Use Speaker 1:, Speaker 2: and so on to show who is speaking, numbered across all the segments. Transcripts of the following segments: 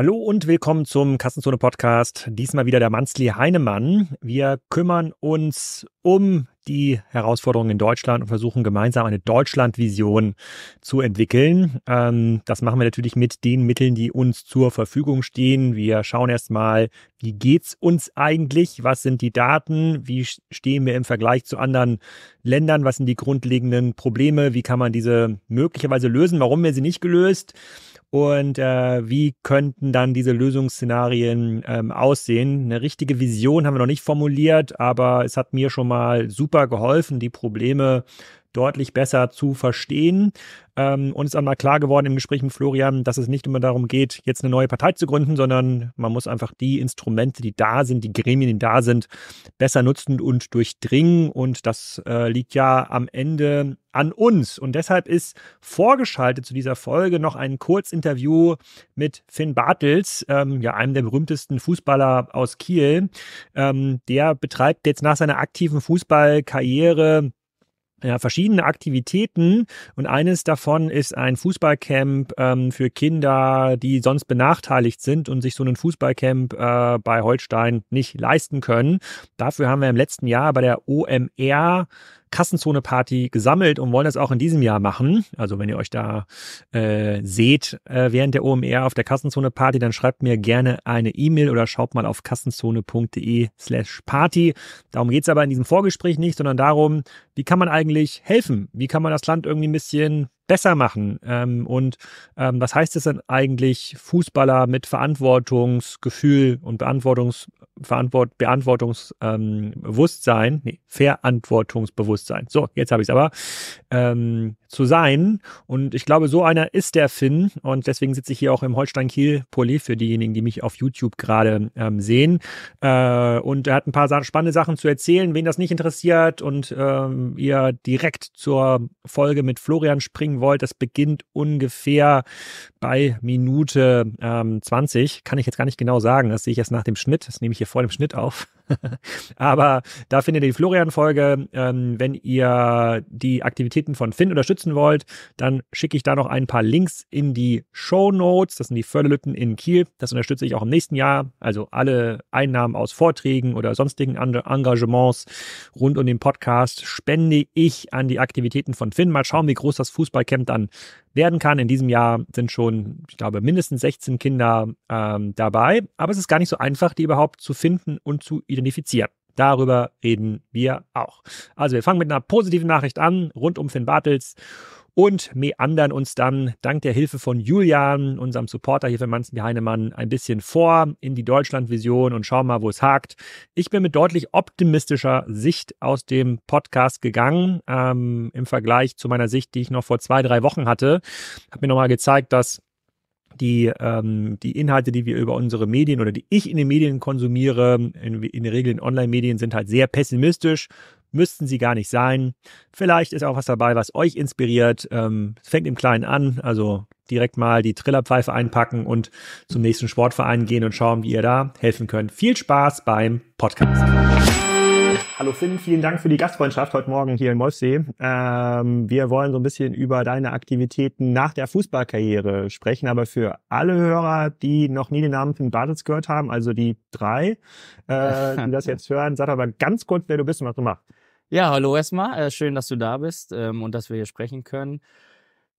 Speaker 1: Hallo und willkommen zum Kassenzone Podcast. Diesmal wieder der Manzli Heinemann. Wir kümmern uns um die Herausforderungen in Deutschland und versuchen gemeinsam eine Deutschlandvision zu entwickeln. Ähm, das machen wir natürlich mit den Mitteln, die uns zur Verfügung stehen. Wir schauen erstmal, wie geht's uns eigentlich? Was sind die Daten? Wie stehen wir im Vergleich zu anderen Ländern? Was sind die grundlegenden Probleme? Wie kann man diese möglicherweise lösen? Warum werden sie nicht gelöst? und äh, wie könnten dann diese Lösungsszenarien ähm, aussehen. Eine richtige Vision haben wir noch nicht formuliert, aber es hat mir schon mal super geholfen, die Probleme deutlich besser zu verstehen. Ähm, es ist einmal klar geworden im Gespräch mit Florian, dass es nicht immer darum geht, jetzt eine neue Partei zu gründen, sondern man muss einfach die Instrumente, die da sind, die Gremien, die da sind, besser nutzen und durchdringen. Und das äh, liegt ja am Ende an uns. Und deshalb ist vorgeschaltet zu dieser Folge noch ein Kurzinterview mit Finn Bartels, ähm, ja, einem der berühmtesten Fußballer aus Kiel. Ähm, der betreibt jetzt nach seiner aktiven Fußballkarriere ja, verschiedene Aktivitäten und eines davon ist ein Fußballcamp ähm, für Kinder, die sonst benachteiligt sind und sich so ein Fußballcamp äh, bei Holstein nicht leisten können. Dafür haben wir im letzten Jahr bei der OMR Kassenzone-Party gesammelt und wollen das auch in diesem Jahr machen. Also wenn ihr euch da äh, seht äh, während der OMR auf der Kassenzone-Party, dann schreibt mir gerne eine E-Mail oder schaut mal auf kassenzone.de slash Party. Darum geht's aber in diesem Vorgespräch nicht, sondern darum, wie kann man eigentlich helfen? Wie kann man das Land irgendwie ein bisschen besser machen? Ähm, und ähm, was heißt es denn eigentlich, Fußballer mit Verantwortungsgefühl und Beantwortungs, Verantwort, Beantwortungsbewusstsein, ähm, nee, Verantwortungsbewusstsein, so, jetzt habe ich es aber, ähm, zu sein. Und ich glaube, so einer ist der Finn. Und deswegen sitze ich hier auch im Holstein-Kiel-Pulli für diejenigen, die mich auf YouTube gerade ähm, sehen. Äh, und er hat ein paar spannende Sachen zu erzählen, wen das nicht interessiert und ähm, ihr direkt zur Folge mit Florian springen wollt. Das beginnt ungefähr bei Minute ähm, 20. Kann ich jetzt gar nicht genau sagen. Das sehe ich erst nach dem Schnitt. Das nehme ich hier vor dem Schnitt auf. Aber da findet ihr die Florian-Folge. Ähm, wenn ihr die Aktivitäten von Finn unterstützen wollt, dann schicke ich da noch ein paar Links in die Show Notes. Das sind die Förderlütten in Kiel. Das unterstütze ich auch im nächsten Jahr. Also alle Einnahmen aus Vorträgen oder sonstigen Engagements rund um den Podcast spende ich an die Aktivitäten von Finn. Mal schauen, wie groß das Fußballcamp dann werden kann. In diesem Jahr sind schon, ich glaube, mindestens 16 Kinder ähm, dabei. Aber es ist gar nicht so einfach, die überhaupt zu finden und zu identifizieren. Darüber reden wir auch. Also wir fangen mit einer positiven Nachricht an, rund um Finn Bartels und meandern uns dann dank der Hilfe von Julian, unserem Supporter hier für Manzen Heinemann, ein bisschen vor in die Deutschlandvision und schauen mal, wo es hakt. Ich bin mit deutlich optimistischer Sicht aus dem Podcast gegangen, ähm, im Vergleich zu meiner Sicht, die ich noch vor zwei, drei Wochen hatte. Habe mir nochmal gezeigt, dass die, ähm, die Inhalte, die wir über unsere Medien oder die ich in den Medien konsumiere, in, in der Regel in Online-Medien, sind halt sehr pessimistisch, müssten sie gar nicht sein. Vielleicht ist auch was dabei, was euch inspiriert. Ähm, fängt im Kleinen an, also direkt mal die Trillerpfeife einpacken und zum nächsten Sportverein gehen und schauen, wie ihr da helfen könnt. Viel Spaß beim Podcast. Hallo Finn, vielen Dank für die Gastfreundschaft heute Morgen hier in Wolfsee. Ähm, wir wollen so ein bisschen über deine Aktivitäten nach der Fußballkarriere sprechen, aber für alle Hörer, die noch nie den Namen Finn Bartels gehört haben, also die drei, äh, die das
Speaker 2: jetzt hören, sag
Speaker 1: aber ganz kurz, wer du bist und was du
Speaker 2: machst. Ja, hallo erstmal. Äh, schön, dass du da bist ähm, und dass wir hier sprechen können.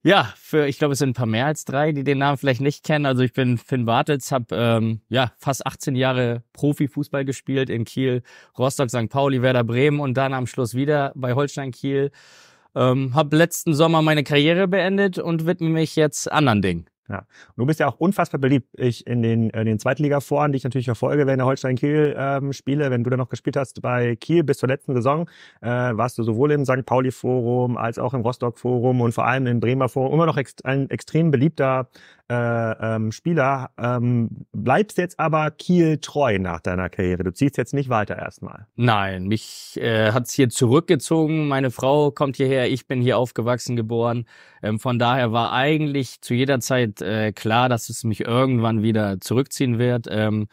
Speaker 2: Ja, für, ich glaube, es sind ein paar mehr als drei, die den Namen vielleicht nicht kennen. Also ich bin Finn Bartels, habe ähm, ja, fast 18 Jahre Profifußball gespielt in Kiel, Rostock, St. Pauli, Werder Bremen und dann am Schluss wieder bei Holstein Kiel. Ähm, habe letzten Sommer meine Karriere beendet und widme mich jetzt anderen Dingen. Ja. Und du bist ja auch unfassbar beliebt. Ich in den, in äh, den Zweitliga-Foren, die ich natürlich verfolge, wenn der
Speaker 1: Holstein-Kiel-Spiele, ähm, wenn du da noch gespielt hast bei Kiel bis zur letzten Saison, äh, warst du sowohl im St. Pauli-Forum als auch im Rostock-Forum und vor allem im Bremer Forum immer noch ext ein extrem beliebter äh, ähm, Spieler, ähm, bleibst jetzt aber Kiel treu nach
Speaker 2: deiner Karriere. Du ziehst jetzt nicht weiter erstmal. Nein, mich äh, hat hier zurückgezogen. Meine Frau kommt hierher, ich bin hier aufgewachsen, geboren. Ähm, von daher war eigentlich zu jeder Zeit äh, klar, dass es mich irgendwann wieder zurückziehen wird. Ähm,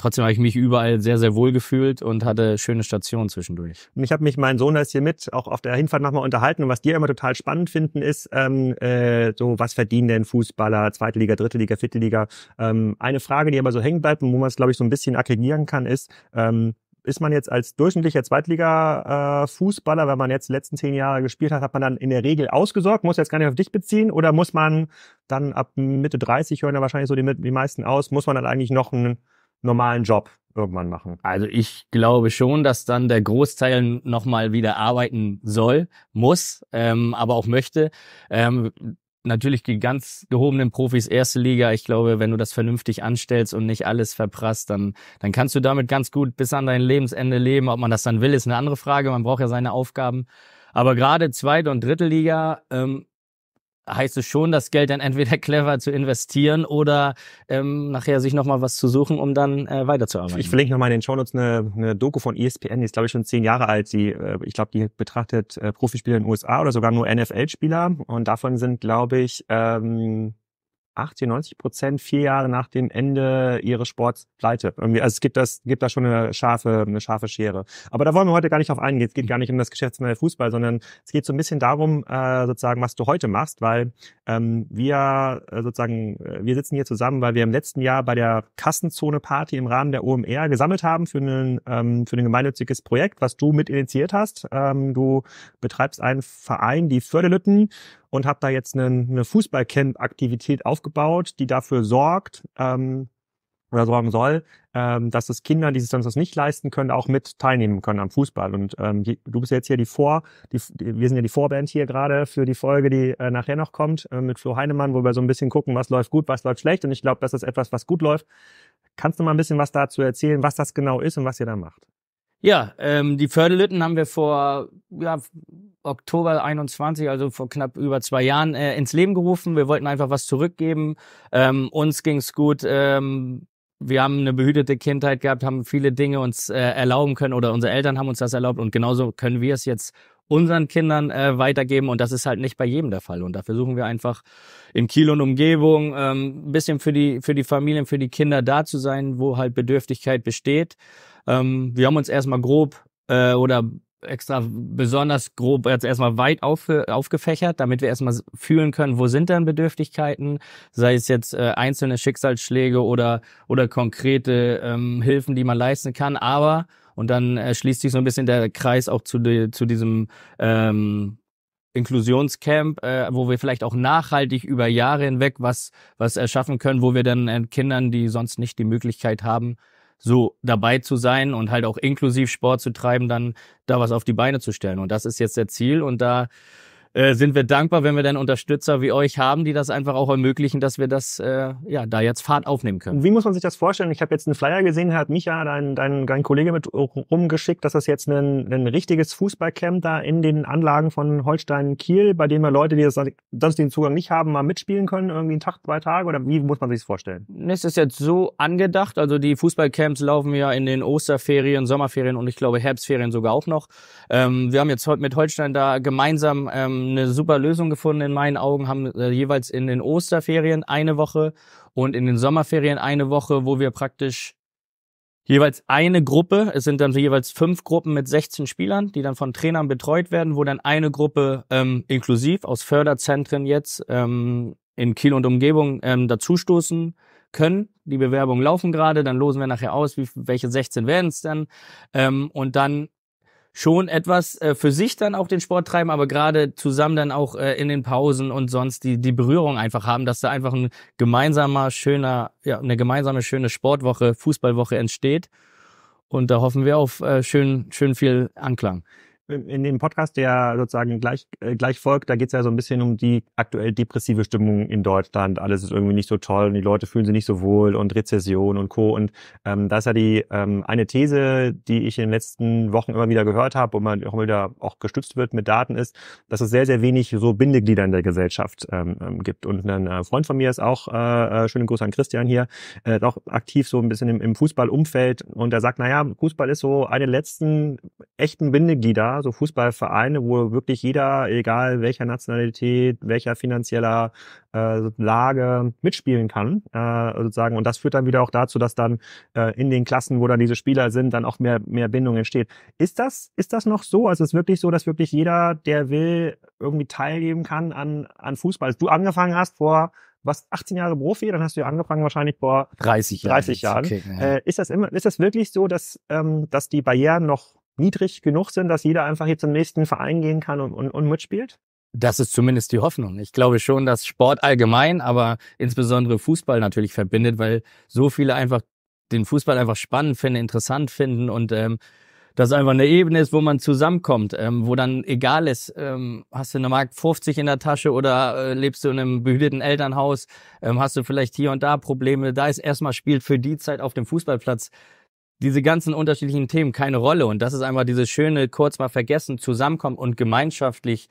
Speaker 2: trotzdem habe ich mich überall sehr, sehr wohl gefühlt und hatte schöne Stationen zwischendurch.
Speaker 1: Und ich habe mich, mein Sohn ist hier mit, auch auf der Hinfahrt nochmal unterhalten. Und was die immer total spannend finden, ist ähm, äh, so, was verdienen denn Fußballer, zweite Liga, dritte Liga, vierte Liga? Ähm, eine Frage, die aber so hängen bleibt und wo man es, glaube ich, so ein bisschen aggregieren kann, ist, ähm, ist man jetzt als durchschnittlicher Zweitliga-Fußballer, äh, wenn man jetzt die letzten zehn Jahre gespielt hat, hat man dann in der Regel ausgesorgt, muss jetzt gar nicht auf dich beziehen oder muss man dann ab Mitte 30 hören ja wahrscheinlich so die, die meisten aus, muss man dann eigentlich noch ein normalen Job irgendwann
Speaker 2: machen? Also ich glaube schon, dass dann der Großteil nochmal wieder arbeiten soll, muss, ähm, aber auch möchte. Ähm, natürlich die ganz gehobenen Profis, erste Liga. Ich glaube, wenn du das vernünftig anstellst und nicht alles verprasst, dann, dann kannst du damit ganz gut bis an dein Lebensende leben. Ob man das dann will, ist eine andere Frage. Man braucht ja seine Aufgaben. Aber gerade zweite und dritte Liga ähm, heißt es schon, das Geld dann entweder clever zu investieren oder ähm, nachher sich nochmal was zu suchen, um dann äh, weiterzuarbeiten. Ich verlinke nochmal in den Shownotes eine, eine Doku von ESPN, die ist glaube ich schon zehn Jahre alt. Die, äh, ich glaube, die betrachtet äh,
Speaker 1: Profispieler in den USA oder sogar nur NFL-Spieler und davon sind glaube ich ähm, 80, 90 Prozent vier Jahre nach dem Ende ihres Sports pleite. Irgendwie, also es gibt das, gibt da schon eine scharfe, eine scharfe Schere. Aber da wollen wir heute gar nicht auf eingehen. Es geht gar nicht um das Geschäftsmodell Fußball, sondern es geht so ein bisschen darum, äh, sozusagen, was du heute machst, weil ähm, wir äh, sozusagen, äh, wir sitzen hier zusammen, weil wir im letzten Jahr bei der Kassenzone-Party im Rahmen der OMR gesammelt haben für ein ähm, für ein gemeinnütziges Projekt, was du mit initiiert hast. Ähm, du betreibst einen Verein, die Förderlütten, und habe da jetzt eine, eine Fußballcamp-Aktivität aufgebaut, die dafür sorgt ähm, oder sorgen soll, ähm, dass das Kinder, die sich sonst das nicht leisten können, auch mit teilnehmen können am Fußball. Und ähm, du bist jetzt hier die Vor, die, wir sind ja die Vorband hier gerade für die Folge, die äh, nachher noch kommt, äh, mit Flo Heinemann, wo wir so ein bisschen gucken, was läuft gut, was läuft schlecht. Und ich glaube, das ist etwas, was gut läuft. Kannst du mal ein bisschen was dazu erzählen, was das
Speaker 2: genau ist und was ihr da macht? Ja, ähm, die Fördelütten haben wir vor ja, Oktober 21, also vor knapp über zwei Jahren, äh, ins Leben gerufen. Wir wollten einfach was zurückgeben. Ähm, uns ging's gut. Ähm, wir haben eine behütete Kindheit gehabt, haben viele Dinge uns äh, erlauben können oder unsere Eltern haben uns das erlaubt und genauso können wir es jetzt unseren Kindern äh, weitergeben und das ist halt nicht bei jedem der Fall und da versuchen wir einfach in Kiel und Umgebung ähm, ein bisschen für die für die Familien, für die Kinder da zu sein, wo halt Bedürftigkeit besteht ähm, wir haben uns erstmal grob äh, oder extra besonders grob jetzt erstmal weit aufge, aufgefächert, damit wir erstmal fühlen können, wo sind denn Bedürftigkeiten, sei es jetzt äh, einzelne Schicksalsschläge oder, oder konkrete ähm, Hilfen, die man leisten kann. Aber, und dann äh, schließt sich so ein bisschen der Kreis auch zu, de, zu diesem ähm, Inklusionscamp, äh, wo wir vielleicht auch nachhaltig über Jahre hinweg was, was erschaffen können, wo wir dann äh, Kindern, die sonst nicht die Möglichkeit haben, so dabei zu sein und halt auch inklusiv Sport zu treiben, dann da was auf die Beine zu stellen. Und das ist jetzt der Ziel und da äh, sind wir dankbar, wenn wir dann Unterstützer wie euch haben, die das einfach auch ermöglichen, dass wir das äh, ja da jetzt Fahrt aufnehmen können.
Speaker 1: Wie muss man sich das vorstellen? Ich habe jetzt einen Flyer gesehen, hat Micha, dein, dein, dein Kollege mit rumgeschickt, dass das jetzt ein, ein richtiges Fußballcamp da in den Anlagen von Holstein Kiel, bei dem ja Leute, die das sonst den Zugang nicht haben, mal mitspielen können, irgendwie einen Tag, zwei Tage oder wie muss man sich das vorstellen?
Speaker 2: Es ist jetzt so angedacht, also die Fußballcamps laufen ja in den Osterferien, Sommerferien und ich glaube Herbstferien sogar auch noch. Ähm, wir haben jetzt heute mit Holstein da gemeinsam ähm, haben eine super Lösung gefunden in meinen Augen, haben äh, jeweils in den Osterferien eine Woche und in den Sommerferien eine Woche, wo wir praktisch jeweils eine Gruppe, es sind dann jeweils fünf Gruppen mit 16 Spielern, die dann von Trainern betreut werden, wo dann eine Gruppe ähm, inklusiv aus Förderzentren jetzt ähm, in Kiel und Umgebung ähm, dazustoßen können. Die Bewerbungen laufen gerade, dann losen wir nachher aus, wie, welche 16 werden es denn. Ähm, und dann schon etwas äh, für sich dann auch den Sport treiben, aber gerade zusammen dann auch äh, in den Pausen und sonst die, die Berührung einfach haben, dass da einfach ein gemeinsamer, schöner, ja, eine gemeinsame, schöne Sportwoche, Fußballwoche entsteht. Und da hoffen wir auf äh, schön, schön viel Anklang
Speaker 1: in dem Podcast, der sozusagen gleich, äh, gleich folgt, da geht es ja so ein bisschen um die aktuell depressive Stimmung in Deutschland. Alles ist irgendwie nicht so toll und die Leute fühlen sich nicht so wohl und Rezession und Co. Und ähm, da ist ja die ähm, eine These, die ich in den letzten Wochen immer wieder gehört habe und man auch immer wieder auch gestützt wird mit Daten, ist, dass es sehr, sehr wenig so Bindeglieder in der Gesellschaft ähm, ähm gibt. Und ein äh, Freund von mir ist auch, äh, äh, schönen Gruß an Christian hier, äh, auch aktiv so ein bisschen im, im Fußballumfeld und er sagt, naja, Fußball ist so eine letzten echten Bindeglieder so Fußballvereine, wo wirklich jeder, egal welcher Nationalität, welcher finanzieller äh, Lage mitspielen kann, äh, sozusagen. Und das führt dann wieder auch dazu, dass dann äh, in den Klassen, wo dann diese Spieler sind, dann auch mehr, mehr Bindung entsteht. Ist das, ist das noch so? Also ist es wirklich so, dass wirklich jeder, der will, irgendwie teilgeben kann an, an Fußball? Als du angefangen hast vor was 18 Jahre Profi, dann hast du ja angefangen wahrscheinlich vor
Speaker 2: 30 Jahren. Jahren. Okay, ja.
Speaker 1: äh, ist das immer, ist das wirklich so, dass, ähm, dass die Barrieren noch niedrig genug sind, dass jeder einfach hier zum nächsten Verein gehen kann und,
Speaker 2: und, und mitspielt? Das ist zumindest die Hoffnung. Ich glaube schon, dass Sport allgemein, aber insbesondere Fußball natürlich verbindet, weil so viele einfach den Fußball einfach spannend finden, interessant finden und ähm, das einfach eine Ebene ist, wo man zusammenkommt, ähm, wo dann egal ist, ähm, hast du eine Mark 50 in der Tasche oder äh, lebst du in einem behüteten Elternhaus, ähm, hast du vielleicht hier und da Probleme, da ist erstmal spielt für die Zeit auf dem Fußballplatz diese ganzen unterschiedlichen Themen keine Rolle. Und das ist einfach dieses schöne, kurz mal vergessen, zusammenkommen und gemeinschaftlich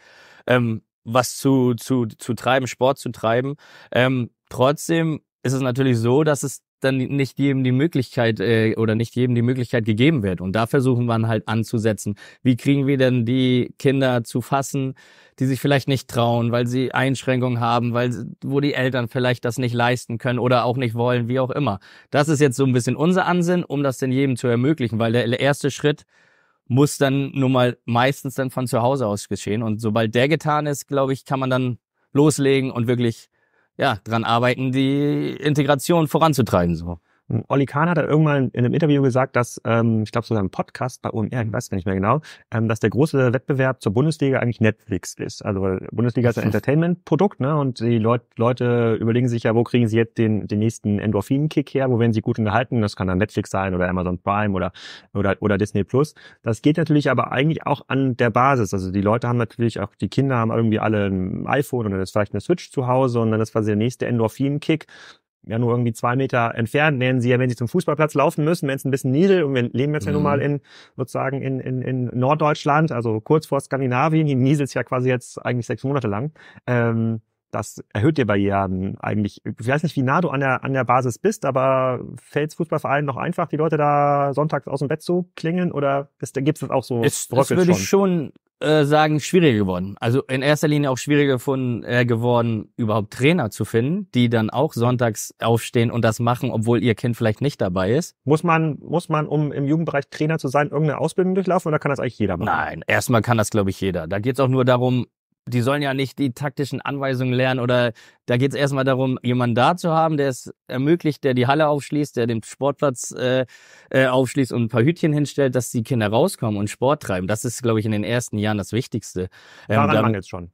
Speaker 2: ähm, was zu, zu, zu treiben, Sport zu treiben. Ähm, trotzdem ist es natürlich so, dass es dann nicht jedem die Möglichkeit äh, oder nicht jedem die Möglichkeit gegeben wird. Und da versuchen wir halt anzusetzen. Wie kriegen wir denn die Kinder zu fassen, die sich vielleicht nicht trauen, weil sie Einschränkungen haben, weil wo die Eltern vielleicht das nicht leisten können oder auch nicht wollen, wie auch immer. Das ist jetzt so ein bisschen unser Ansinn, um das denn jedem zu ermöglichen, weil der erste Schritt muss dann nun mal meistens dann von zu Hause aus geschehen. Und sobald der getan ist, glaube ich, kann man dann loslegen und wirklich ja, dran arbeiten, die Integration voranzutreiben. So.
Speaker 1: Hm. Olli Kahn hat dann irgendwann in einem Interview gesagt, dass, ähm, ich glaube sogar im Podcast bei OMR, ich weiß gar nicht mehr genau, ähm, dass der große Wettbewerb zur Bundesliga eigentlich Netflix ist. Also äh, Bundesliga ist ein Entertainment-Produkt, ne? Und die Leut Leute überlegen sich ja, wo kriegen sie jetzt den, den nächsten Endorphin-Kick her, wo werden sie gut unterhalten? Das kann dann Netflix sein oder Amazon Prime oder, oder, oder Disney Plus. Das geht natürlich aber eigentlich auch an der Basis. Also die Leute haben natürlich auch, die Kinder haben irgendwie alle ein iPhone oder das vielleicht eine Switch zu Hause und dann ist quasi der nächste Endorphin-Kick ja nur irgendwie zwei Meter entfernt, nennen sie ja, wenn sie zum Fußballplatz laufen müssen, wenn es ein bisschen nieselt und wir leben jetzt mhm. ja nun mhm. mal in, sozusagen in, in, in Norddeutschland, also kurz vor Skandinavien, hier nieselt es ja quasi jetzt eigentlich sechs Monate lang. Ähm, das erhöht dir Barrieren eigentlich. Ich weiß nicht, wie nah du an der, an der Basis bist, aber fällt Fußballverein noch einfach, die Leute da sonntags aus dem Bett zu klingeln oder gibt es das auch so? Es, das würde schon? ich
Speaker 2: schon äh, sagen, schwieriger geworden. Also in erster Linie auch schwieriger gefunden, äh, geworden, überhaupt Trainer zu finden, die dann auch sonntags aufstehen und das machen, obwohl ihr Kind vielleicht nicht dabei ist. Muss man, muss man, um im Jugendbereich Trainer zu sein, irgendeine Ausbildung durchlaufen oder kann das eigentlich jeder machen? Nein, erstmal kann das, glaube ich, jeder. Da geht es auch nur darum, die sollen ja nicht die taktischen Anweisungen lernen oder da geht es erstmal darum, jemanden da zu haben, der es ermöglicht, der die Halle aufschließt, der den Sportplatz äh, äh, aufschließt und ein paar Hütchen hinstellt, dass die Kinder rauskommen und Sport treiben. Das ist, glaube ich, in den ersten Jahren das Wichtigste. Ähm, Daran ähm, mangelt es schon.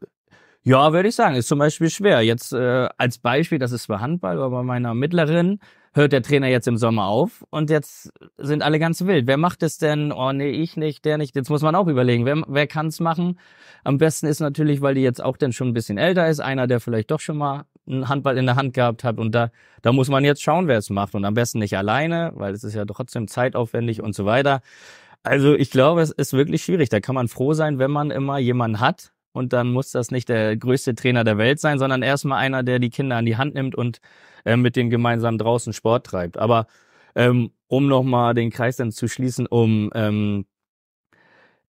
Speaker 2: Ja, würde ich sagen, ist zum Beispiel schwer. Jetzt äh, als Beispiel, das ist bei Handball, aber bei meiner Mittlerin, hört der Trainer jetzt im Sommer auf und jetzt sind alle ganz wild. Wer macht es denn? Oh nee, ich nicht, der nicht. Jetzt muss man auch überlegen, wer, wer kann es machen? Am besten ist natürlich, weil die jetzt auch dann schon ein bisschen älter ist, einer, der vielleicht doch schon mal einen Handball in der Hand gehabt hat und da, da muss man jetzt schauen, wer es macht und am besten nicht alleine, weil es ist ja trotzdem zeitaufwendig und so weiter. Also ich glaube, es ist wirklich schwierig. Da kann man froh sein, wenn man immer jemanden hat, und dann muss das nicht der größte Trainer der Welt sein, sondern erstmal einer, der die Kinder an die Hand nimmt und äh, mit denen gemeinsam draußen Sport treibt. Aber ähm, um nochmal den Kreis dann zu schließen, um ähm,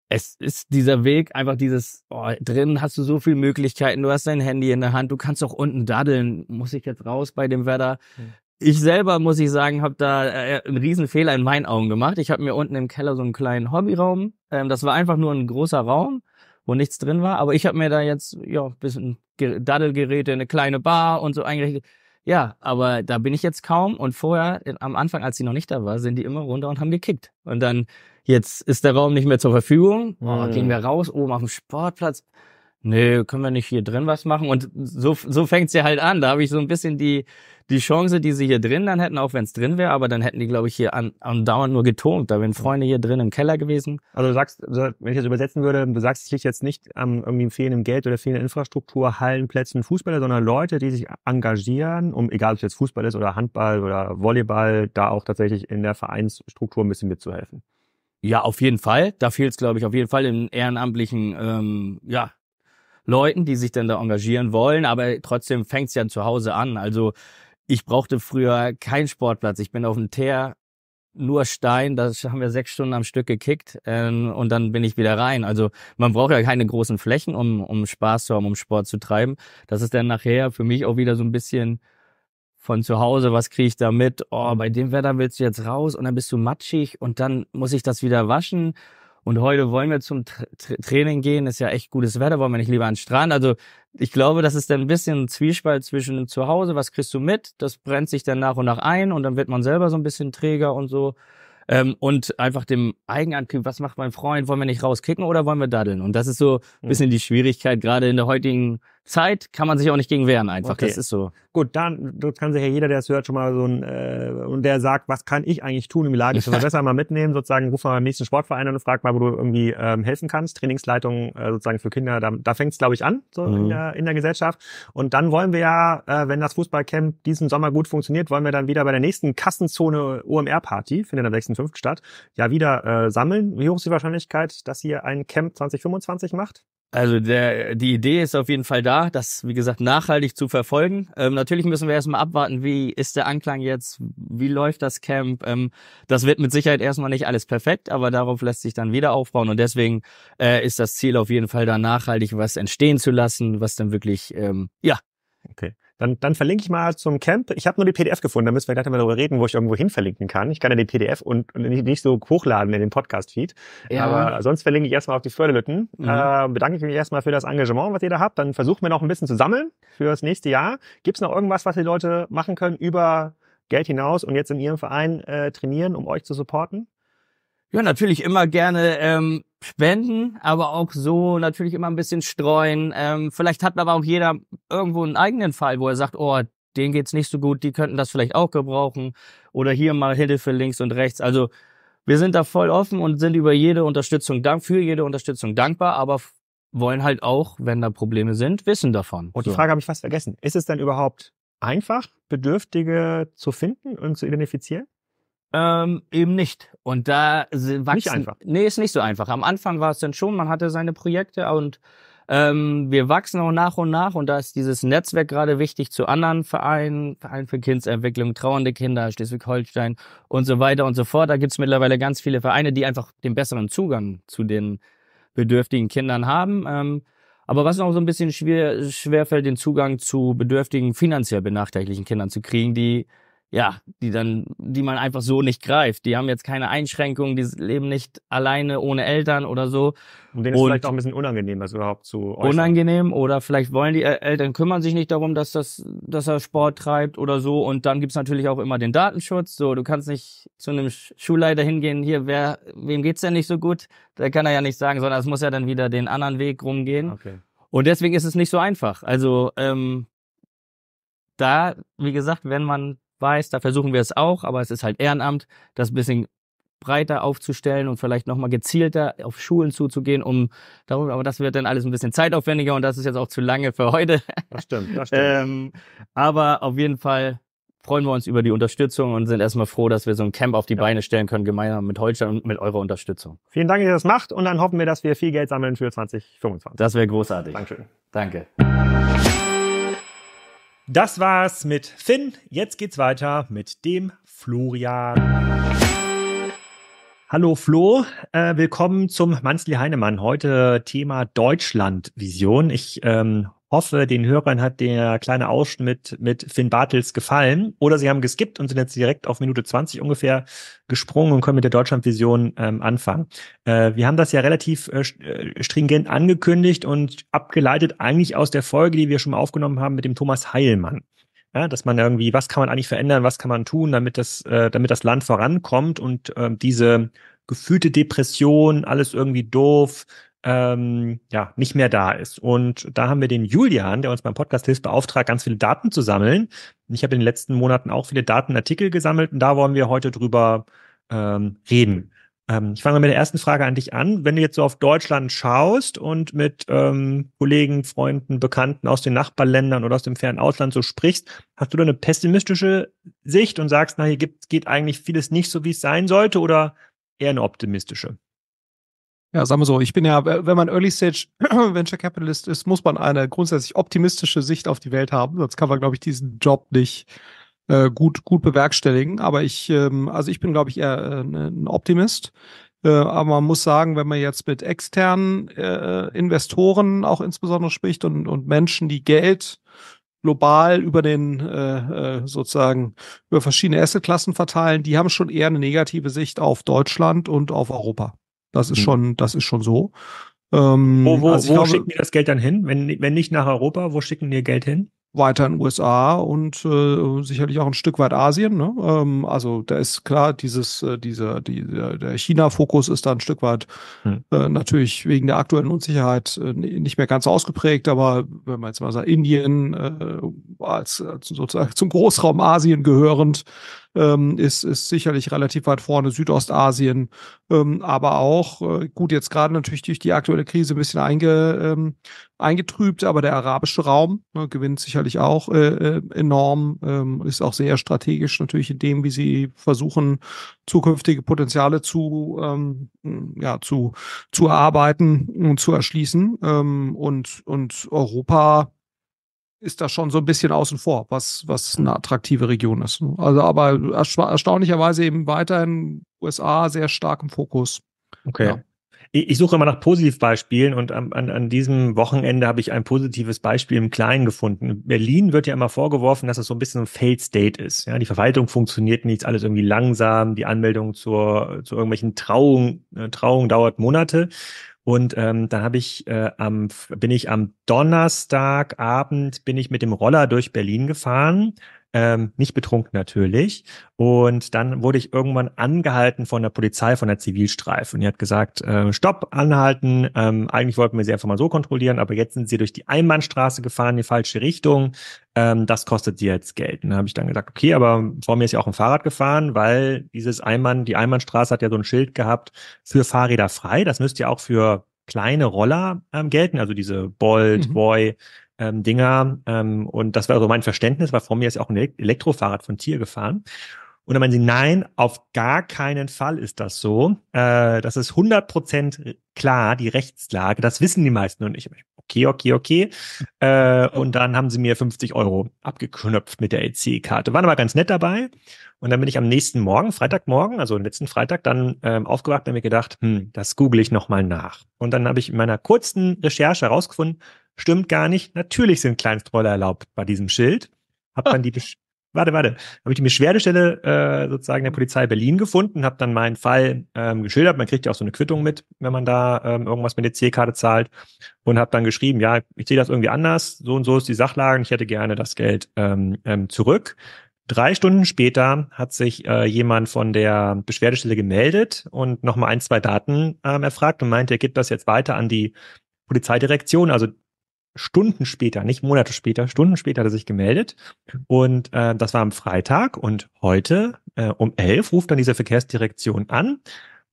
Speaker 2: es ist dieser Weg, einfach dieses, oh, drin hast du so viele Möglichkeiten, du hast dein Handy in der Hand, du kannst auch unten daddeln, muss ich jetzt raus bei dem Wetter. Hm. Ich selber, muss ich sagen, habe da äh, einen Riesenfehler in meinen Augen gemacht. Ich habe mir unten im Keller so einen kleinen Hobbyraum, ähm, das war einfach nur ein großer Raum, wo nichts drin war, aber ich habe mir da jetzt ja bisschen Daddelgeräte, eine kleine Bar und so eingerichtet. Ja, aber da bin ich jetzt kaum. Und vorher, äh, am Anfang, als sie noch nicht da war, sind die immer runter und haben gekickt. Und dann, jetzt ist der Raum nicht mehr zur Verfügung. Oh, mhm. Gehen wir raus, oben auf dem Sportplatz nee, können wir nicht hier drin was machen? Und so, so fängt ja halt an. Da habe ich so ein bisschen die, die Chance, die sie hier drin dann hätten, auch wenn es drin wäre, aber dann hätten die, glaube ich, hier an, andauernd nur getont. Da wären Freunde hier drin im Keller gewesen. Also du sagst, wenn ich das übersetzen würde, du sagst, dich jetzt nicht am
Speaker 1: irgendwie fehlendem Geld oder fehlender Infrastruktur, Hallen, Plätzen, Fußballer, sondern Leute, die sich engagieren, um, egal ob es jetzt Fußball ist oder Handball oder Volleyball, da auch tatsächlich in der Vereinsstruktur ein bisschen mitzuhelfen.
Speaker 2: Ja, auf jeden Fall. Da fehlt es, glaube ich, auf jeden Fall im ehrenamtlichen ähm, ja, Leuten, die sich denn da engagieren wollen, aber trotzdem fängt's ja zu Hause an. Also ich brauchte früher keinen Sportplatz. Ich bin auf dem Teer nur Stein, das haben wir sechs Stunden am Stück gekickt äh, und dann bin ich wieder rein. Also man braucht ja keine großen Flächen, um, um Spaß zu haben, um Sport zu treiben. Das ist dann nachher für mich auch wieder so ein bisschen von zu Hause, was kriege ich da mit? Oh, bei dem Wetter willst du jetzt raus und dann bist du matschig und dann muss ich das wieder waschen und heute wollen wir zum Tra Training gehen, ist ja echt gutes Wetter, wollen wir nicht lieber an den Strand. Also ich glaube, das ist dann ein bisschen ein Zwiespalt zwischen dem Zuhause, was kriegst du mit, das brennt sich dann nach und nach ein und dann wird man selber so ein bisschen träger und so. Ähm, und einfach dem Eigenantrieb, was macht mein Freund, wollen wir nicht rauskicken oder wollen wir daddeln? Und das ist so ein hm. bisschen die Schwierigkeit, gerade in der heutigen Zeit kann man sich auch nicht gegen wehren einfach. Okay. Das ist so.
Speaker 1: Gut, dann das kann sich ja jeder, der es hört, schon mal so ein äh, und der sagt, was kann ich eigentlich tun, um die Lage zu verbessern, mal mitnehmen, sozusagen, ruf mal beim nächsten Sportverein und frag mal, wo du irgendwie ähm, helfen kannst. Trainingsleitung äh, sozusagen für Kinder, da, da fängt es, glaube ich, an, so mhm. in, der, in der Gesellschaft. Und dann wollen wir ja, äh, wenn das Fußballcamp diesen Sommer gut funktioniert, wollen wir dann wieder bei der nächsten Kassenzone OMR-Party, findet am 6.5. statt,
Speaker 2: ja wieder äh, sammeln. Wie hoch ist die Wahrscheinlichkeit, dass ihr ein Camp 2025 macht? Also der, die Idee ist auf jeden Fall da, das, wie gesagt, nachhaltig zu verfolgen. Ähm, natürlich müssen wir erstmal abwarten, wie ist der Anklang jetzt, wie läuft das Camp. Ähm, das wird mit Sicherheit erstmal nicht alles perfekt, aber darauf lässt sich dann wieder aufbauen. Und deswegen äh, ist das Ziel auf jeden Fall da nachhaltig was entstehen zu lassen, was dann wirklich, ähm, ja. Okay. Dann, dann verlinke ich mal zum
Speaker 1: Camp. Ich habe nur die PDF gefunden, da müssen wir gleich mal darüber reden, wo ich irgendwo hin verlinken kann. Ich kann ja die PDF und, und nicht, nicht so hochladen in den Podcast-Feed. Ja. Aber sonst verlinke ich erstmal auf die Förderlütten. Mhm. Äh, bedanke ich mich erstmal für das Engagement, was ihr da habt. Dann versuchen wir noch ein bisschen zu sammeln fürs nächste Jahr. Gibt es noch irgendwas, was die Leute machen können über Geld hinaus und jetzt in ihrem Verein äh, trainieren, um euch zu supporten?
Speaker 2: Ja, natürlich immer gerne ähm, spenden, aber auch so natürlich immer ein bisschen streuen. Ähm, vielleicht hat aber auch jeder irgendwo einen eigenen Fall, wo er sagt, oh, denen geht's nicht so gut, die könnten das vielleicht auch gebrauchen oder hier mal Hilfe links und rechts. Also wir sind da voll offen und sind über jede Unterstützung dank für jede Unterstützung dankbar, aber wollen halt auch, wenn da Probleme sind, wissen davon. Und die so. Frage habe ich fast vergessen. Ist es denn überhaupt einfach,
Speaker 1: Bedürftige zu finden und zu
Speaker 2: identifizieren? Ähm, eben nicht. Und da wachsen. Nicht einfach. Nee, ist nicht so einfach. Am Anfang war es dann schon, man hatte seine Projekte und ähm, wir wachsen auch nach und nach und da ist dieses Netzwerk gerade wichtig zu anderen Vereinen, Vereinen für Kindsentwicklung, trauernde Kinder, Schleswig-Holstein und so weiter und so fort. Da gibt's mittlerweile ganz viele Vereine, die einfach den besseren Zugang zu den bedürftigen Kindern haben. Ähm, aber was noch so ein bisschen schwer, schwerfällt, den Zugang zu bedürftigen, finanziell benachteiligten Kindern zu kriegen, die ja, die dann, die man einfach so nicht greift. Die haben jetzt keine Einschränkungen, die leben nicht alleine ohne Eltern oder so. Und denen ist vielleicht auch ein bisschen
Speaker 1: unangenehm, das überhaupt zu äußern.
Speaker 2: Unangenehm oder vielleicht wollen die Eltern kümmern sich nicht darum, dass das, dass er Sport treibt oder so. Und dann gibt es natürlich auch immer den Datenschutz. So, du kannst nicht zu einem Schulleiter hingehen, hier, wer, wem geht's denn nicht so gut? Da kann er ja nicht sagen, sondern es muss ja dann wieder den anderen Weg rumgehen. Okay. Und deswegen ist es nicht so einfach. Also, ähm, da, wie gesagt, wenn man weiß, da versuchen wir es auch, aber es ist halt Ehrenamt, das ein bisschen breiter aufzustellen und vielleicht nochmal gezielter auf Schulen zuzugehen, um darüber, aber das wird dann alles ein bisschen zeitaufwendiger und das ist jetzt auch zu lange für heute. Das stimmt, das stimmt. ähm, aber auf jeden Fall freuen wir uns über die Unterstützung und sind erstmal froh, dass wir so ein Camp auf die ja. Beine stellen können, gemeinsam mit Holstein und mit eurer Unterstützung.
Speaker 1: Vielen Dank, dass ihr das macht und dann hoffen wir, dass wir viel Geld sammeln für 2025.
Speaker 2: Das wäre großartig.
Speaker 1: Dankeschön. Danke. Das war's mit Finn. Jetzt geht's weiter mit dem Florian. Hallo Flo, äh, willkommen zum Manzli Heinemann. Heute Thema Deutschland-Vision. Ich ähm, hoffe, den Hörern hat der kleine Ausschnitt mit Finn Bartels gefallen. Oder sie haben geskippt und sind jetzt direkt auf Minute 20 ungefähr gesprungen und können mit der Deutschlandvision ähm, anfangen. Äh, wir haben das ja relativ äh, äh, stringent angekündigt und abgeleitet eigentlich aus der Folge, die wir schon mal aufgenommen haben mit dem Thomas Heilmann. Ja, dass man irgendwie, was kann man eigentlich verändern, was kann man tun, damit das, äh, damit das Land vorankommt und äh, diese gefühlte Depression, alles irgendwie doof, ähm, ja, nicht mehr da ist. Und da haben wir den Julian, der uns beim Podcast hilft, beauftragt, ganz viele Daten zu sammeln. Ich habe in den letzten Monaten auch viele Datenartikel gesammelt und da wollen wir heute drüber ähm, reden. Ähm, ich fange mit der ersten Frage an dich an. Wenn du jetzt so auf Deutschland schaust und mit ähm, Kollegen, Freunden, Bekannten aus den Nachbarländern oder aus dem fernen Ausland so sprichst, hast du da eine pessimistische Sicht und sagst, na, hier gibt, geht eigentlich vieles nicht so, wie es sein sollte oder eher eine optimistische? Ja, sagen wir so, ich bin ja, wenn man Early Stage Venture Capitalist
Speaker 3: ist, muss man eine grundsätzlich optimistische Sicht auf die Welt haben. Sonst kann man, glaube ich, diesen Job nicht äh, gut, gut bewerkstelligen. Aber ich, ähm, also ich bin, glaube ich, eher äh, ein Optimist. Äh, aber man muss sagen, wenn man jetzt mit externen äh, Investoren auch insbesondere spricht und, und Menschen, die Geld global über den äh, äh sozusagen über verschiedene Assetklassen verteilen, die haben schon eher eine negative Sicht auf Deutschland und auf Europa. Das ist hm. schon, das ist schon so. Ähm, wo wo, also wo glaube, schicken
Speaker 1: die das Geld dann hin? Wenn, wenn nicht nach Europa, wo schicken die Geld hin? Weiter in den USA und äh,
Speaker 3: sicherlich auch ein Stück weit Asien. Ne? Ähm, also da ist klar, dieses, äh, dieser, die, der China-Fokus ist da ein Stück weit hm. äh, natürlich wegen der aktuellen Unsicherheit äh, nicht mehr ganz so ausgeprägt, aber wenn man jetzt mal sagt, Indien äh, als, als sozusagen zum Großraum Asien gehörend, ähm, ist, ist sicherlich relativ weit vorne, Südostasien, ähm, aber auch, äh, gut, jetzt gerade natürlich durch die aktuelle Krise ein bisschen einge, ähm, eingetrübt, aber der arabische Raum ne, gewinnt sicherlich auch äh, äh enorm, ähm, ist auch sehr strategisch natürlich in dem, wie sie versuchen, zukünftige Potenziale zu, ähm, ja, zu, zu erarbeiten und zu erschließen. Ähm, und, und Europa ist das schon so ein bisschen außen vor, was, was eine attraktive Region ist. Ne? Also, aber erstaunlicherweise eben weiterhin USA sehr stark im
Speaker 1: Fokus. Okay. Ja. Ich, suche immer nach Positivbeispielen und an, an, an diesem Wochenende habe ich ein positives Beispiel im Kleinen gefunden. Berlin wird ja immer vorgeworfen, dass es das so ein bisschen ein Failed State ist. Ja, die Verwaltung funktioniert nicht, alles irgendwie langsam, die Anmeldung zur, zu irgendwelchen Trauungen äh, Trauungen dauert Monate. Und ähm, dann habe ich äh, am bin ich am Donnerstagabend bin ich mit dem Roller durch Berlin gefahren ähm, nicht betrunken natürlich. Und dann wurde ich irgendwann angehalten von der Polizei, von der Zivilstreife. Und die hat gesagt, äh, stopp, anhalten. Ähm, eigentlich wollten wir sie einfach mal so kontrollieren, aber jetzt sind sie durch die Einbahnstraße gefahren, in die falsche Richtung. Ähm, das kostet sie jetzt Geld. Und dann habe ich dann gesagt, okay, aber vor mir ist ja auch ein Fahrrad gefahren, weil dieses Einbahn, die Einbahnstraße hat ja so ein Schild gehabt für Fahrräder frei. Das müsste ja auch für kleine Roller ähm, gelten, also diese Bolt, mhm. Boy, ähm, Dinger. Ähm, und das war so mein Verständnis, weil vor mir ist ja auch ein Elektrofahrrad von Tier gefahren. Und dann meinen sie, nein, auf gar keinen Fall ist das so. Äh, das ist 100% klar, die Rechtslage. Das wissen die meisten. Und ich, okay, okay, okay. Äh, und dann haben sie mir 50 Euro abgeknöpft mit der EC-Karte. Waren aber ganz nett dabei. Und dann bin ich am nächsten Morgen, Freitagmorgen, also letzten Freitag, dann ähm, aufgewacht und mir gedacht, hm, das google ich nochmal nach. Und dann habe ich in meiner kurzen Recherche herausgefunden, Stimmt gar nicht. Natürlich sind Kleinstroller erlaubt bei diesem Schild. Hab dann ah. die Besch warte, warte, habe ich die Beschwerdestelle äh, sozusagen der Polizei Berlin gefunden, habe dann meinen Fall ähm, geschildert. Man kriegt ja auch so eine Quittung mit, wenn man da ähm, irgendwas mit der C-Karte zahlt und habe dann geschrieben, ja, ich sehe das irgendwie anders. So und so ist die Sachlage. Und ich hätte gerne das Geld ähm, ähm, zurück. Drei Stunden später hat sich äh, jemand von der Beschwerdestelle gemeldet und nochmal ein, zwei Daten ähm, erfragt und meinte, er gibt das jetzt weiter an die Polizeidirektion, also Stunden später, nicht Monate später, Stunden später hat er sich gemeldet. Und äh, das war am Freitag und heute äh, um elf ruft dann diese Verkehrsdirektion an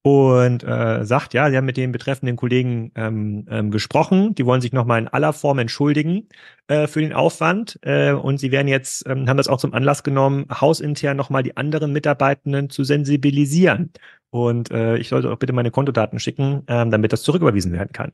Speaker 1: und äh, sagt, ja, sie haben mit den betreffenden Kollegen ähm, ähm, gesprochen, die wollen sich nochmal in aller Form entschuldigen äh, für den Aufwand äh, und sie werden jetzt, ähm, haben das auch zum Anlass genommen, hausintern nochmal die anderen Mitarbeitenden zu sensibilisieren. Und äh, ich sollte auch bitte meine Kontodaten schicken, ähm, damit das zurücküberwiesen werden kann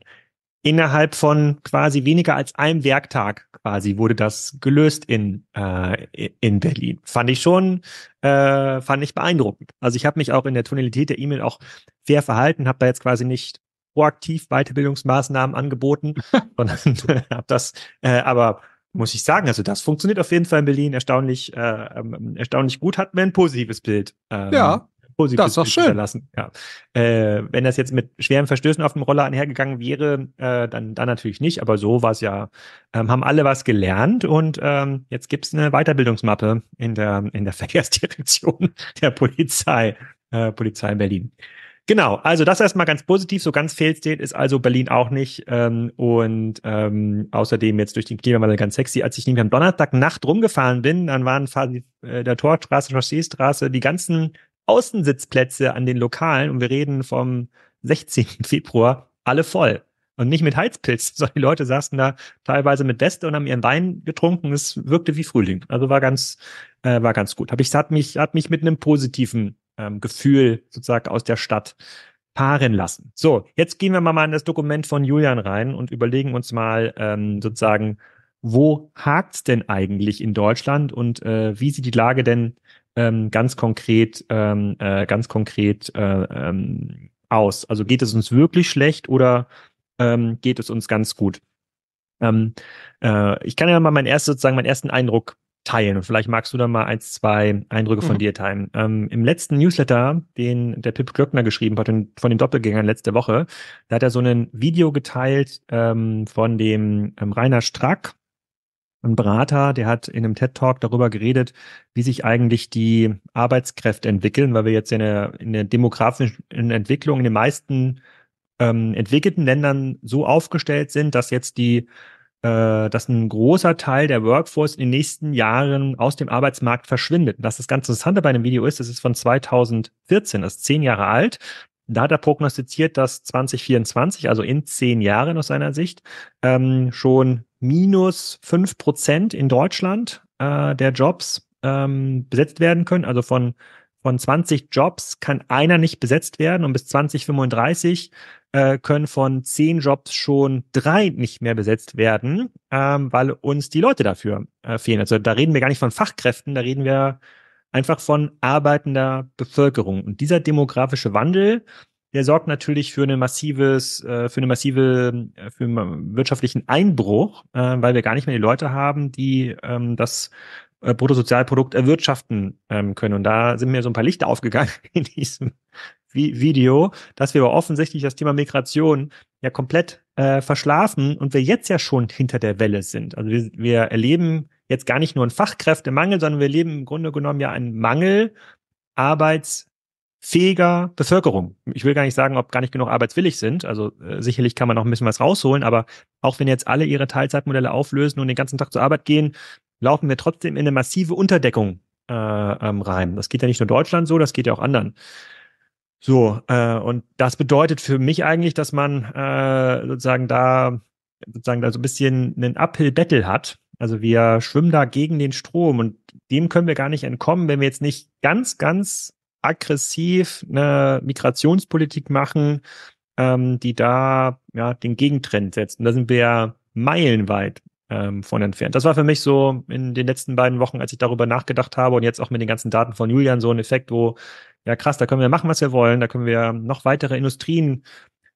Speaker 1: innerhalb von quasi weniger als einem Werktag quasi wurde das gelöst in äh, in Berlin. Fand ich schon, äh, fand ich beeindruckend. Also ich habe mich auch in der Tonalität der E-Mail auch fair verhalten, habe da jetzt quasi nicht proaktiv Weiterbildungsmaßnahmen angeboten, sondern äh, habe das. Äh, aber muss ich sagen, also das funktioniert auf jeden Fall in Berlin erstaunlich äh, ähm, erstaunlich gut. Hat mir ein positives Bild äh, ja positiv das ist hinterlassen. Ja. Äh, wenn das jetzt mit schweren Verstößen auf dem Roller einhergegangen wäre, äh, dann, dann natürlich nicht, aber so war es ja, ähm, haben alle was gelernt und ähm, jetzt gibt's eine Weiterbildungsmappe in der, in der Verkehrsdirektion der Polizei, äh, Polizei in Berlin. Genau, also das erstmal ganz positiv, so ganz fail ist also Berlin auch nicht ähm, und ähm, außerdem jetzt durch den Klimawandel ganz sexy. Als ich nämlich am Donnerstag Nacht rumgefahren bin, dann waren quasi äh, der Torstraße, Chausseestraße, die ganzen Außensitzplätze an den Lokalen, und wir reden vom 16. Februar, alle voll. Und nicht mit Heizpilz, sondern die Leute saßen da teilweise mit Weste und haben ihren Wein getrunken. Es wirkte wie Frühling. Also war ganz, äh, war ganz gut. Hab ich, hat mich, hat mich mit einem positiven ähm, Gefühl sozusagen aus der Stadt paaren lassen. So, jetzt gehen wir mal in das Dokument von Julian rein und überlegen uns mal ähm, sozusagen, wo hakt's denn eigentlich in Deutschland und äh, wie sieht die Lage denn ähm, ganz konkret, ähm, äh, ganz konkret äh, ähm, aus? Also geht es uns wirklich schlecht oder ähm, geht es uns ganz gut? Ähm, äh, ich kann ja mal mein erstes, sozusagen meinen ersten Eindruck teilen vielleicht magst du da mal ein, zwei Eindrücke von mhm. dir teilen. Ähm, Im letzten Newsletter, den der Pip Glöckner geschrieben hat, von den Doppelgängern letzte Woche, da hat er so ein Video geteilt ähm, von dem ähm, Rainer Strack, ein Berater, der hat in einem TED Talk darüber geredet, wie sich eigentlich die Arbeitskräfte entwickeln, weil wir jetzt in der, in der demografischen Entwicklung in den meisten ähm, entwickelten Ländern so aufgestellt sind, dass jetzt die, äh, dass ein großer Teil der Workforce in den nächsten Jahren aus dem Arbeitsmarkt verschwindet. Und das ist ganz interessant bei einem Video ist, das ist von 2014, das ist zehn Jahre alt. Da hat er prognostiziert, dass 2024, also in zehn Jahren aus seiner Sicht, ähm, schon minus fünf Prozent in Deutschland äh, der Jobs ähm, besetzt werden können. Also von, von 20 Jobs kann einer nicht besetzt werden und bis 2035 äh, können von zehn Jobs schon drei nicht mehr besetzt werden, ähm, weil uns die Leute dafür äh, fehlen. Also da reden wir gar nicht von Fachkräften, da reden wir einfach von arbeitender Bevölkerung. Und dieser demografische Wandel, der sorgt natürlich für eine massives, äh, für eine massive, äh, für einen wirtschaftlichen Einbruch, äh, weil wir gar nicht mehr die Leute haben, die ähm, das Bruttosozialprodukt erwirtschaften ähm, können. Und da sind mir so ein paar Lichter aufgegangen in diesem Video, dass wir aber offensichtlich das Thema Migration ja komplett verschlafen und wir jetzt ja schon hinter der Welle sind. Also wir, wir erleben jetzt gar nicht nur einen Fachkräftemangel, sondern wir erleben im Grunde genommen ja einen Mangel Arbeits fähiger Bevölkerung. Ich will gar nicht sagen, ob gar nicht genug arbeitswillig sind. Also äh, sicherlich kann man noch ein bisschen was rausholen, aber auch wenn jetzt alle ihre Teilzeitmodelle auflösen und den ganzen Tag zur Arbeit gehen, laufen wir trotzdem in eine massive Unterdeckung äh, ähm, rein. Das geht ja nicht nur Deutschland so, das geht ja auch anderen. So, äh, und das bedeutet für mich eigentlich, dass man äh, sozusagen da sozusagen da so ein bisschen einen Uphill-Battle hat. Also wir schwimmen da gegen den Strom und dem können wir gar nicht entkommen, wenn wir jetzt nicht ganz, ganz aggressiv eine Migrationspolitik machen, ähm, die da ja den Gegentrend setzt. Und da sind wir ja meilenweit ähm, von entfernt. Das war für mich so in den letzten beiden Wochen, als ich darüber nachgedacht habe und jetzt auch mit den ganzen Daten von Julian so ein Effekt, wo ja krass, da können wir machen, was wir wollen, da können wir noch weitere Industrien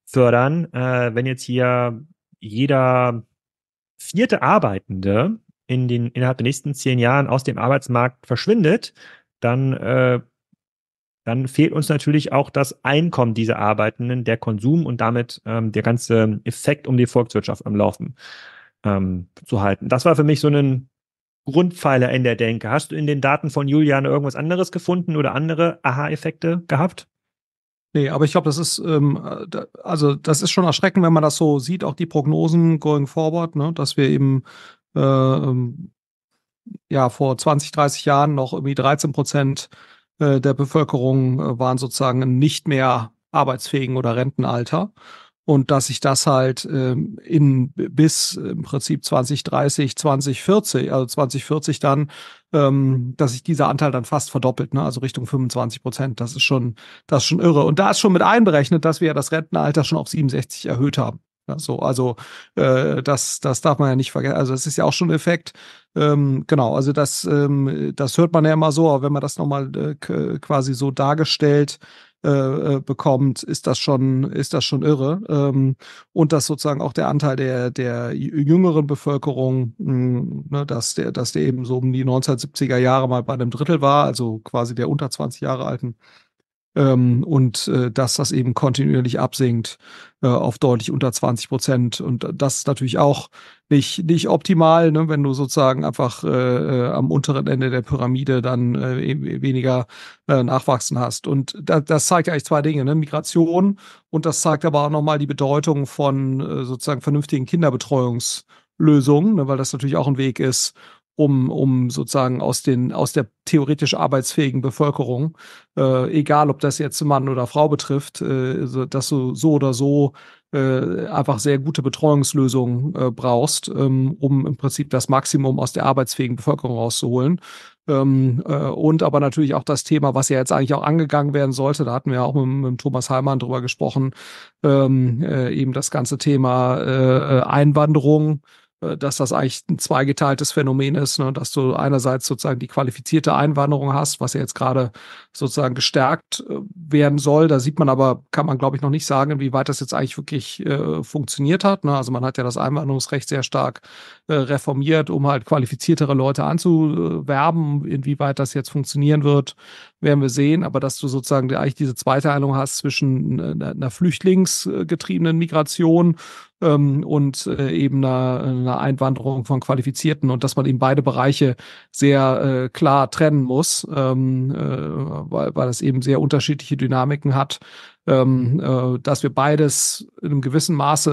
Speaker 1: fördern, äh, wenn jetzt hier jeder vierte Arbeitende in den, innerhalb der nächsten zehn Jahren aus dem Arbeitsmarkt verschwindet, dann äh, dann fehlt uns natürlich auch das Einkommen dieser Arbeitenden, der Konsum und damit ähm, der ganze Effekt, um die Volkswirtschaft am Laufen ähm, zu halten. Das war für mich so ein Grundpfeiler in der Denke. Hast du in den Daten von Julian irgendwas anderes gefunden oder andere Aha-Effekte gehabt? Nee, aber ich glaube, das ist
Speaker 3: ähm, äh, also das ist schon erschreckend, wenn man das so sieht, auch die Prognosen going forward, ne, dass wir eben äh, ähm, ja vor 20, 30 Jahren noch irgendwie 13 Prozent äh, der Bevölkerung äh, waren sozusagen nicht mehr arbeitsfähigen oder Rentenalter. Und dass sich das halt ähm, in bis im Prinzip 2030, 2040, also 2040 dann, ähm, dass sich dieser Anteil dann fast verdoppelt, ne? also Richtung 25 Prozent. Das ist schon, das ist schon irre. Und da ist schon mit einberechnet, dass wir ja das Rentenalter schon auf 67 erhöht haben. Ja, ne, so, also äh, das, das darf man ja nicht vergessen. Also das ist ja auch schon ein Effekt. Ähm, genau, also das, ähm, das hört man ja immer so, aber wenn man das nochmal äh, quasi so dargestellt äh, äh, bekommt, ist das schon, ist das schon irre. Ähm, und dass sozusagen auch der Anteil der, der jüngeren Bevölkerung, mh, hm, ne, dass der, dass der eben so um die 1970er Jahre mal bei einem Drittel war, also quasi der unter 20 Jahre alten ähm, und äh, dass das eben kontinuierlich absinkt äh, auf deutlich unter 20 Prozent. Und das ist natürlich auch nicht, nicht optimal, ne? wenn du sozusagen einfach äh, äh am unteren Ende der Pyramide dann äh, e-, e-, weniger äh, Nachwachsen hast. Und da, das zeigt ja eigentlich zwei Dinge, ne? Migration und das zeigt aber auch nochmal die Bedeutung von äh, sozusagen vernünftigen Kinderbetreuungslösungen, ne, weil das natürlich auch ein Weg ist, um, um sozusagen aus, den, aus der theoretisch arbeitsfähigen Bevölkerung, äh, egal ob das jetzt Mann oder Frau betrifft, äh, dass du so oder so äh, einfach sehr gute Betreuungslösungen äh, brauchst, ähm, um im Prinzip das Maximum aus der arbeitsfähigen Bevölkerung rauszuholen. Ähm, äh, und aber natürlich auch das Thema, was ja jetzt eigentlich auch angegangen werden sollte, da hatten wir ja auch mit, mit Thomas Heimann drüber gesprochen, ähm, äh, eben das ganze Thema äh, äh Einwanderung äh, dass das eigentlich ein zweigeteiltes Phänomen ist, ne? dass du einerseits sozusagen die qualifizierte Einwanderung hast, was ja jetzt gerade sozusagen gestärkt äh, werden soll. Da sieht man aber, kann man glaube ich noch nicht sagen, inwieweit das jetzt eigentlich wirklich äh, funktioniert hat. Ne? Also man hat ja das Einwanderungsrecht sehr stark äh, reformiert, um halt qualifiziertere Leute anzuwerben. Inwieweit das jetzt funktionieren wird, werden wir sehen. Aber dass du sozusagen eigentlich diese Zweiteilung hast zwischen äh, einer flüchtlingsgetriebenen Migration ähm, und äh, eben einer, eine Einwanderung von Qualifizierten und dass man eben beide Bereiche sehr äh, klar trennen muss, ähm, äh, weil, weil das eben sehr unterschiedliche Dynamiken hat. Ähm, äh, dass wir beides in einem gewissen Maße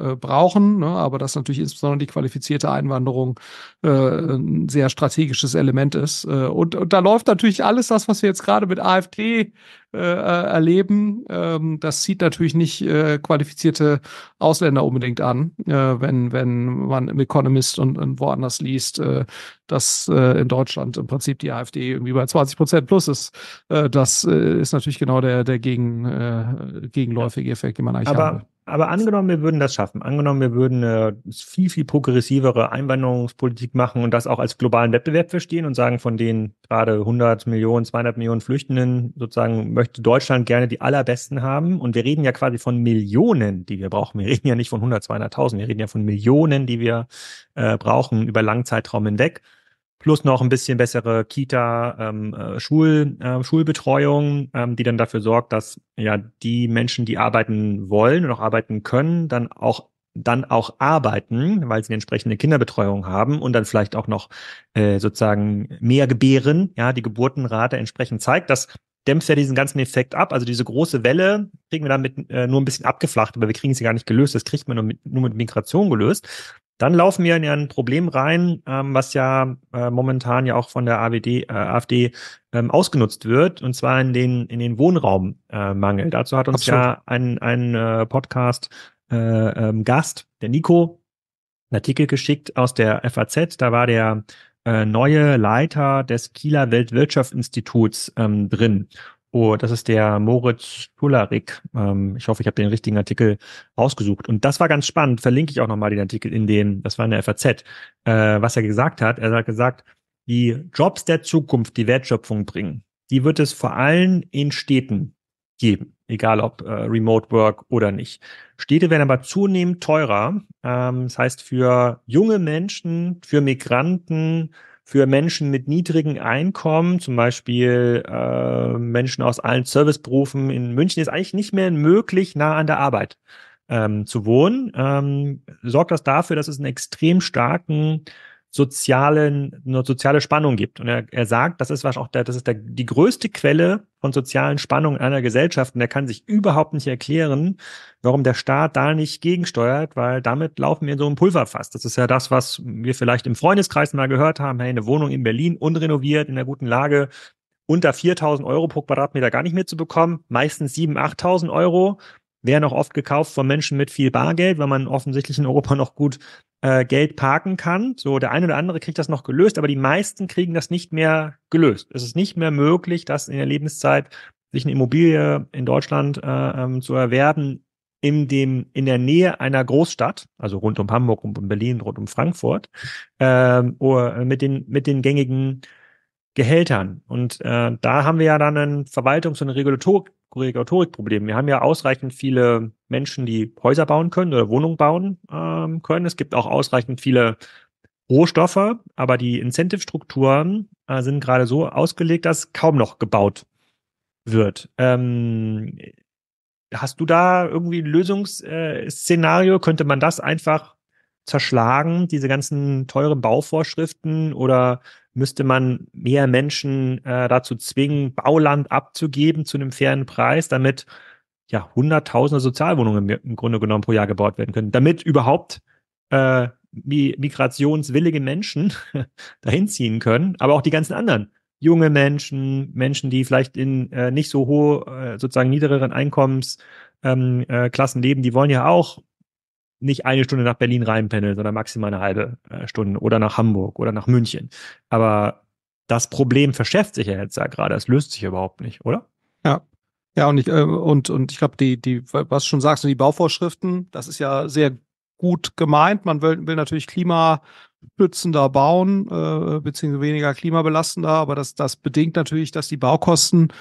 Speaker 3: äh, äh, brauchen, ne? aber dass natürlich insbesondere die qualifizierte Einwanderung äh, ein sehr strategisches Element ist. Äh, und, und da läuft natürlich alles das, was wir jetzt gerade mit AfD äh, erleben. Ähm, das zieht natürlich nicht äh, qualifizierte Ausländer unbedingt an, äh, wenn, wenn man im Economist und, und woanders liest, äh, dass äh, in Deutschland im Prinzip die AfD irgendwie bei 20 Prozent plus ist. Äh, das ist natürlich genau der, der gegen, gegenläufige Effekt, den man eigentlich hat.
Speaker 1: Aber angenommen, wir würden das schaffen, angenommen, wir würden eine viel, viel progressivere Einwanderungspolitik machen und das auch als globalen Wettbewerb verstehen und sagen, von den gerade 100 Millionen, 200 Millionen Flüchtenden sozusagen möchte Deutschland gerne die allerbesten haben. Und wir reden ja quasi von Millionen, die wir brauchen. Wir reden ja nicht von 100, 200.000, wir reden ja von Millionen, die wir äh, brauchen über Langzeitraum hinweg plus noch ein bisschen bessere Kita, ähm, äh, Schul, äh, Schulbetreuung, ähm, die dann dafür sorgt, dass ja die Menschen, die arbeiten wollen und auch arbeiten können, dann auch dann auch arbeiten, weil sie eine entsprechende Kinderbetreuung haben und dann vielleicht auch noch äh, sozusagen mehr gebären, ja, die Geburtenrate entsprechend zeigt. Das dämpft ja diesen ganzen Effekt ab. Also diese große Welle kriegen wir damit äh, nur ein bisschen abgeflacht, aber wir kriegen sie gar nicht gelöst. Das kriegt man nur mit, nur mit Migration gelöst. Dann laufen wir in ein Problem rein, ähm, was ja äh, momentan ja auch von der AWD, äh, AfD ähm, ausgenutzt wird, und zwar in den, in den Wohnraummangel. Äh, Dazu hat uns Absolut. ja ein, ein äh, Podcast äh, ähm, Gast, der Nico, einen Artikel geschickt aus der FAZ. Da war der äh, neue Leiter des Kieler Weltwirtschaftsinstituts ähm, drin. Oh, das ist der Moritz Tularik. Ähm, ich hoffe, ich habe den richtigen Artikel ausgesucht. Und das war ganz spannend. Verlinke ich auch nochmal den Artikel in den, das war in der FAZ, äh, was er gesagt hat. Er hat gesagt, die Jobs der Zukunft, die Wertschöpfung bringen, die wird es vor allem in Städten geben, egal ob äh, Remote Work oder nicht. Städte werden aber zunehmend teurer. Ähm, das heißt, für junge Menschen, für Migranten, für Menschen mit niedrigen Einkommen, zum Beispiel äh, Menschen aus allen Serviceberufen in München, ist eigentlich nicht mehr möglich, nah an der Arbeit ähm, zu wohnen. Ähm, sorgt das dafür, dass es einen extrem starken sozialen, eine soziale Spannung gibt. Und er, er sagt, das ist was auch der, das ist der, die größte Quelle von sozialen Spannungen einer Gesellschaft. Und er kann sich überhaupt nicht erklären, warum der Staat da nicht gegensteuert, weil damit laufen wir in so einem Pulverfass. Das ist ja das, was wir vielleicht im Freundeskreis mal gehört haben. Hey, eine Wohnung in Berlin, unrenoviert, in einer guten Lage, unter 4000 Euro pro Quadratmeter gar nicht mehr zu bekommen, meistens 7.000, 8.000 Euro werden auch oft gekauft von Menschen mit viel Bargeld, weil man offensichtlich in Europa noch gut äh, Geld parken kann. So, der eine oder andere kriegt das noch gelöst, aber die meisten kriegen das nicht mehr gelöst. Es ist nicht mehr möglich, dass in der Lebenszeit sich eine Immobilie in Deutschland äh, ähm, zu erwerben in dem in der Nähe einer Großstadt, also rund um Hamburg, rund um Berlin, rund um Frankfurt, ähm, mit den mit den gängigen Gehältern. Und äh, da haben wir ja dann ein Verwaltungs- und Regulatorikproblem. Wir haben ja ausreichend viele Menschen, die Häuser bauen können oder Wohnungen bauen ähm, können. Es gibt auch ausreichend viele Rohstoffe, aber die Incentive-Strukturen äh, sind gerade so ausgelegt, dass kaum noch gebaut wird. Ähm, hast du da irgendwie ein Lösungsszenario? Könnte man das einfach zerschlagen, diese ganzen teuren Bauvorschriften? Oder müsste man mehr Menschen äh, dazu zwingen, Bauland abzugeben zu einem fairen Preis, damit ja hunderttausende Sozialwohnungen im Grunde genommen pro Jahr gebaut werden können, damit überhaupt äh, migrationswillige Menschen dahin ziehen können, aber auch die ganzen anderen junge Menschen, Menschen, die vielleicht in äh, nicht so hohe, äh, sozusagen niedrigeren Einkommensklassen ähm, äh, leben, die wollen ja auch nicht eine Stunde nach Berlin reinpendeln, sondern maximal eine halbe äh, Stunde oder nach Hamburg oder nach München. Aber das Problem verschärft sich ja jetzt ja gerade. Es löst sich überhaupt nicht, oder?
Speaker 3: Ja. Ja, und ich, äh, und, und ich glaube, die, die, was schon sagst, du, die Bauvorschriften, das ist ja sehr gut gemeint. Man will, will natürlich klimaschützender bauen, äh, beziehungsweise weniger klimabelastender, aber das, das bedingt natürlich, dass die Baukosten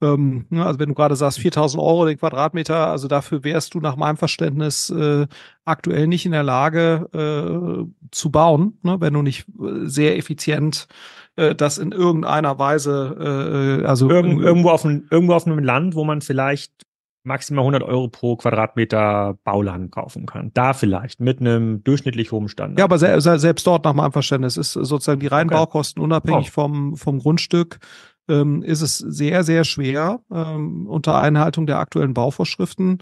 Speaker 3: ähm, ne, also wenn du gerade sagst, 4000 Euro den Quadratmeter, also dafür wärst du nach meinem Verständnis äh, aktuell nicht in der Lage äh, zu bauen, ne, wenn du nicht äh, sehr effizient äh, das in irgendeiner
Speaker 1: Weise, äh, also Irgend, irgendwo, auf ein, irgendwo auf einem Land, wo man vielleicht maximal 100 Euro pro Quadratmeter Bauland kaufen kann. Da vielleicht mit einem durchschnittlich hohen Standard. Ja, aber
Speaker 3: se selbst dort nach meinem Verständnis ist sozusagen die reinen okay. unabhängig oh. vom, vom Grundstück ähm, ist es sehr, sehr schwer, ähm, unter Einhaltung der aktuellen Bauvorschriften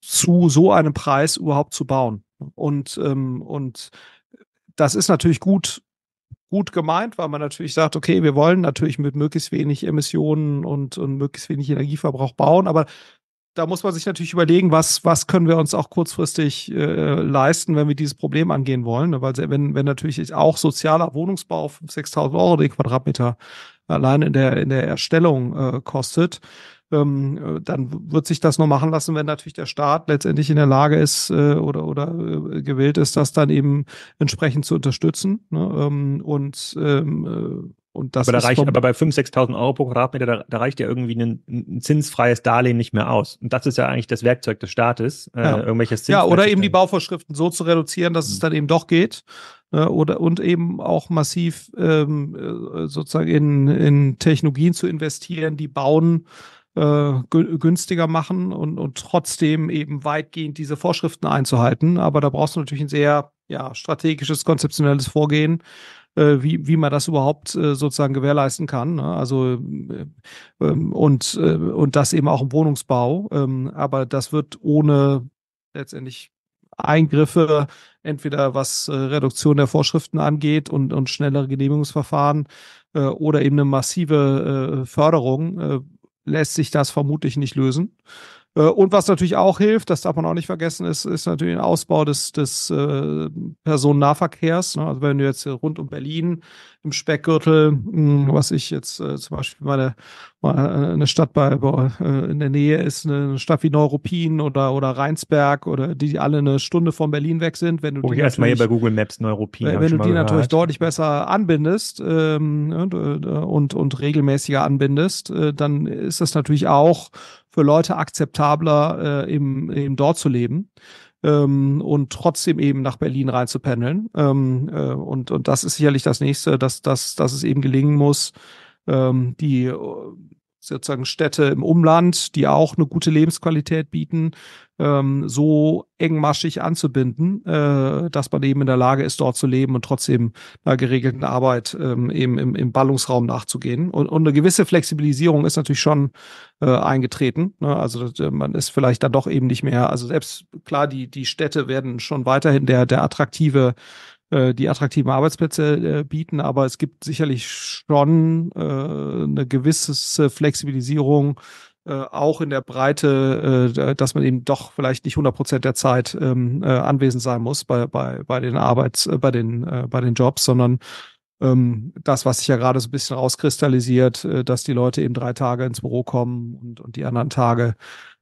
Speaker 3: zu so einem Preis überhaupt zu bauen. Und, ähm, und das ist natürlich gut, gut gemeint, weil man natürlich sagt, okay, wir wollen natürlich mit möglichst wenig Emissionen und, und möglichst wenig Energieverbrauch bauen, aber da muss man sich natürlich überlegen, was, was können wir uns auch kurzfristig äh, leisten, wenn wir dieses Problem angehen wollen. Weil wenn, wenn natürlich auch sozialer Wohnungsbau 6.000 Euro den Quadratmeter allein in der, in der Erstellung äh, kostet, ähm, äh, dann wird sich das nur machen lassen, wenn natürlich der Staat letztendlich in der Lage ist äh, oder, oder äh, gewillt ist, das dann eben entsprechend zu unterstützen. Ne? Ähm, und ähm, äh, und das aber, da reicht, aber bei
Speaker 1: 5.000, 6.000 Euro pro Quadratmeter, da, da reicht ja irgendwie ein, ein, zinsfreies Darlehen nicht mehr aus. Und das ist ja eigentlich das Werkzeug des Staates, äh, ja. irgendwelches Zins Ja, oder eben
Speaker 3: die Bauvorschriften so zu reduzieren, dass mhm. es dann eben doch geht. Äh, oder und eben auch massiv ähm, äh, sozusagen in, in Technologien zu investieren, die bauen äh, günstiger machen und, und trotzdem eben weitgehend diese Vorschriften einzuhalten. Aber da brauchst du natürlich ein sehr ja, strategisches, konzeptionelles Vorgehen, wie, wie man das überhaupt äh, sozusagen gewährleisten kann. Ne? Also ähm, und, äh, und das eben auch im Wohnungsbau. Ähm, aber das wird ohne letztendlich Eingriffe, entweder was äh, Reduktion der Vorschriften angeht und, und schnellere Genehmigungsverfahren äh, oder eben eine massive äh, Förderung, lässt sich das vermutlich nicht lösen. Äh, und was natürlich auch hilft, das darf man auch nicht vergessen, ist, ist natürlich ein Ausbau des, des äh, Personennahverkehrs. Ne? Also wenn du jetzt rund um Berlin im Speckgürtel, mh, hm, was ich jetzt äh, zum Beispiel meine, meine äh, eine Stadt bei, äh, in der Nähe ist, eine Stadt wie Neuruppin oder, oder Rheinsberg oder die, die alle eine Stunde von Berlin weg sind, wenn du oh, die erstmal hier bei Google Maps
Speaker 1: Neuruppin. wenn, wenn du die gehört. natürlich deutlich
Speaker 3: besser anbindest ähm, und, ne, und, und regelmäßiger anbindest, äh, dann ist das natürlich auch für Leute akzeptabler, äh, im, im dort zu leben ähm, und trotzdem eben nach Berlin reinzupendeln. Ähm, äh, und, und das ist sicherlich das Nächste, dass, dass, dass es eben gelingen muss, ähm, die äh, sozusagen Städte im Umland, die auch eine gute Lebensqualität bieten, ähm, so engmaschig anzubinden, äh, dass man eben in der Lage ist, dort zu leben und trotzdem einer geregelten Arbeit ähm, eben im, im Ballungsraum nachzugehen. Und, und eine gewisse Flexibilisierung ist natürlich schon äh, eingetreten. Ne? Also äh, man ist vielleicht dann doch eben nicht mehr, also selbst klar, die, die Städte werden schon weiterhin der, der attraktive äh, die attraktiven Arbeitsplätze äh, bieten, aber es gibt sicherlich schon äh, eine gewisse Flexibilisierung äh, auch in der Breite, äh, dass man eben doch vielleicht nicht 100 Prozent der Zeit ähm, äh, anwesend sein muss bei, bei, bei den Arbeits-, äh, bei den, äh, bei den Jobs, sondern ähm, das, was sich ja gerade so ein bisschen rauskristallisiert, äh, dass die Leute eben drei Tage ins Büro kommen und, und die anderen Tage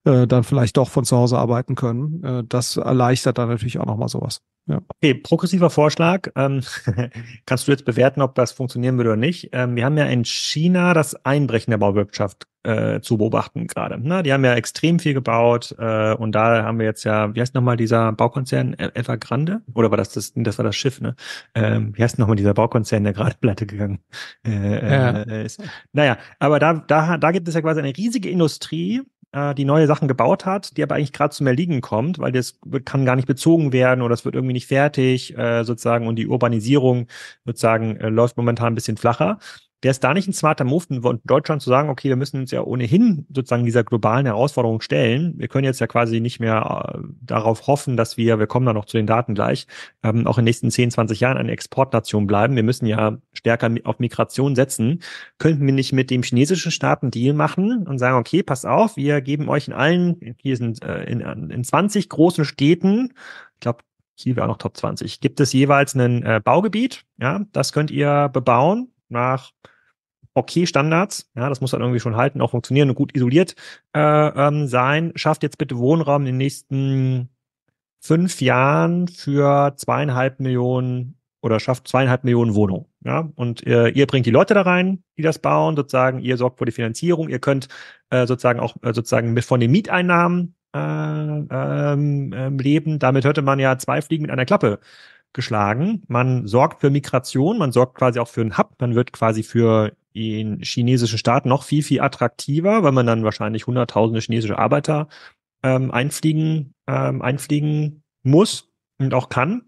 Speaker 3: äh, dann vielleicht doch von
Speaker 1: zu Hause arbeiten können. Äh, das erleichtert dann natürlich auch nochmal sowas. Ja. Okay, progressiver Vorschlag. Ähm, kannst du jetzt bewerten, ob das funktionieren würde oder nicht? Ähm, wir haben ja in China das Einbrechen der Bauwirtschaft äh, zu beobachten gerade. Na, die haben ja extrem viel gebaut äh, und da haben wir jetzt ja, wie heißt nochmal dieser Baukonzern e-, Evergrande? Oder war das das? Das war das Schiff, ne? Ähm, wie heißt nochmal dieser Baukonzern, der gerade pleite gegangen äh, ja. Äh, ist? Naja, aber da da da gibt es ja quasi eine riesige Industrie, äh, die neue Sachen gebaut hat, die aber eigentlich gerade zum Erliegen kommt, weil das kann gar nicht bezogen werden oder es wird irgendwie nicht fertig, äh, sozusagen, und die Urbanisierung sozusagen äh, läuft momentan ein bisschen flacher. Wäre es da nicht ein smarter Move, in Deutschland zu sagen, okay, wir müssen uns ja ohnehin sozusagen dieser globalen Herausforderung stellen. Wir können jetzt ja quasi nicht mehr äh, darauf hoffen, dass wir, wir kommen da noch zu den Daten gleich, ähm, auch in den nächsten 10, 20 Jahren eine Exportnation bleiben. Wir müssen ja stärker auf Migration setzen. Könnten wir nicht mit dem chinesischen Staat einen Deal machen und sagen, okay, pass auf, wir geben euch in allen, hier sind äh, in, in 20 großen Städten, ich glaube, hier wäre auch noch Top 20. Gibt es jeweils ein äh, Baugebiet? Ja, das könnt ihr bebauen nach okay Standards, ja, das muss dann irgendwie schon halten, auch funktionieren und gut isoliert äh, ähm, sein, schafft jetzt bitte Wohnraum in den nächsten fünf Jahren für zweieinhalb Millionen oder schafft zweieinhalb Millionen Wohnungen. Ja? Und äh, ihr bringt die Leute da rein, die das bauen, sozusagen, ihr sorgt für die Finanzierung, ihr könnt äh, sozusagen auch äh, sozusagen mit von den Mieteinnahmen äh, ähm, ähm leben. Damit hörte man ja zwei Fliegen mit einer Klappe geschlagen. Man sorgt für Migration, man sorgt quasi auch für einen Hub, man wird quasi für den chinesischen Staat noch viel, viel attraktiver, weil man dann wahrscheinlich hunderttausende chinesische Arbeiter ähm, einfliegen, ähm, einfliegen muss und auch kann.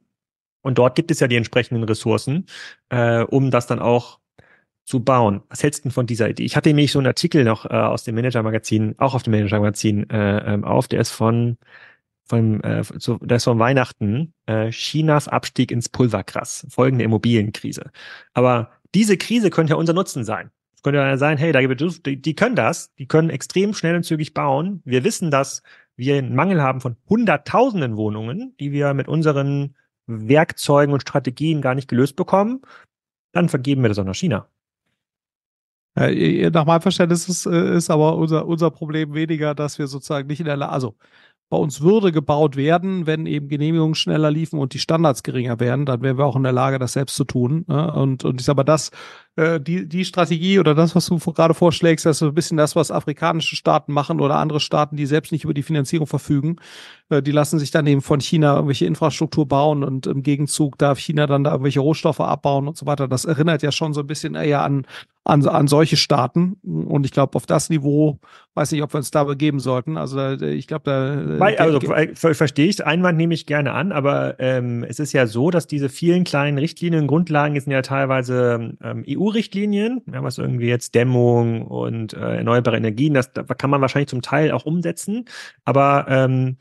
Speaker 1: Und dort gibt es ja die entsprechenden Ressourcen, äh, um das dann auch zu bauen. Was hältst du denn von dieser Idee? Ich hatte nämlich so einen Artikel noch äh, aus dem Manager-Magazin, auch auf dem Manager-Magazin äh, ähm, auf, der ist von von, äh, zu, das von Weihnachten, äh, Chinas Abstieg ins Pulverkrass, folgende Immobilienkrise. Aber diese Krise könnte ja unser Nutzen sein. Es könnte ja sein, hey, da gibt es, die, die können das, die können extrem schnell und zügig bauen. Wir wissen, dass wir einen Mangel haben von hunderttausenden Wohnungen, die wir mit unseren Werkzeugen und Strategien gar nicht gelöst bekommen. Dann vergeben wir das auch nach China. Ja, äh,
Speaker 3: nach meinem Verständnis ist, äh, ist aber unser, unser Problem weniger, dass wir sozusagen nicht in der Lage, also bei uns würde gebaut werden, wenn eben Genehmigungen schneller liefen und die Standards geringer wären, dann wären wir auch in der Lage, das selbst zu tun. Ne? Und, und ich sage mal, das, äh, die, die Strategie oder das, was du gerade vorschlägst, das ist ein bisschen das, was afrikanische Staaten machen oder andere Staaten, die selbst nicht über die Finanzierung verfügen. Äh, die lassen sich dann eben von China irgendwelche Infrastruktur bauen und im Gegenzug darf China dann da irgendwelche Rohstoffe abbauen und so weiter. Das erinnert ja schon so ein bisschen eher an an, an solche Staaten. Und ich glaube, auf das Niveau weiß nicht, ob wir uns da begeben sollten. Also äh, ich glaube, da. Äh, Weil, also
Speaker 1: verstehe ich, Einwand nehme ich gerne an, aber ähm, es ist ja so, dass diese vielen kleinen Richtlinien, Grundlagen sind ja teilweise ähm, EU-Richtlinien, ja, was irgendwie jetzt Dämmung und äh, erneuerbare Energien, das, da kann man wahrscheinlich zum Teil auch umsetzen. Aber ähm,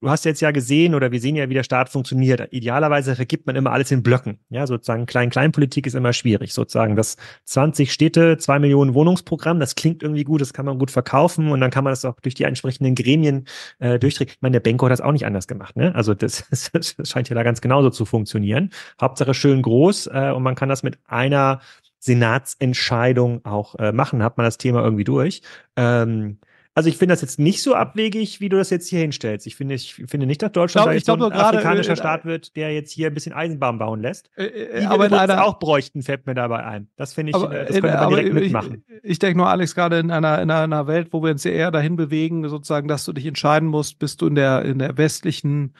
Speaker 1: du hast jetzt ja gesehen oder wir sehen ja, wie der Staat funktioniert. Idealerweise vergibt man immer alles in Blöcken. Ja, sozusagen Klein-Klein-Politik ist immer schwierig. Sozusagen das 20 Städte, 2 Millionen Wohnungsprogramm, das klingt irgendwie gut, das kann man gut verkaufen und dann kann man das auch durch die entsprechenden Gremien äh, durchdrücken. Ich meine, der Benko hat das auch nicht anders gemacht. Ne? Also das, das scheint ja da ganz genauso zu funktionieren. Hauptsache schön groß äh, und man kann das mit einer Senatsentscheidung auch äh, machen. Hat man das Thema irgendwie durch. Ähm, also ich finde das jetzt nicht so abwegig, wie du das jetzt hier hinstellst. Ich finde, ich finde nicht, dass Deutschland ich glaub, da jetzt so ein afrikanischer äh, äh, Staat wird, der jetzt hier ein bisschen Eisenbahn bauen lässt. Äh, äh, die äh, aber wir einer, auch bräuchten, fällt mir dabei ein. Das finde ich, aber, das könnte man direkt mitmachen.
Speaker 3: Ich, ich denke nur, Alex, gerade in einer, in einer Welt, wo wir uns eher dahin bewegen, sozusagen, dass du dich entscheiden musst, bist du in der, in der westlichen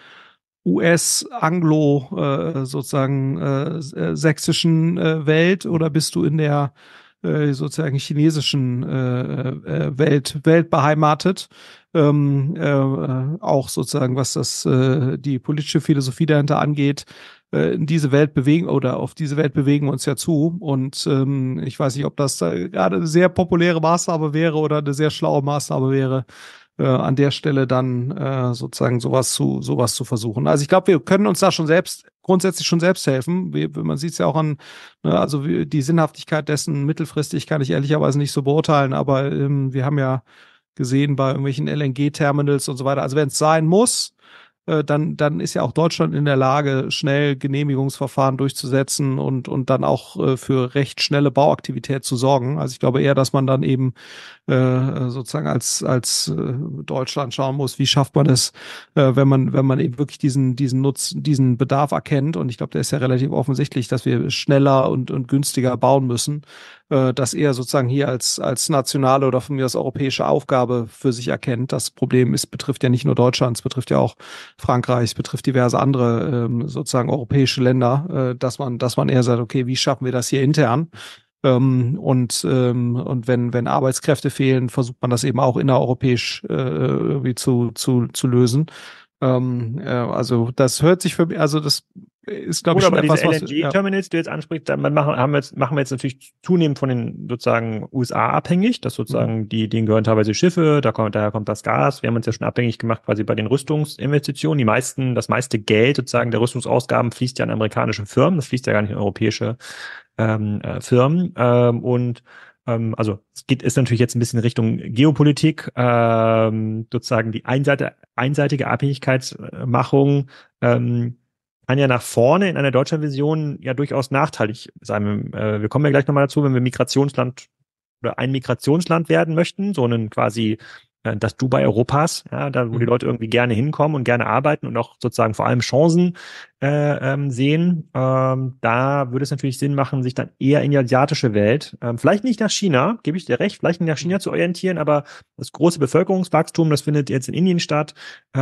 Speaker 3: US-Anglo äh, sozusagen sächsischen Welt oder bist du in der äh, sozusagen chinesischen äh, äh, Welt, Welt beheimatet. Ähm, äh, äh, auch sozusagen, was das äh, die politische Philosophie dahinter angeht, äh, in diese Welt bewegen oder auf diese Welt bewegen wir uns ja zu. Und ähm, ich weiß nicht, ob das da gerade eine sehr populäre Maßnahme wäre oder eine sehr schlaue Maßnahme wäre, äh, an der Stelle dann äh, sozusagen sowas zu sowas zu versuchen. Also ich glaube, wir können uns da schon selbst grundsätzlich schon selbst helfen. Wie, man sieht es ja auch an, ne, also wie, die Sinnhaftigkeit dessen mittelfristig kann ich ehrlicherweise nicht so beurteilen, aber ähm, wir haben ja gesehen bei irgendwelchen LNG-Terminals und so weiter. Also wenn es sein muss, äh, dann, dann ist ja auch Deutschland in der Lage, schnell Genehmigungsverfahren durchzusetzen und, und dann auch äh, für recht schnelle Bauaktivität zu sorgen. Also ich glaube eher, dass man dann eben äh, sozusagen als, als äh, Deutschland schauen muss, wie schafft man es, äh, wenn man, wenn man eben wirklich diesen, diesen Nutz diesen Bedarf erkennt. Und ich glaube, der ist ja relativ offensichtlich, dass wir schneller und, und günstiger bauen müssen, äh, dass er sozusagen hier als, als nationale oder von mir als europäische Aufgabe für sich erkennt. Das Problem ist, betrifft ja nicht nur Deutschland, es betrifft ja auch Frankreich, es betrifft diverse andere ähm, sozusagen europäische Länder, äh, dass man, dass man eher sagt, okay, wie schaffen wir das hier intern? Ähm, und ähm, und wenn, wenn Arbeitskräfte fehlen, versucht man das eben auch innereuropäisch äh, irgendwie zu, zu, zu lösen. Ähm, äh, also das hört sich für mich, also das ist, glaube ich, schon aber etwas, diese LNG-Terminals,
Speaker 1: ja. die du jetzt ansprichst, dann machen, haben wir jetzt, machen wir jetzt natürlich zunehmend von den sozusagen USA abhängig, dass mhm. sozusagen mhm. die, denen gehören teilweise Schiffe, da kommt, daher kommt das Gas. Wir haben uns ja schon abhängig gemacht quasi bei den Rüstungsinvestitionen. Die meisten, das meiste Geld sozusagen der Rüstungsausgaben fließt ja an amerikanische Firmen, das fließt ja gar nicht in europäische ähm, äh, Firmen. Ähm, und ähm, also es geht ist natürlich jetzt ein bisschen Richtung Geopolitik, ähm, sozusagen die einseitige, einseitige Abhängigkeitsmachung. Ähm, kann ja nach vorne in einer deutschen Vision ja durchaus nachteilig sein. Äh, wir kommen ja gleich nochmal dazu, wenn wir Migrationsland oder ein Migrationsland werden möchten, so einen quasi äh, das Dubai Europas, ja, da wo die mhm. Leute irgendwie gerne hinkommen und gerne arbeiten und auch sozusagen vor allem Chancen äh, ähm, sehen, ähm, da würde es natürlich Sinn machen, sich dann eher in die asiatische Welt, ähm, vielleicht nicht nach China, gebe ich dir recht, vielleicht nicht nach China mhm. zu orientieren, aber das große Bevölkerungswachstum, das findet jetzt in Indien statt, äh,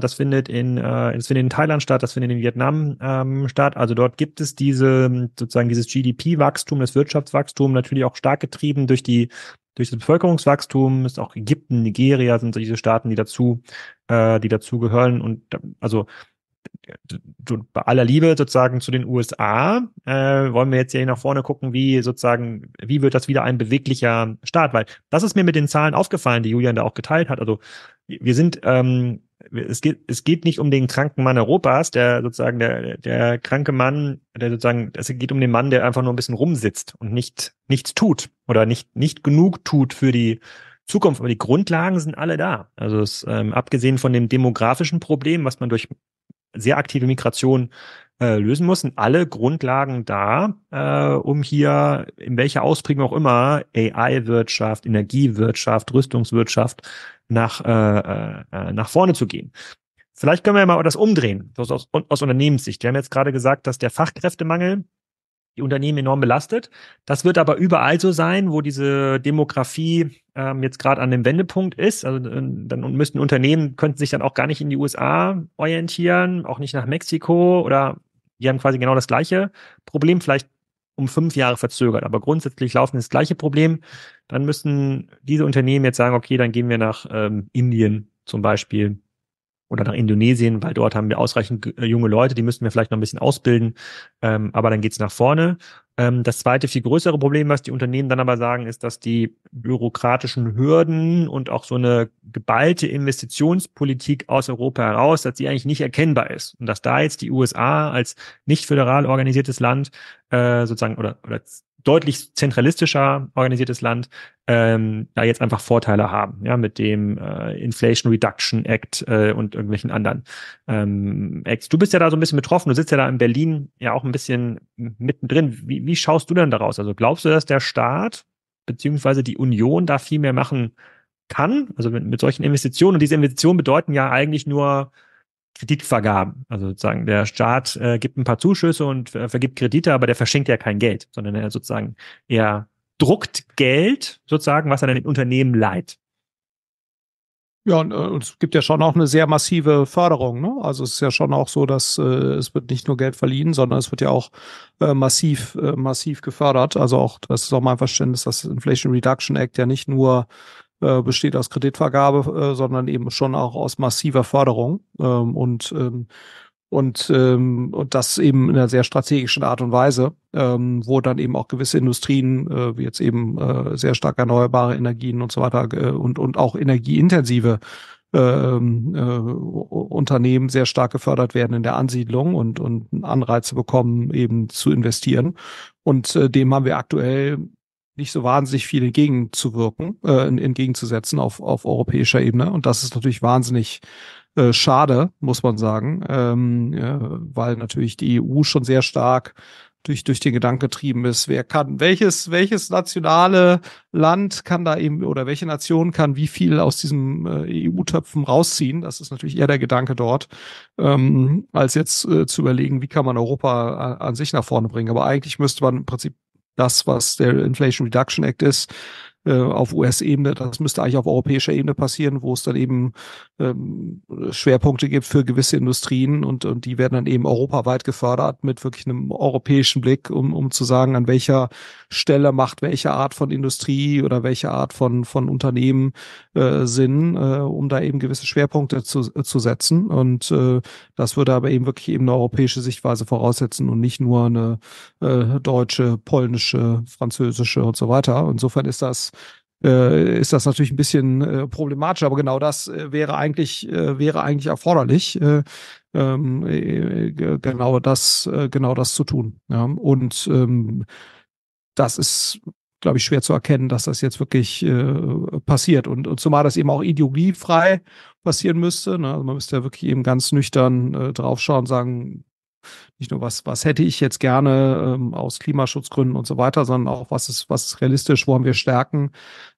Speaker 1: das findet in äh, das findet in Thailand statt, das findet in Vietnam ähm, statt. Also dort gibt es diese sozusagen dieses GDP-Wachstum, das Wirtschaftswachstum natürlich auch stark getrieben durch die durch das Bevölkerungswachstum ist auch Ägypten, Nigeria sind diese Staaten, die dazu, äh, die dazu gehören und also bei aller Liebe sozusagen zu den USA äh, wollen wir jetzt hier nach vorne gucken, wie sozusagen, wie wird das wieder ein beweglicher Staat? Weil das ist mir mit den Zahlen aufgefallen, die Julian da auch geteilt hat. Also wir sind ähm, es geht, es geht nicht um den kranken Mann Europas, der sozusagen der, der kranke Mann, der sozusagen, es geht um den Mann, der einfach nur ein bisschen rumsitzt und nicht, nichts tut oder nicht, nicht genug tut für die Zukunft. Aber die Grundlagen sind alle da. Also es, ähm, abgesehen von dem demografischen Problem, was man durch sehr aktive Migration äh, lösen muss, sind alle Grundlagen da, äh, um hier in welcher Ausprägung auch immer AI-Wirtschaft, Energiewirtschaft, Rüstungswirtschaft nach, äh, äh, äh, nach vorne zu gehen. Vielleicht können wir ja mal das umdrehen, aus, aus, aus Unternehmenssicht. Wir haben jetzt gerade gesagt, dass der Fachkräftemangel die Unternehmen enorm belastet. Das wird aber überall so sein, wo diese Demografie ähm, jetzt gerade an dem Wendepunkt ist. Also äh, dann müssten Unternehmen könnten sich dann auch gar nicht in die USA orientieren, auch nicht nach Mexiko oder die haben quasi genau das gleiche Problem, vielleicht um fünf Jahre verzögert, aber grundsätzlich laufen das gleiche Problem. Dann müssen diese Unternehmen jetzt sagen, okay, dann gehen wir nach ähm, Indien zum Beispiel oder nach Indonesien, weil dort haben wir ausreichend äh, junge Leute, die müssten wir vielleicht noch ein bisschen ausbilden, ähm, aber dann geht's nach vorne. Ähm, das zweite, viel größere Problem, was die Unternehmen dann aber sagen, ist, dass die bürokratischen Hürden und auch so eine geballte Investitionspolitik aus Europa heraus, dass sie eigentlich nicht erkennbar ist. Und dass da jetzt die USA als nicht föderal organisiertes Land äh, sozusagen oder, oder deutlich zentralistischer organisiertes Land ähm, da jetzt einfach Vorteile haben, ja, mit dem äh, Inflation Reduction Act äh, und irgendwelchen anderen ähm, Acts. Du bist ja da so ein bisschen betroffen, du sitzt ja da in Berlin ja auch ein bisschen mittendrin. Wie, wie schaust du denn daraus? Also glaubst du, dass der Staat beziehungsweise die Union da viel mehr machen kann? Also mit, mit solchen Investitionen und diese Investitionen bedeuten ja eigentlich nur Kreditvergaben. Also sozusagen der Staat äh, gibt ein paar Zuschüsse und äh, vergibt Kredite, aber der verschenkt ja kein Geld, sondern er sozusagen er druckt Geld sozusagen, was er dann den Unternehmen leiht.
Speaker 3: Ja, und, äh, und, es gibt ja schon auch eine sehr massive Förderung. Ne? Also es ist ja schon auch so, dass äh, es wird nicht nur Geld verliehen, sondern es wird ja auch äh, massiv, äh, massiv gefördert. Also auch, das ist auch mein Verständnis, dass das Inflation Reduction Act ja nicht nur äh, besteht aus Kreditvergabe, äh, sondern eben schon auch aus massiver Förderung ähm, und ähm, und, ähm, und das eben in einer sehr strategischen Art und Weise, ähm, wo dann eben auch gewisse Industrien, äh, wie jetzt eben äh, sehr stark erneuerbare Energien und so weiter äh, und, und auch energieintensive äh, ähm, äh, Unternehmen sehr stark gefördert werden in der Ansiedlung und, und Anreize bekommen, eben zu investieren. Und äh, dem haben wir aktuell nicht so wahnsinnig viel entgegenzuwirken, äh, entgegenzusetzen auf, auf europäischer Ebene. Und das ist natürlich wahnsinnig äh, schade, muss man sagen, ähm, äh, weil natürlich die EU schon sehr stark durch, durch den Gedanken getrieben ist, wer kann, welches, welches nationale Land kann da eben oder welche Nation kann wie viel aus diesem äh, EU-Töpfen rausziehen. Das ist natürlich eher der Gedanke dort, ähm, als jetzt äh, zu überlegen, wie kann man Europa an, äh, an sich nach vorne bringen. Aber eigentlich müsste man im Prinzip das, was der Inflation Reduction Act ist, äh, auf US-Ebene. Das müsste eigentlich auf europäischer Ebene passieren, wo es dann eben ähm, Schwerpunkte gibt für gewisse Industrien und, und die werden dann eben europaweit gefördert mit wirklich einem europäischen Blick, um, um zu sagen, an welcher Stelle macht welche Art von Industrie oder welche Art von, von Unternehmen äh, Sinn, äh, um da eben gewisse Schwerpunkte zu, äh, zu setzen. Und äh, das würde aber eben wirklich eben eine europäische Sichtweise voraussetzen und nicht nur eine äh, deutsche, polnische, französische und so weiter. Insofern ist das äh, ist das natürlich ein bisschen äh, problematischer. Aber genau das äh, wäre eigentlich, äh, wäre eigentlich erforderlich, äh, ähm, äh, äh, genau das, äh, genau das zu tun. Ja? Und ähm, das ist glaube ich, schwer zu erkennen, dass das jetzt wirklich äh, passiert. Und, und zumal das eben auch ideologiefrei passieren müsste. Ne? Also man müsste ja wirklich eben ganz nüchtern äh, draufschauen und sagen, nicht nur was, was hätte ich jetzt gerne ähm, aus Klimaschutzgründen und so weiter, sondern auch was ist, was ist realistisch, wo haben wir Stärken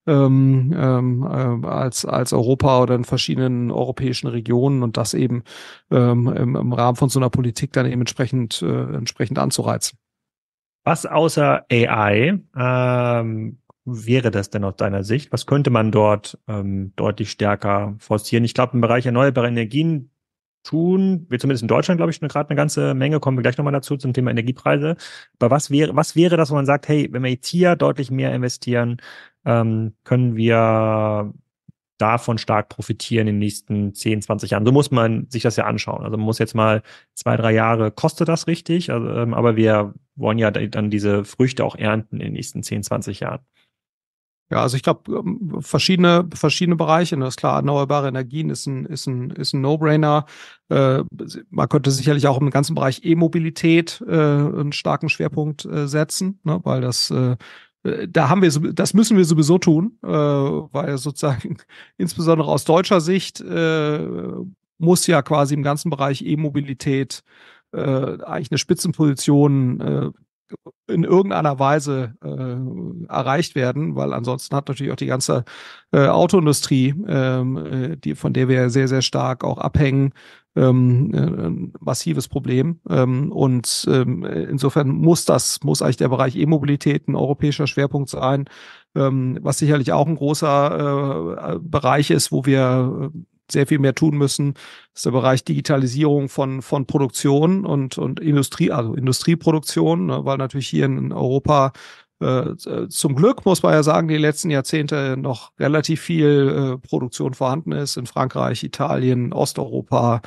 Speaker 3: ähm, ähm, äh, als, als Europa oder in verschiedenen europäischen Regionen und das eben ähm, im, im Rahmen von so einer Politik dann eben entsprechend, äh, entsprechend
Speaker 1: anzureizen. Was außer AI ähm, wäre das denn aus deiner Sicht? Was könnte man dort ähm, deutlich stärker forcieren? Ich glaube, im Bereich erneuerbare Energien tun wir zumindest in Deutschland, glaube ich, gerade eine ganze Menge, kommen wir gleich nochmal dazu zum Thema Energiepreise. Aber was wäre, was wäre das, wo man sagt, hey, wenn wir jetzt hier deutlich mehr investieren, ähm, können wir davon stark profitieren in den nächsten 10, 20 Jahren. So muss man sich das ja anschauen. Also man muss jetzt mal zwei, drei Jahre kostet das richtig, also, ähm, aber wir wollen ja dann diese Früchte auch ernten in den nächsten 10, 20 Jahren.
Speaker 3: Ja, also ich glaube, ähm, verschiedene, verschiedene Bereiche, das ne? ist klar, erneuerbare Energien ist ein, ist ein, ist ein No-Brainer. Äh, man könnte sicherlich auch im ganzen Bereich E-Mobilität äh, einen starken Schwerpunkt äh, setzen, ne? weil das äh, äh da haben wir, das müssen wir sowieso tun, äh, weil sozusagen insbesondere aus deutscher Sicht äh, muss ja quasi im ganzen Bereich E-Mobilität äh, eigentlich eine Spitzenposition äh, in irgendeiner Weise äh, erreicht werden, weil ansonsten hat natürlich auch die ganze äh, Autoindustrie, ähm, äh, die, von der wir sehr, sehr stark auch abhängen, ähm, äh, ein massives Problem. Ähm, und ähm, insofern muss das, muss eigentlich der Bereich E-Mobilität ein europäischer Schwerpunkt sein, ähm, was sicherlich auch ein großer äh, Bereich ist, wo wir äh, sehr viel mehr tun müssen, ist der Bereich Digitalisierung von, von Produktion und, und Industrie, also Industrieproduktion, ne, weil natürlich hier in Europa äh, zum Glück muss man ja sagen, die letzten Jahrzehnte noch relativ viel äh, Produktion vorhanden ist. In Frankreich, Italien, Osteuropa,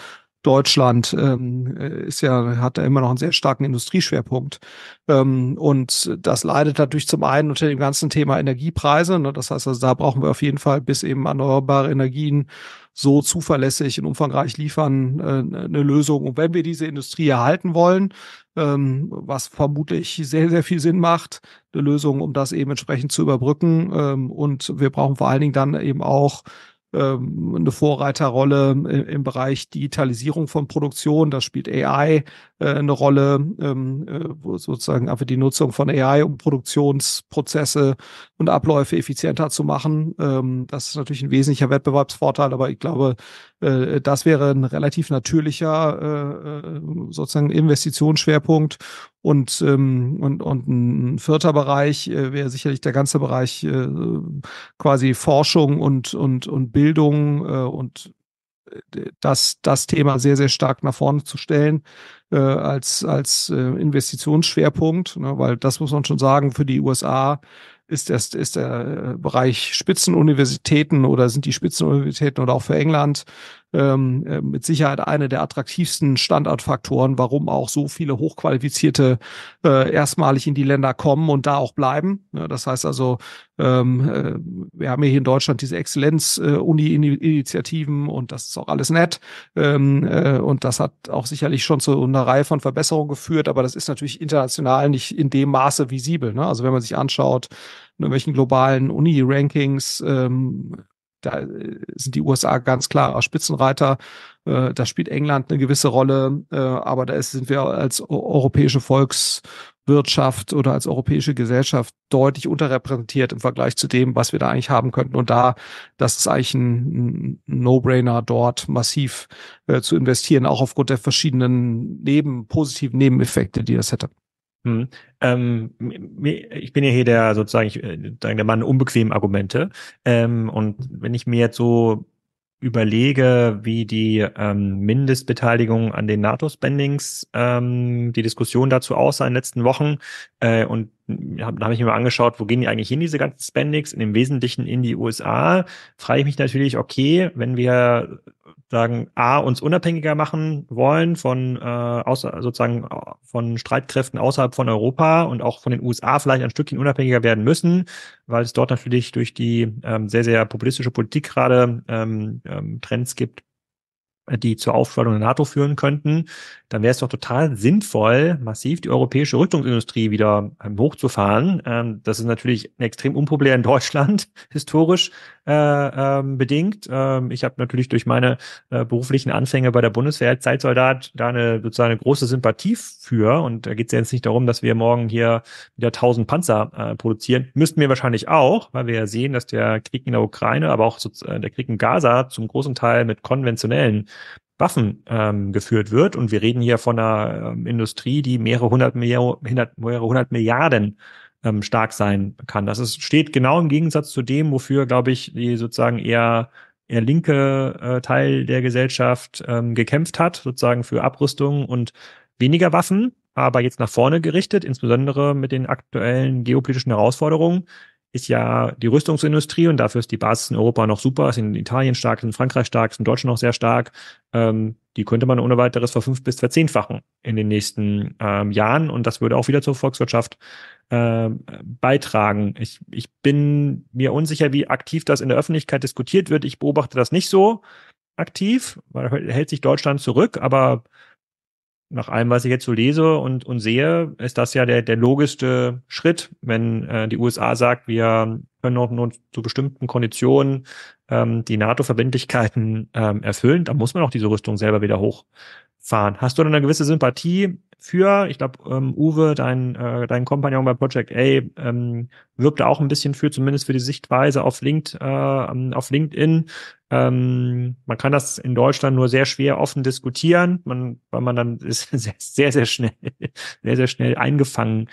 Speaker 3: Deutschland ähm, äh, ist ja, hat da ja immer noch einen sehr starken Industrieschwerpunkt. Ähm, und das leidet natürlich zum einen unter dem ganzen Thema Energiepreise. Ne? Das heißt, also, da brauchen wir auf jeden Fall bis eben erneuerbare Energien so zuverlässig und umfangreich liefern, äh, eine Lösung. Und wenn wir diese Industrie erhalten wollen, ähm, was vermutlich sehr, sehr viel Sinn macht, eine Lösung, um das eben entsprechend zu überbrücken. Ähm, und wir brauchen vor allen Dingen dann eben auch ähm, eine Vorreiterrolle im, Bereich Digitalisierung von Produktion. Da spielt AI äh, eine Rolle, ähm, äh, wo sozusagen einfach die Nutzung von AI, um Produktionsprozesse und Abläufe effizienter zu machen. Ähm, das ist natürlich ein wesentlicher Wettbewerbsvorteil, aber ich glaube, äh, das wäre ein relativ natürlicher äh, äh, sozusagen Investitionsschwerpunkt. Und, ähm, und, und ein vierter Bereich wäre sicherlich der ganze Bereich quasi Forschung und, und, und Bildung und das, das Thema sehr, sehr stark nach vorne zu stellen als, als Investitionsschwerpunkt, ne, weil das muss man schon sagen, für die USA ist, das, ist der Bereich Spitzenuniversitäten oder sind die Spitzenuniversitäten oder auch für England ähm, äh, mit Sicherheit einer der attraktivsten Standortfaktoren, warum auch so viele hochqualifizierte äh, erstmalig in die Länder kommen und da auch bleiben. Ja, das heißt also, ähm, äh, wir haben hier in Deutschland diese Exzellenz-Uni-Initiativen äh, und das ist auch alles nett. Ähm, äh, und das hat auch sicherlich schon zu einer Reihe von Verbesserungen geführt, aber das ist natürlich international nicht in dem Maße visibel. Ne? Also wenn man sich anschaut, in ne, welchen globalen Uni-Rankings, ähm, da äh, sind die USA ganz klar Spitzenreiter. Äh, da spielt England eine gewisse Rolle, äh, aber da sind wir als europäische Volkswirtschaft oder als europäische Gesellschaft deutlich unterrepräsentiert im Vergleich zu dem, was wir da eigentlich haben könnten. Und da, das ist eigentlich ein, No-Brainer, dort massiv zu investieren, auch aufgrund der verschiedenen neben positiven Nebeneffekte, die das hätte.
Speaker 1: Hm. Ähm, ich bin ja hier der sozusagen, ich, äh, der Mann unbequemen Argumente. Ähm, und wenn ich mir jetzt so überlege, wie die ähm, Mindestbeteiligung an den NATO-Spendings, ähm, die Diskussion dazu aussah in den letzten Wochen äh, und hab, da habe ich mir mal angeschaut, wo gehen die eigentlich hin, diese ganzen Spendings? In dem Wesentlichen in die USA. Frage ich mich natürlich, okay, wenn wir sagen, A, uns unabhängiger machen wollen von äh, außer, sozusagen äh, von Streitkräften außerhalb von Europa und auch von den USA vielleicht ein Stückchen unabhängiger werden müssen, weil es dort natürlich durch die ähm, sehr, sehr populistische Politik gerade ähm, ähm, Trends gibt, die zur Aufspaltung der NATO führen könnten, dann wäre es doch total sinnvoll, massiv die europäische Rüstungsindustrie wieder ähm, hochzufahren. Ähm, das ist natürlich extrem unpopulär in Deutschland, historisch äh, ähm, bedingt. Ähm, ich habe natürlich durch meine äh, beruflichen Anfänge bei der Bundeswehr als Zeitsoldat da eine sozusagen eine große Sympathie für. Und da geht es ja jetzt nicht darum, dass wir morgen hier wieder 1000 Panzer äh, produzieren. Müssten wir wahrscheinlich auch, weil wir ja sehen, dass der Krieg in der Ukraine, aber auch so, äh, der Krieg in Gaza zum großen Teil mit konventionellen Waffen ähm, geführt wird. Und wir reden hier von einer ähm, Industrie, die mehrere hundert, Milliard, mehrere hundert Milliarden ähm, stark sein kann. Das ist, steht genau im Gegensatz zu dem, wofür, glaube ich, die sozusagen eher eher linke äh, Teil der Gesellschaft ähm, gekämpft hat, sozusagen für Abrüstung und weniger Waffen, aber jetzt nach vorne gerichtet, insbesondere mit den aktuellen geopolitischen Herausforderungen, ist ja die Rüstungsindustrie und dafür ist die Basis in Europa noch super, ist in Italien stark, ist in Frankreich stark, ist in Deutschland noch sehr stark. Ähm, die könnte man ohne weiteres fünf bis verzehnfachen in den nächsten ähm, Jahren und das würde auch wieder zur Volkswirtschaft äh, beitragen. Ich, ich bin mir unsicher, wie aktiv das in der Öffentlichkeit diskutiert wird. Ich beobachte das nicht so aktiv, weil hält sich Deutschland zurück, aber nach allem, was ich jetzt so lese und, und sehe, ist das ja der, der logischste Schritt, wenn äh, die USA sagt, wir können auch nur zu bestimmten Konditionen ähm, die NATO-Verbindlichkeiten ähm, erfüllen, dann muss man auch diese Rüstung selber wieder hochfahren. Hast du dann eine gewisse Sympathie für? Ich glaube, ähm, Uwe, dein, äh, dein Kompagnon bei Project A, ähm, wirbt da auch ein bisschen für, zumindest für die Sichtweise auf, Linked, äh, ähm, auf LinkedIn. Ähm, man kann das in Deutschland nur sehr schwer offen diskutieren, man, weil man dann ist sehr, sehr, sehr schnell, sehr, sehr schnell eingefangen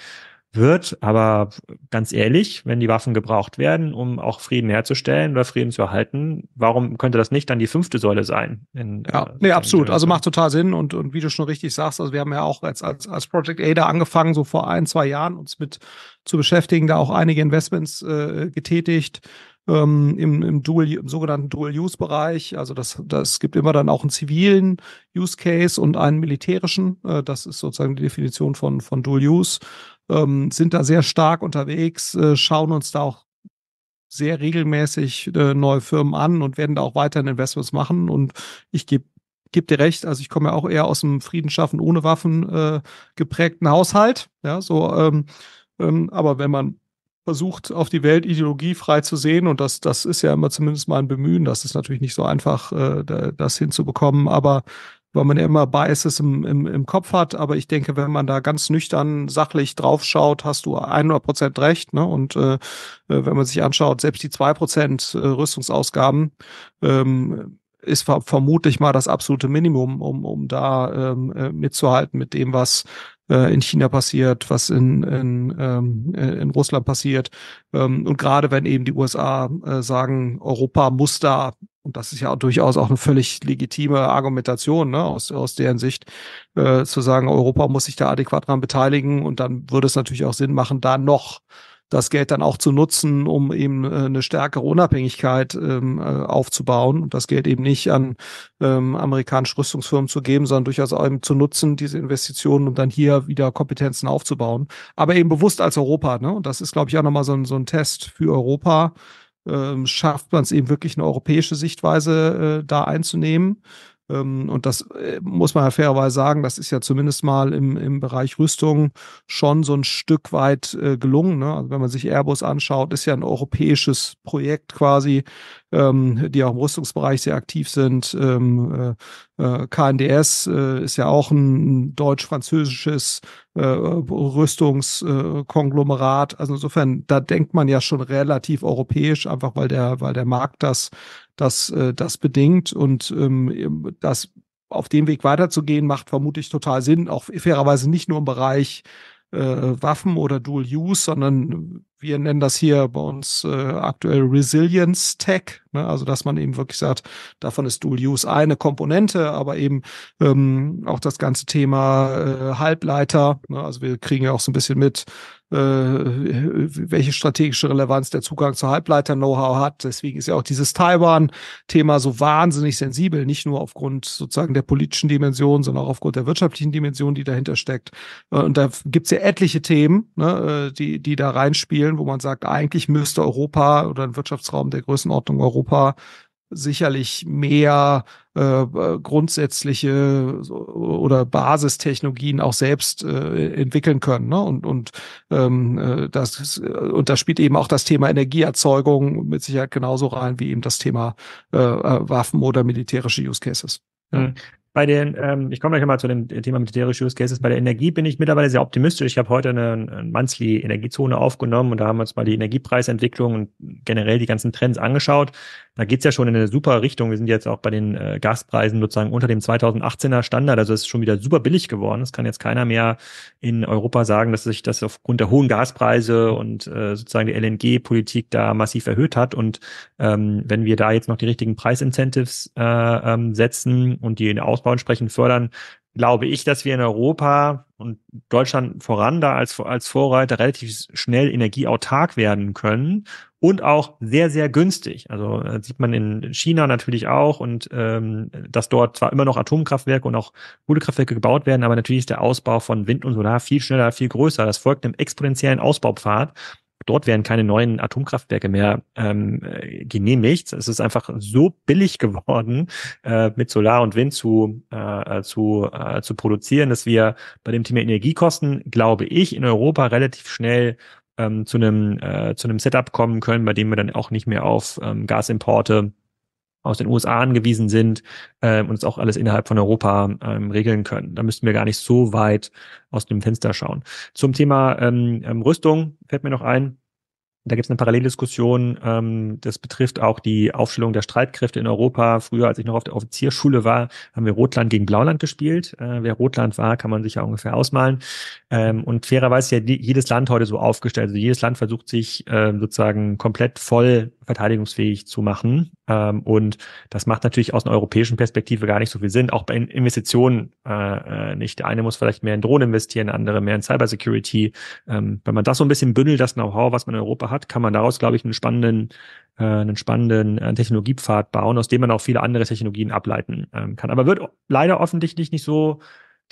Speaker 1: wird. Aber ganz ehrlich, wenn die Waffen gebraucht werden, um auch Frieden herzustellen oder Frieden zu erhalten, warum könnte das nicht dann die fünfte Säule sein? In, ja,
Speaker 3: äh, nee, absolut. Also macht total Sinn. Und, und wie du schon richtig sagst, also wir haben ja auch als, als, als Project Ada angefangen, so vor ein, zwei Jahren uns mit zu beschäftigen, da auch einige Investments äh, getätigt. Ähm, im, im, Dual, im sogenannten Dual-Use-Bereich. Also das, das gibt immer dann auch einen zivilen Use-Case und einen militärischen. Äh, das ist sozusagen die Definition von, von Dual-Use ähm, sind da sehr stark unterwegs, äh, schauen uns da auch sehr regelmäßig äh, neue Firmen an und werden da auch weiterhin Investments machen. Und ich gebe geb dir recht, also ich komme ja auch eher aus dem Friedensschaffen ohne Waffen äh, geprägten Haushalt. Ja, so, ähm, ähm, aber wenn man versucht, auf die Welt ideologiefrei zu sehen. Und das, das ist ja immer zumindest mein Bemühen. Das ist natürlich nicht so einfach, äh, das hinzubekommen. Aber weil man ja immer Biases im, im, im Kopf hat. Aber ich denke, wenn man da ganz nüchtern, sachlich draufschaut, hast du 100 Prozent recht. Ne? Und äh, äh, wenn man sich anschaut, selbst die zwei Prozent äh, Rüstungsausgaben ähm, ist vermutlich mal das absolute Minimum, um, um da ähm, äh, mitzuhalten mit dem, was äh, in China passiert, was in, in, ähm, äh, in Russland passiert. Ähm, und gerade wenn eben die USA äh, sagen, Europa muss da, und das ist ja durchaus auch eine völlig legitime Argumentation ne, aus, aus deren Sicht, äh, zu sagen, Europa muss sich da adäquat dran beteiligen und dann würde es natürlich auch Sinn machen, da noch das Geld dann auch zu nutzen, um eben äh, eine stärkere Unabhängigkeit ähm, äh, aufzubauen und das Geld eben nicht an ähm, amerikanische Rüstungsfirmen zu geben, sondern durchaus auch eben zu nutzen, diese Investitionen, um dann hier wieder Kompetenzen aufzubauen. Aber eben bewusst als Europa, ne? Und das ist, glaube ich, auch nochmal so ein, so ein Test für Europa. Ähm, schafft man es eben wirklich eine europäische Sichtweise äh, da einzunehmen? Ähm, und das äh, muss man ja fairerweise sagen, das ist ja zumindest mal im, im Bereich Rüstung schon so ein Stück weit äh, gelungen. Ne? Also wenn man sich Airbus anschaut, ist ja ein europäisches Projekt quasi, ähm, die auch im Rüstungsbereich sehr aktiv sind. Ähm, äh, äh KNDS äh, ist ja auch ein deutsch-französisches äh, Rüstungskonglomerat. also insofern, da denkt man ja schon relativ europäisch, einfach weil der, weil der Markt das das, äh, das bedingt. Und ähm, das auf dem Weg weiterzugehen, macht vermutlich total Sinn, auch fairerweise nicht nur im Bereich äh, Waffen oder Dual Use, sondern wir nennen das hier bei uns äh, aktuell Resilience Tech, ne? also dass man eben wirklich sagt, davon ist Dual Use eine Komponente, aber eben ähm, auch das ganze Thema äh, Halbleiter, ne? also wir kriegen ja auch so ein bisschen mit, äh, welche strategische Relevanz der Zugang zu Halbleiter-Know-how hat. Deswegen ist ja auch dieses Taiwan-Thema so wahnsinnig sensibel, nicht nur aufgrund sozusagen der politischen Dimension, sondern auch aufgrund der wirtschaftlichen Dimension, die dahinter steckt. Äh, und da gibt's ja etliche Themen, ne, äh, die, die da reinspielen, wo man sagt, eigentlich müsste Europa oder ein Wirtschaftsraum der Größenordnung Europa sicherlich mehr äh, äh grundsätzliche oder Basistechnologien auch selbst äh, entwickeln können. Ne? Und, und, ähm, äh, das, äh, und da spielt eben auch das Thema Energieerzeugung
Speaker 1: mit Sicherheit genauso rein wie eben das Thema äh, Waffen oder militärische Use Cases. Ja. Mhm. Bei den, ähm, ich komme gleich mal zu dem Thema militärische Use Cases. Bei der Energie bin ich mittlerweile sehr optimistisch. Ich habe heute eine, eine Monthly Energiezone aufgenommen und da haben wir uns mal die Energiepreisentwicklung und generell die ganzen Trends angeschaut da geht's ja schon in eine super Richtung. Wir sind jetzt auch bei den äh, Gaspreisen sozusagen unter dem 2018er Standard. Also es ist schon wieder super billig geworden. Es kann jetzt keiner mehr in Europa sagen, dass sich das aufgrund der hohen Gaspreise und äh, sozusagen die LNG-Politik da massiv erhöht hat. Und ähm, wenn wir da jetzt noch die richtigen Preisincentives äh, ähm, setzen und die den Ausbau entsprechend fördern, glaube ich, dass wir in Europa und Deutschland voran da als, als Vorreiter relativ schnell energieautark werden können und auch sehr, sehr günstig. Also äh, sieht man in China natürlich auch und ähm, dass dort zwar immer noch Atomkraftwerke und auch Kohlekraftwerke gebaut werden, aber natürlich ist der Ausbau von Wind und Solar viel schneller, viel größer. Das folgt einem exponentiellen Ausbaupfad Dort werden keine neuen Atomkraftwerke mehr ähm, äh, genehmigt. Es ist einfach so billig geworden, äh, mit Solar und Wind zu, äh, zu, äh, zu produzieren, dass wir bei dem Thema Energiekosten, glaube ich, in Europa relativ schnell ähm, zu einem äh, zu einem Setup kommen können, bei dem wir dann auch nicht mehr auf ähm, Gasimporte aus den USA angewiesen sind äh, und es auch alles innerhalb von Europa ähm, regeln können. Da müssten wir gar nicht so weit aus dem Fenster schauen. Zum Thema ähm, ähm Rüstung fällt mir noch ein. Da gibt es eine Paralleldiskussion, ähm, das betrifft auch die Aufstellung der Streitkräfte in Europa. Früher, als ich noch auf der Offizierschule war, haben wir Rotland gegen Blauland gespielt. Äh, wer Rotland war, kann man sich ja ungefähr ausmalen. Ähm, und fairerweise ja die, jedes Land heute so aufgestellt. Also jedes Land versucht sich äh, sozusagen komplett voll verteidigungsfähig zu machen. Ähm, und das macht natürlich aus einer europäischen Perspektive gar nicht so viel Sinn, auch bei Investitionen äh, äh, nicht. Der eine muss vielleicht mehr in Drohnen investieren, andere mehr in Cybersecurity. Ähm, wenn man das so ein bisschen bündelt, das Know-how, was man in Europa hat, kann man daraus, glaube ich, einen spannenden äh, einen spannenden äh, Technologiepfad bauen, aus dem man auch viele andere Technologien ableiten ähm, kann. Aber wird leider offensichtlich nicht so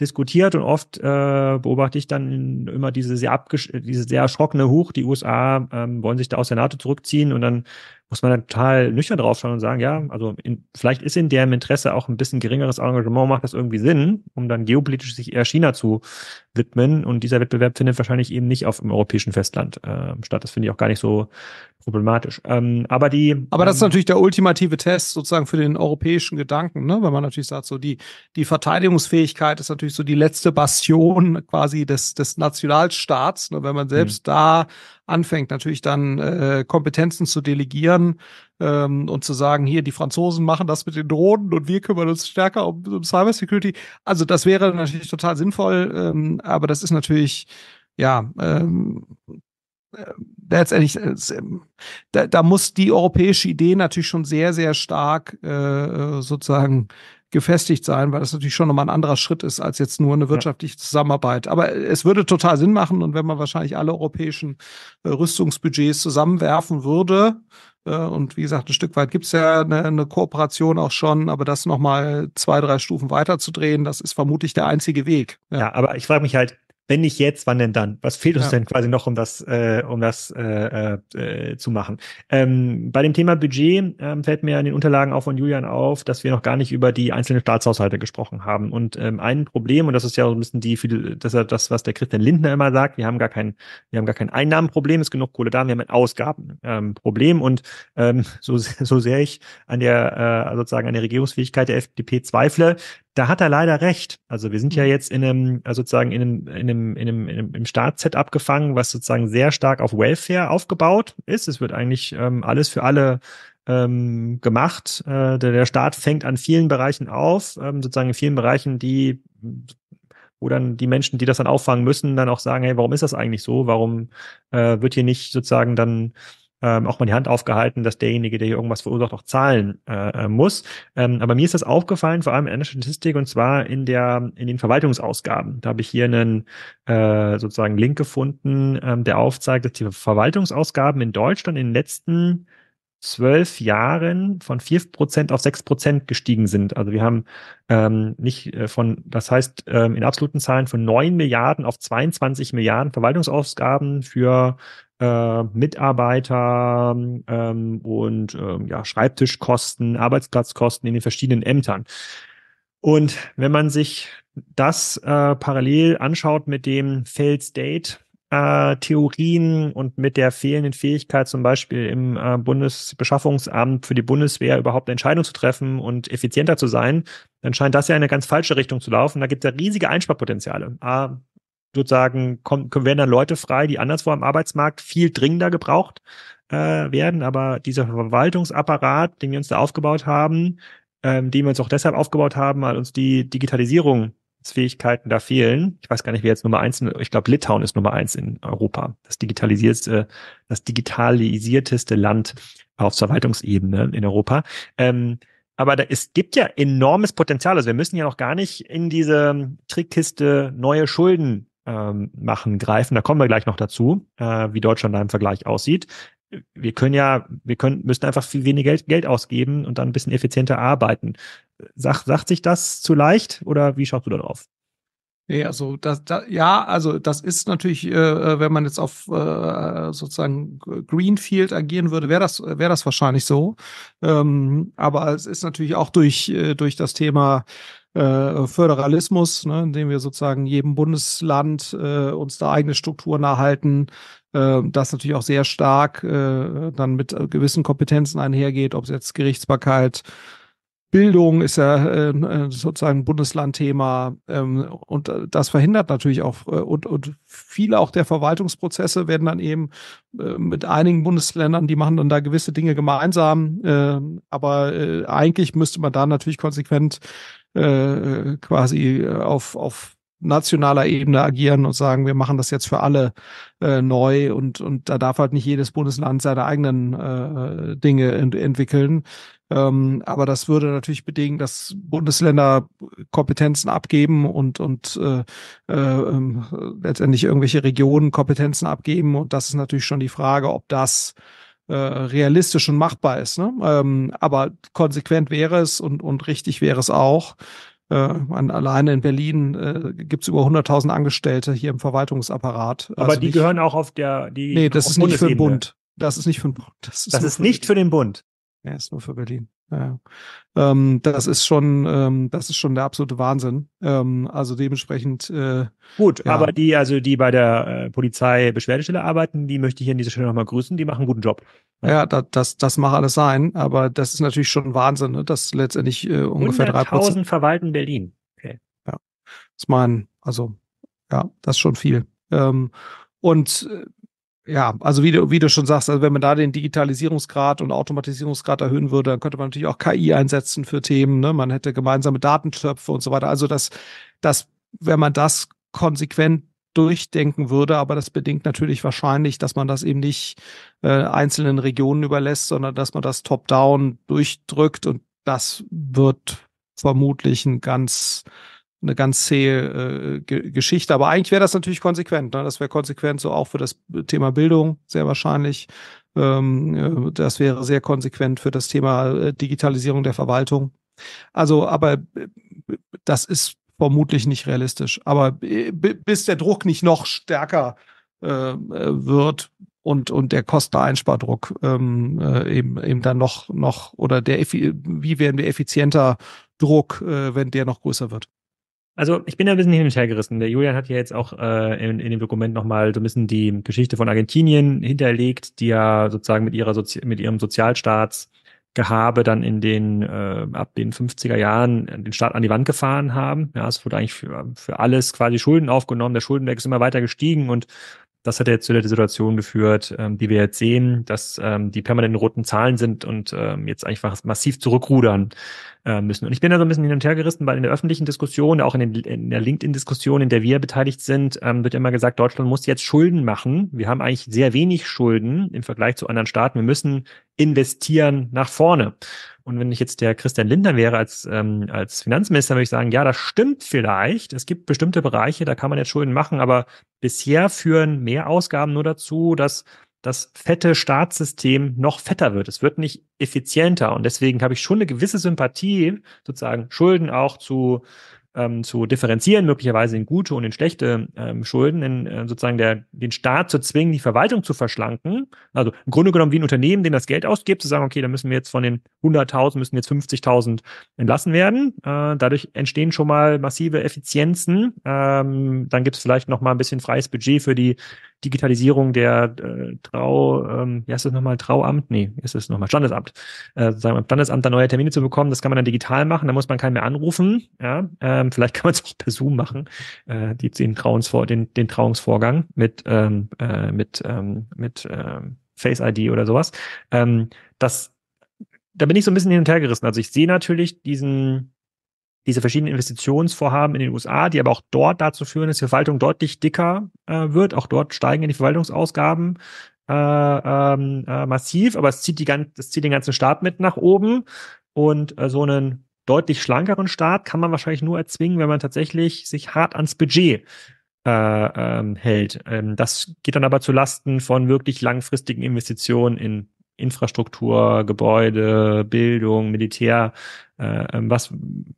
Speaker 1: diskutiert und oft äh, beobachte ich dann immer diese sehr, abgesch diese sehr erschrockene Huch, die USA ähm, wollen sich da aus der NATO zurückziehen und dann muss man dann total nüchtern draufschauen und sagen, ja, also in, vielleicht ist in deren Interesse auch ein bisschen geringeres Engagement, macht das irgendwie Sinn, um dann geopolitisch sich eher China zu widmen und dieser Wettbewerb findet wahrscheinlich eben nicht auf dem europäischen Festland äh, statt. Das finde ich auch gar nicht so problematisch. Ähm, aber die. Aber das ist ähm,
Speaker 3: natürlich der ultimative Test sozusagen für den europäischen Gedanken, ne? Wenn man natürlich sagt, so die, die Verteidigungsfähigkeit ist natürlich so die letzte Bastion quasi des, des Nationalstaats. Ne? Wenn man mhm. selbst mhm. da anfängt, natürlich dann äh, Kompetenzen zu delegieren ähm, und zu sagen, hier, die Franzosen machen das mit den Drohnen und wir kümmern uns stärker um, um Cyber Security. Also das wäre natürlich total sinnvoll, ähm, aber das ist natürlich ja, ähm, letztendlich, ähm, da, da, muss die europäische Idee natürlich schon sehr, sehr stark äh, sozusagen gefestigt sein, weil das natürlich schon nochmal ein anderer Schritt ist als jetzt nur eine wirtschaftliche Zusammenarbeit. Aber es würde total Sinn machen und wenn man wahrscheinlich alle europäischen äh, Rüstungsbudgets zusammenwerfen würde, äh, und wie gesagt, ein Stück weit gibt es ja eine, eine, Kooperation auch schon, aber das nochmal zwei, drei Stufen
Speaker 1: weiterzudrehen, das ist vermutlich der einzige Weg. Ja, ja aber ich frage mich halt, wenn nicht jetzt, wann denn dann? Was fehlt uns ja. denn quasi noch, um das, äh, um das äh, äh, äh zu machen? Ähm, bei dem Thema Budget ähm, fällt mir in den Unterlagen auch von Julian auf, dass wir noch gar nicht über die einzelnen Staatshaushalte gesprochen haben. Und ähm, ein Problem, und das ist ja so ein bisschen die, das ist das, was der Christian Lindner immer sagt, wir haben gar kein, wir haben gar kein Einnahmenproblem, ist genug Kohle da, wir haben ein Ausgabenproblem. Ähm, und ähm, so, so sehr ich an der äh, sozusagen an der Regierungsfähigkeit der FDP zweifle, da hat er leider recht. Also wir sind ja mhm. jetzt in einem, äh, sozusagen in einem, in einem, in einem, in einem, im Staatssetup gefangen, was sozusagen sehr stark auf Welfare aufgebaut ist. Es wird eigentlich ähm, alles für alle ähm, gemacht. Äh, der, der Staat fängt an vielen Bereichen auf, ähm, sozusagen in vielen Bereichen, die wo dann die Menschen, die das dann auffangen müssen, dann auch sagen, hey, warum ist das eigentlich so? Warum äh, wird hier nicht sozusagen dann ähm, auch mal die Hand aufgehalten, dass derjenige, der hier irgendwas verursacht, auch zahlen äh, äh muss. Ähm, aber mir ist das aufgefallen, vor allem in der Statistik und zwar in der in den Verwaltungsausgaben. Da habe ich hier einen äh, sozusagen Link gefunden, ähm, der aufzeigt, dass die Verwaltungsausgaben in Deutschland in den letzten zwölf Jahren von vier Prozent auf sechs Prozent gestiegen sind. Also wir haben ähm, nicht äh, von, das heißt ähm, in absoluten Zahlen von neun Milliarden auf 22 Milliarden Verwaltungsausgaben für äh, Mitarbeiter ähm, und ähm, ja, Schreibtischkosten, Arbeitsplatzkosten in den verschiedenen Ämtern. Und wenn man sich das äh, parallel anschaut mit dem Failed State äh, Theorien und mit der fehlenden Fähigkeit zum Beispiel im äh, Bundesbeschaffungsamt für die Bundeswehr überhaupt Entscheidungen zu treffen und effizienter zu sein, dann scheint das ja in eine ganz falsche Richtung zu laufen. Da gibt es ja riesige Einsparpotenziale sozusagen kommen, werden dann Leute frei, die anderswo am Arbeitsmarkt viel dringender gebraucht äh, werden. Aber dieser Verwaltungsapparat, den wir uns da aufgebaut haben, ähm, den wir uns auch deshalb aufgebaut haben, weil uns die Digitalisierungsfähigkeiten da fehlen. Ich weiß gar nicht, wer jetzt Nummer eins, ich glaube, Litauen ist Nummer eins in Europa. Das digitalisierteste, äh, das digitalisierteste Land auf Verwaltungsebene in Europa. Ähm, aber da, es gibt ja enormes Potenzial. Also wir müssen ja noch gar nicht in diese ähm, Trickkiste neue Schulden ähm, machen, greifen. Da kommen wir gleich noch dazu, äh, wie Deutschland da im Vergleich aussieht. Wir können ja, wir können, müssen einfach viel weniger Geld, Geld ausgeben und dann ein bisschen effizienter arbeiten. Sag, sagt sich das zu leicht oder wie schaust du da drauf?
Speaker 3: Nee, also das, da, ja, also das ist natürlich, äh, äh, wenn man jetzt auf äh, sozusagen Greenfield agieren würde, wäre das, wäre das wahrscheinlich so. Ähm, aber es ist natürlich auch durch, äh, durch das Thema äh, Föderalismus, ne, indem wir sozusagen jedem Bundesland äh, uns da eigene Strukturen erhalten, äh, das natürlich auch sehr stark äh, dann mit gewissen Kompetenzen einhergeht, ob es jetzt Gerichtsbarkeit, Bildung ist ja äh, sozusagen Bundeslandthema ähm, und das verhindert natürlich auch äh, und, und viele auch der Verwaltungsprozesse werden dann eben äh, mit einigen Bundesländern, die machen dann da gewisse Dinge gemeinsam, äh, aber äh, eigentlich müsste man da natürlich konsequent äh, quasi äh, auf, auf nationaler Ebene agieren und sagen, wir machen das jetzt für alle äh, neu und, und da darf halt nicht jedes Bundesland seine eigenen äh, Dinge ent entwickeln. Ähm, aber das würde natürlich bedingen, dass Bundesländer Kompetenzen abgeben und, und äh, äh ähm, letztendlich irgendwelche Regionen Kompetenzen abgeben. Und das ist natürlich schon die Frage, ob das äh, realistisch und machbar ist. Ne? Ähm, aber konsequent wäre es und, und richtig wäre es auch. Äh, alleine in Berlin äh, gibt es über 100.000 Angestellte hier im Verwaltungsapparat. Aber also die nicht, gehören auch
Speaker 1: auf der die Nee, das ist nicht für den Bund.
Speaker 3: Das ist nicht für den Bund. Das ist, das ist für nicht für den Bund.
Speaker 1: Ja, ist nur für Berlin.
Speaker 3: Ähm, das ist schon, ähm, das ist schon der
Speaker 1: absolute Wahnsinn. Ähm, also dementsprechend. Äh, Gut, ja. aber die, also die bei der äh, Polizei Beschwerdestelle arbeiten, die möchte ich hier an dieser Stelle nochmal grüßen. Die machen einen guten Job. Ja, ja das, das, das mag
Speaker 3: alles sein, aber das ist natürlich schon Wahnsinn, ne? dass letztendlich äh, ungefähr 3000 Prozent.
Speaker 1: verwalten Berlin. Okay.
Speaker 3: Ja, das mein, also ja, das ist schon viel. Ähm, und äh, ja, also wie du, wie du schon sagst, also wenn man da den Digitalisierungsgrad und Automatisierungsgrad erhöhen würde, dann könnte man natürlich auch KI einsetzen für Themen. Ne? Man hätte gemeinsame Datentöpfe und so weiter. Also das, das, wenn man das konsequent durchdenken würde, aber das bedingt natürlich wahrscheinlich, dass man das eben nicht äh, einzelnen Regionen überlässt, sondern dass man das top-down durchdrückt und das wird vermutlich ein ganz eine ganz zähe äh, Geschichte. Aber eigentlich wäre das natürlich konsequent. Ne? Das wäre konsequent so auch für das Thema Bildung sehr wahrscheinlich. Ähm, äh, das wäre sehr konsequent für das Thema äh, Digitalisierung der Verwaltung. Also, aber äh, das ist vermutlich nicht realistisch. Aber äh, bis der Druck nicht noch stärker äh, äh wird und und der Kosteneinspardruck ähm, eben eben
Speaker 1: dann noch noch oder der wie werden wir effizienter Druck, wenn der noch größer wird also ich bin da ein bisschen hin und her gerissen. Der Julian hat ja jetzt auch äh, in, in dem Dokument nochmal so ein bisschen die Geschichte von Argentinien hinterlegt, die ja sozusagen mit, ihrer Sozi mit ihrem Sozialstaatsgehabe dann in den äh, ab den 50er Jahren den Staat an die Wand gefahren haben. Ja, es wurde eigentlich für, für alles quasi Schulden aufgenommen. Der Schuldenberg ist immer weiter gestiegen und das hat jetzt zu der Situation geführt, ähm, die wir jetzt sehen, dass ähm, die permanenten roten Zahlen sind und ähm, jetzt einfach massiv zurückrudern äh, müssen. Und ich bin da so ein bisschen hin und her gerissen, weil in der öffentlichen Diskussion, auch in, den, in der LinkedIn-Diskussion, in der wir beteiligt sind, ähm, wird immer gesagt, Deutschland muss jetzt Schulden machen. Wir haben eigentlich sehr wenig Schulden im Vergleich zu anderen Staaten. Wir müssen investieren nach vorne. Und wenn ich jetzt der Christian Lindner wäre als, ähm, als Finanzminister, würde ich sagen, ja, das stimmt vielleicht. Es gibt bestimmte Bereiche, da kann man jetzt Schulden machen, aber bisher führen mehr Ausgaben nur dazu, dass das fette Staatssystem noch fetter wird. Es wird nicht effizienter. Und deswegen habe ich schon eine gewisse Sympathie, sozusagen Schulden auch zu ähm, zu differenzieren, möglicherweise in gute und in schlechte ähm, Schulden, in äh, sozusagen der, den Staat zu zwingen, die Verwaltung zu verschlanken. Also im Grunde genommen wie ein Unternehmen, dem das Geld ausgibt, zu sagen, okay, da müssen wir jetzt von den 100.000, müssen jetzt 50.000 entlassen werden. Äh, dadurch entstehen schon mal massive Effizienzen. Ähm, dann gibt es vielleicht noch mal ein bisschen freies Budget für die Digitalisierung der äh, Trau, ähm, wie heißt das nochmal, Trauamt? Nee, ist das nochmal, Standesamt. Äh, sagen wir, Standesamt da neue Termine zu bekommen, das kann man dann digital machen, da muss man keinen mehr anrufen. Ja? Ähm, vielleicht kann man es auch per Zoom machen, äh, die, den, Trauungsvor den, den Trauungsvorgang mit, ähm, äh, mit, ähm, mit ähm, Face ID oder sowas. Ähm, das, da bin ich so ein bisschen hin und her gerissen. Also ich sehe natürlich diesen diese verschiedenen Investitionsvorhaben in den USA, die aber auch dort dazu führen, dass die Verwaltung deutlich dicker äh, wird. Auch dort steigen die Verwaltungsausgaben äh, ähm, äh, massiv, aber es zieht, die, es zieht den ganzen Staat mit nach oben. Und äh, so einen deutlich schlankeren Staat kann man wahrscheinlich nur erzwingen, wenn man tatsächlich sich hart ans Budget äh, ähm, hält. Ähm, das geht dann aber zu Lasten von wirklich langfristigen Investitionen in Infrastruktur, Gebäude, Bildung, Militär, äh, ähm, was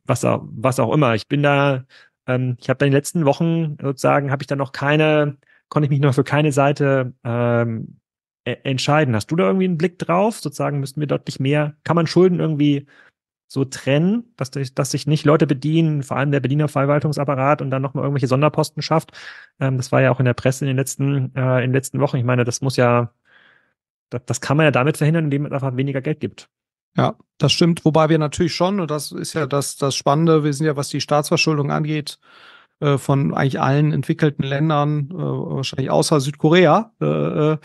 Speaker 1: was auch, was auch immer. Ich bin da, ähm, ich habe da in den letzten Wochen sozusagen, habe ich da noch keine, konnte ich mich noch für keine Seite ähm, e, entscheiden. Hast du da irgendwie einen Blick drauf? Sozusagen müssten wir deutlich mehr, kann man Schulden irgendwie so trennen, dass, dass sich nicht Leute bedienen, vor allem der Berliner Verwaltungsapparat und dann nochmal irgendwelche Sonderposten schafft. Ähm, das war ja auch in der Presse in den letzten, äh, in den letzten Wochen. Ich meine, das muss ja, das, das kann man ja damit verhindern, indem es einfach weniger Geld
Speaker 3: gibt. Ja, das stimmt. Wobei wir natürlich schon, und das ist ja das, das Spannende, wir sind ja, was die Staatsverschuldung angeht, äh, von eigentlich allen entwickelten Ländern, äh, wahrscheinlich außer Südkorea, äh, äh,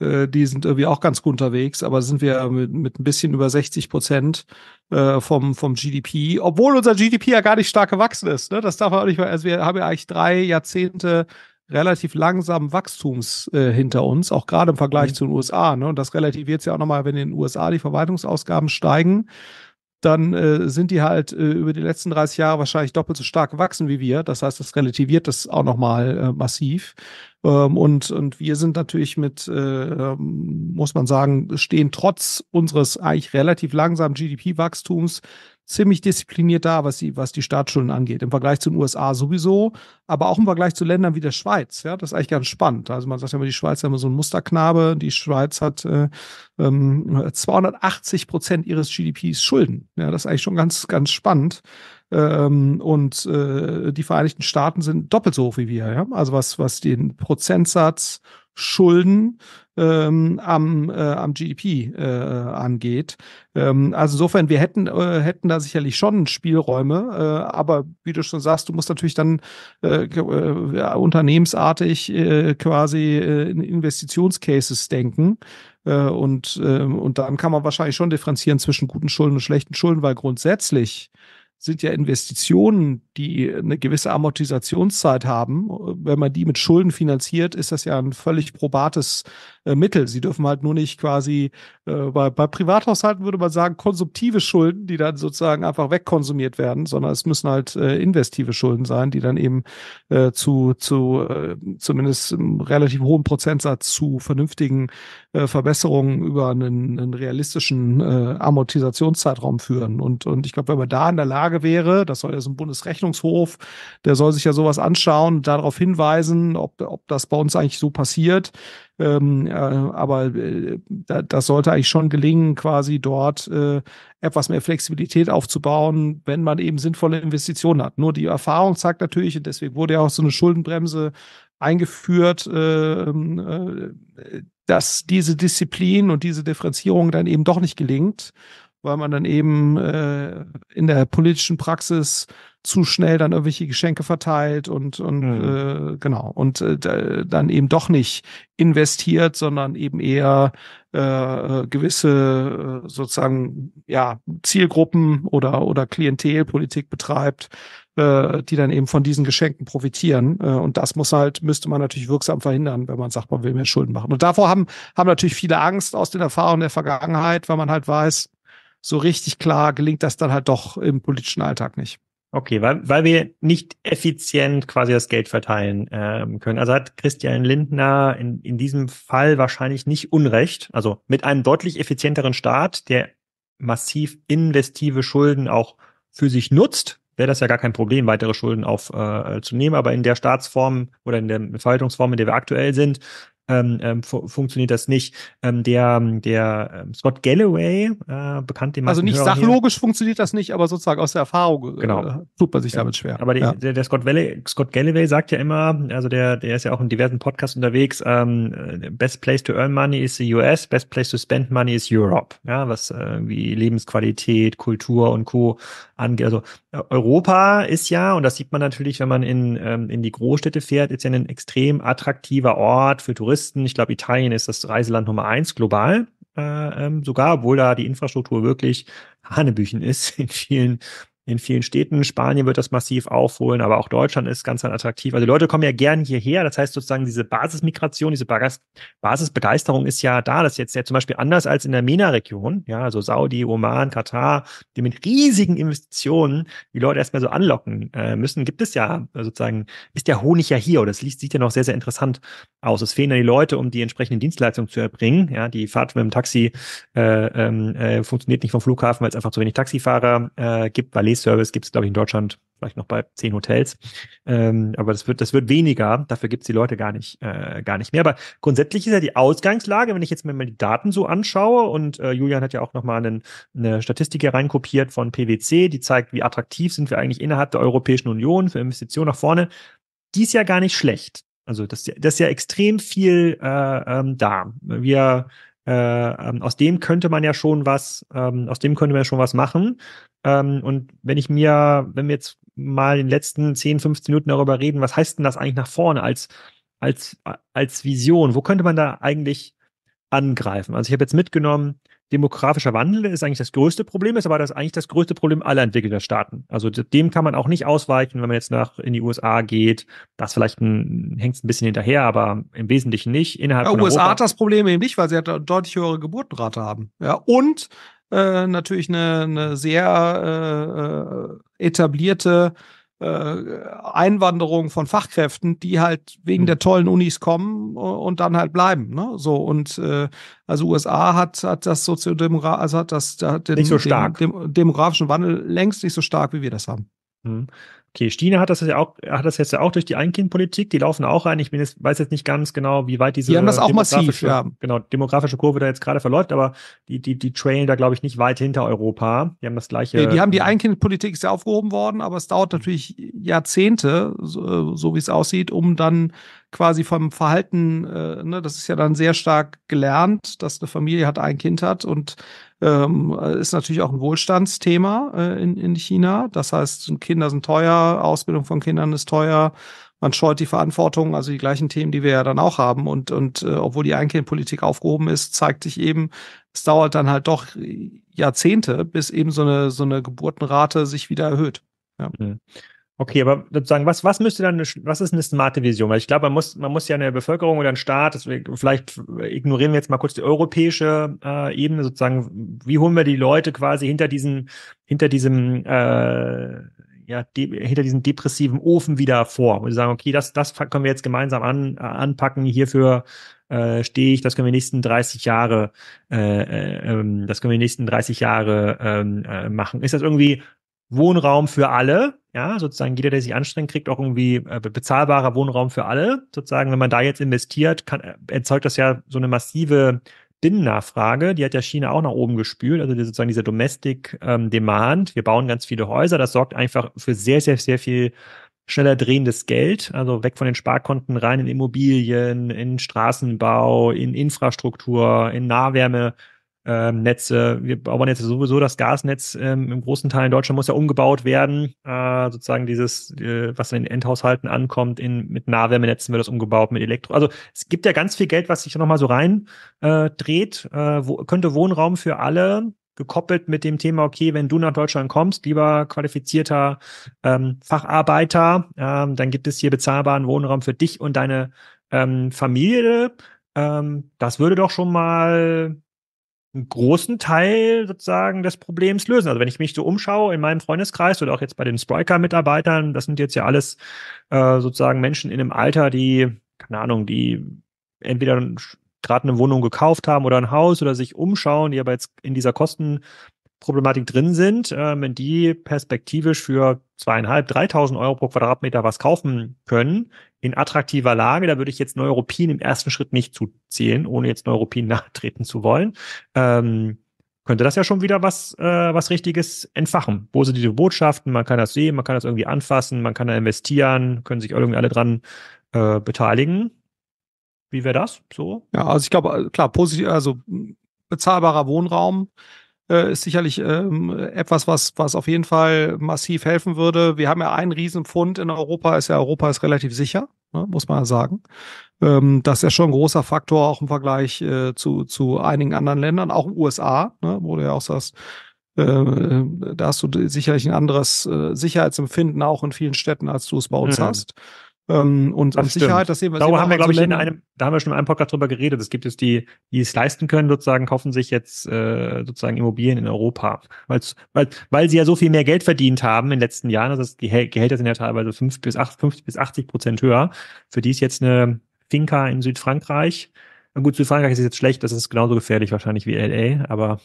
Speaker 3: äh die sind irgendwie auch ganz gut unterwegs, aber sind wir mit, mit ein bisschen über 60 Prozent äh, vom, vom GDP, obwohl unser GDP ja gar nicht stark gewachsen ist. Ne? Das darf man auch nicht mehr, also wir haben ja eigentlich drei Jahrzehnte relativ langsamen Wachstums äh, hinter uns, auch gerade im Vergleich mhm. zu den USA. Ne? Und das relativiert es ja auch nochmal, wenn in den USA die Verwaltungsausgaben steigen, dann äh, sind die halt äh, über die letzten 30 Jahre wahrscheinlich doppelt so stark gewachsen wie wir. Das heißt, das relativiert das auch nochmal äh, massiv. Ähm, und, und wir sind natürlich mit, äh, ähm, muss man sagen, stehen trotz unseres eigentlich relativ langsamen GDP-Wachstums ziemlich diszipliniert da, was die, was die Staatsschulden angeht. Im Vergleich zu den USA sowieso, aber auch im Vergleich zu Ländern wie der Schweiz. Ja, das ist eigentlich ganz spannend. Also man sagt ja immer, die Schweiz ist immer so ein Musterknabe. Die Schweiz hat äh, äh, 280 Prozent ihres GDPs Schulden. Ja, das ist eigentlich schon ganz, ganz spannend. Ähm, und äh, die Vereinigten Staaten sind doppelt so hoch wie wir. Ja? Also was, was den Prozentsatz Schulden ähm, am, äh, am GDP e äh, angeht. Ähm, also insofern, wir hätten, äh, hätten da sicherlich schon Spielräume, äh, aber wie du schon sagst, du musst natürlich dann äh, äh, unternehmensartig äh, quasi äh, in Investitionscases denken. Äh, und, äh, und dann kann man wahrscheinlich schon differenzieren zwischen guten Schulden und schlechten Schulden, weil grundsätzlich sind ja Investitionen, die eine gewisse Amortisationszeit haben. Wenn man die mit Schulden finanziert, ist das ja ein völlig probates äh, Mittel. Sie dürfen halt nur nicht quasi, äh, bei, bei Privathaushalten würde man sagen, konsumtive Schulden, die dann sozusagen einfach wegkonsumiert werden, sondern es müssen halt äh, investive Schulden sein, die dann eben äh, zu, zu äh, zumindest im relativ hohen Prozentsatz zu vernünftigen äh, Verbesserungen über einen, einen realistischen äh, Amortisationszeitraum führen. Und, und ich glaube, wenn man da in der Lage wäre, das soll ja so ein Bundesrechnungshof, der soll sich ja sowas anschauen und darauf hinweisen, ob, ob das bei uns eigentlich so passiert, ähm, äh, aber äh, da, das sollte eigentlich schon gelingen, quasi dort äh, etwas mehr Flexibilität aufzubauen, wenn man eben sinnvolle Investitionen hat. Nur die Erfahrung zeigt natürlich, und deswegen wurde ja auch so eine Schuldenbremse eingeführt, äh, ähm, äh, dass diese Disziplin und diese Differenzierung dann eben doch nicht gelingt, weil man dann eben äh, in der politischen Praxis zu schnell dann irgendwelche Geschenke verteilt und und mhm. äh, genau und äh, dann eben doch nicht investiert, sondern eben eher äh, gewisse äh, sozusagen ja Zielgruppen oder oder Klientelpolitik betreibt, äh, die dann eben von diesen Geschenken profitieren äh, und das muss halt müsste man natürlich wirksam verhindern, wenn man sagt, man will mehr Schulden machen. Und davor haben haben natürlich viele Angst aus den Erfahrungen der Vergangenheit, weil man halt weiß, so richtig klar gelingt das dann halt doch im politischen Alltag nicht.
Speaker 1: Okay, weil, weil wir nicht effizient quasi das Geld verteilen ähm, können. Also hat Christian Lindner in, in diesem Fall wahrscheinlich nicht Unrecht. Also mit einem deutlich effizienteren Staat, der massiv investive Schulden auch für sich nutzt, wäre das ja gar kein Problem, weitere Schulden aufzunehmen. Äh, zu nehmen. Aber in der Staatsform oder in der Verwaltungsform, in der wir aktuell sind, ähm, ähm, fu funktioniert das nicht. Ähm, der ähm, der ähm, Scott Galloway, äh, bekannt dem Also nicht Hörer sachlogisch
Speaker 3: hier. funktioniert das nicht, aber sozusagen aus der Erfahrung äh, genau. äh,
Speaker 1: tut man sich ja. damit schwer. Aber die, ja. der, der Scott, Valley, Scott Galloway sagt ja immer, also der, der ist ja auch in diversen Podcasts unterwegs, ähm, äh, best place to earn money is the US, best place to spend money is Europe. Ja, was äh, wie Lebensqualität, Kultur und Co. angeht. Also äh, Europa ist ja, und das sieht man natürlich, wenn man in, ähm, in die Großstädte fährt, ist ja ein extrem attraktiver Ort für Touristen Touristen. Ich glaube, Italien ist das Reiseland Nummer eins global äh, ähm, sogar, obwohl da die Infrastruktur wirklich Hanebüchen ist in vielen in vielen Städten. Spanien wird das massiv aufholen, aber auch Deutschland ist ganz, ganz attraktiv. Also die Leute kommen ja gern hierher. Das heißt sozusagen, diese Basismigration, diese Basisbegeisterung ist ja da. Das ist jetzt ja zum Beispiel anders als in der MENA-Region, ja, also Saudi, Oman, Katar, die mit riesigen Investitionen die Leute erstmal so anlocken äh, müssen, gibt es ja sozusagen, ist der Honig ja hier oder es sieht ja noch sehr, sehr interessant aus. Es fehlen ja die Leute, um die entsprechenden Dienstleistungen zu erbringen. Ja, die Fahrt mit dem Taxi äh, ähm, äh, funktioniert nicht vom Flughafen, weil es einfach zu wenig Taxifahrer äh, gibt, weil Stay-Service gibt es, glaube ich, in Deutschland vielleicht noch bei zehn Hotels. Ähm, aber das wird, das wird weniger. Dafür gibt es die Leute gar nicht, äh, gar nicht mehr. Aber grundsätzlich ist ja die Ausgangslage, wenn ich jetzt mir mal die Daten so anschaue und äh, Julian hat ja auch nochmal eine Statistik hier reinkopiert von PwC, die zeigt, wie attraktiv sind wir eigentlich innerhalb der Europäischen Union für Investitionen nach vorne. Die ist ja gar nicht schlecht. Also das, das ist ja extrem viel äh, ähm, da. Wir äh, ähm, aus dem könnte man ja schon was, ähm, aus dem könnte man ja schon was machen. Ähm, und wenn ich mir, wenn wir jetzt mal in den letzten 10, 15 Minuten darüber reden, was heißt denn das eigentlich nach vorne als, als, als Vision? Wo könnte man da eigentlich angreifen? Also ich habe jetzt mitgenommen, demografischer Wandel ist eigentlich das größte Problem, ist aber das eigentlich das größte Problem aller entwickelter Staaten. Also dem kann man auch nicht ausweichen, wenn man jetzt nach in die USA geht. Das vielleicht hängt ein bisschen hinterher, aber im Wesentlichen nicht. Innerhalb ja, von USA Europa. hat
Speaker 3: das Problem eben nicht, weil sie ja halt deutlich höhere Geburtenrate haben.
Speaker 1: Ja, und
Speaker 3: äh, natürlich eine, eine sehr äh, äh etablierte äh, Einwanderung von Fachkräften, die halt wegen hm. der tollen Unis kommen äh, und dann halt bleiben. Ne? So und äh, also USA hat hat das Soziodemograf also hat das
Speaker 1: hat den, so den, den demografischen Wandel längst nicht so stark wie wir das haben. Hm. Okay, China hat das ja auch, hat das jetzt ja auch durch die Einkindpolitik. die laufen auch rein. Ich bin jetzt, weiß jetzt nicht ganz genau, wie weit diese die haben das auch massiv, ja. genau, demografische Kurve da jetzt gerade verläuft, aber die, die, die trailen da, glaube ich, nicht weit hinter Europa. Die haben das gleiche. Nee, die haben die ähm, Einkindpolitik ist ja aufgehoben worden, aber es dauert natürlich
Speaker 3: Jahrzehnte, so, so wie es aussieht, um dann quasi vom Verhalten, äh, ne, das ist ja dann sehr stark gelernt, dass eine Familie hat, ein Kind hat und ähm, ist natürlich auch ein Wohlstandsthema äh, in, in China. Das heißt, Kinder sind teuer, Ausbildung von Kindern ist teuer, man scheut die Verantwortung, also die gleichen Themen, die wir ja dann auch haben. Und, und äh, obwohl die Einkindpolitik aufgehoben ist, zeigt sich eben, es dauert dann halt doch
Speaker 1: Jahrzehnte, bis eben so eine, so eine Geburtenrate sich wieder erhöht. Ja. Mhm. Okay, aber sozusagen, was, was müsste dann, was ist eine smarte Vision? Weil ich glaube, man muss, man muss ja eine Bevölkerung oder einen Staat, vielleicht ignorieren wir jetzt mal kurz die europäische äh, Ebene, sozusagen, wie holen wir die Leute quasi hinter diesem, hinter diesem, äh, ja, de, hinter diesem depressiven Ofen wieder vor und sagen, okay, das, das können wir jetzt gemeinsam an, anpacken, hierfür äh, stehe ich, das können wir die nächsten 30 Jahre, äh, äh, ähm, das können wir die nächsten 30 Jahre ähm, äh, machen. Ist das irgendwie Wohnraum für alle, ja, sozusagen jeder, der sich anstrengt, kriegt auch irgendwie äh, bezahlbarer Wohnraum für alle. Sozusagen, wenn man da jetzt investiert, kann, äh, erzeugt das ja so eine massive Binnennachfrage, die hat ja China auch nach oben gespült, also sozusagen dieser Domestic ähm, Demand. Wir bauen ganz viele Häuser, das sorgt einfach für sehr, sehr, sehr viel schneller drehendes Geld, also weg von den Sparkonten rein in Immobilien, in Straßenbau, in Infrastruktur, in Nahwärme ähm, Netze. Wir bauen jetzt sowieso das Gasnetz ähm, im großen Teil in Deutschland muss ja umgebaut werden. Äh, sozusagen dieses, äh, was in den Endhaushalten ankommt, in, mit Nahwärmenetzen wird das umgebaut, mit Elektro. Also es gibt ja ganz viel Geld, was sich nochmal so rein äh, dreht. Äh, wo, könnte Wohnraum für alle gekoppelt mit dem Thema, okay, wenn du nach Deutschland kommst, lieber qualifizierter ähm, Facharbeiter, ähm, dann gibt es hier bezahlbaren Wohnraum für dich und deine ähm, Familie. Ähm, das würde doch schon mal einen großen Teil sozusagen des Problems lösen. Also wenn ich mich so umschaue in meinem Freundeskreis oder auch jetzt bei den Spriker-Mitarbeitern, das sind jetzt ja alles äh, sozusagen Menschen in einem Alter, die, keine Ahnung, die entweder gerade eine Wohnung gekauft haben oder ein Haus oder sich umschauen, die aber jetzt in dieser Kosten, Problematik drin sind, wenn ähm, die perspektivisch für zweieinhalb, dreitausend Euro pro Quadratmeter was kaufen können, in attraktiver Lage, da würde ich jetzt Neuropin im ersten Schritt nicht zuzählen, ohne jetzt Neuropin nachtreten zu wollen, ähm, könnte das ja schon wieder was, äh, was Richtiges entfachen. Positive Botschaften, man kann das sehen, man kann das irgendwie anfassen, man kann da investieren, können sich irgendwie alle dran äh, beteiligen. Wie wäre das so? Ja, also ich glaube, äh, klar, positiv, also hm, bezahlbarer Wohnraum äh,
Speaker 3: ist sicherlich ähm, etwas, was, was auf jeden Fall massiv helfen würde. Wir haben ja einen Riesenpfund in Europa, ist ja Europa ist relativ sicher, ne, muss man ja sagen. Ähm, das ist ja schon ein großer Faktor, auch im Vergleich äh, zu, zu einigen anderen Ländern, auch in den USA, ne, wo du ja auch sagst, äh, äh, da hast du sicherlich ein anderes äh, Sicherheitsempfinden auch in vielen
Speaker 1: Städten, als du es bei uns mhm. hast.
Speaker 3: Ähm, und das Sicherheit, das sehen wir. Darüber haben wir, glaube ich, in einem,
Speaker 1: da haben wir schon in einem Podcast drüber geredet. Es gibt jetzt die, die es leisten können, sozusagen, kaufen sich jetzt äh, sozusagen Immobilien in Europa. Weil's, weil, weil sie ja so viel mehr Geld verdient haben in den letzten Jahren. Also das Gehäl Gehälter sind ja teilweise 5 bis 8, 50 bis 80 Prozent höher. Für die ist jetzt eine Finca in Südfrankreich. Gut, Südfrankreich ist jetzt schlecht, das ist genauso gefährlich wahrscheinlich wie LA, aber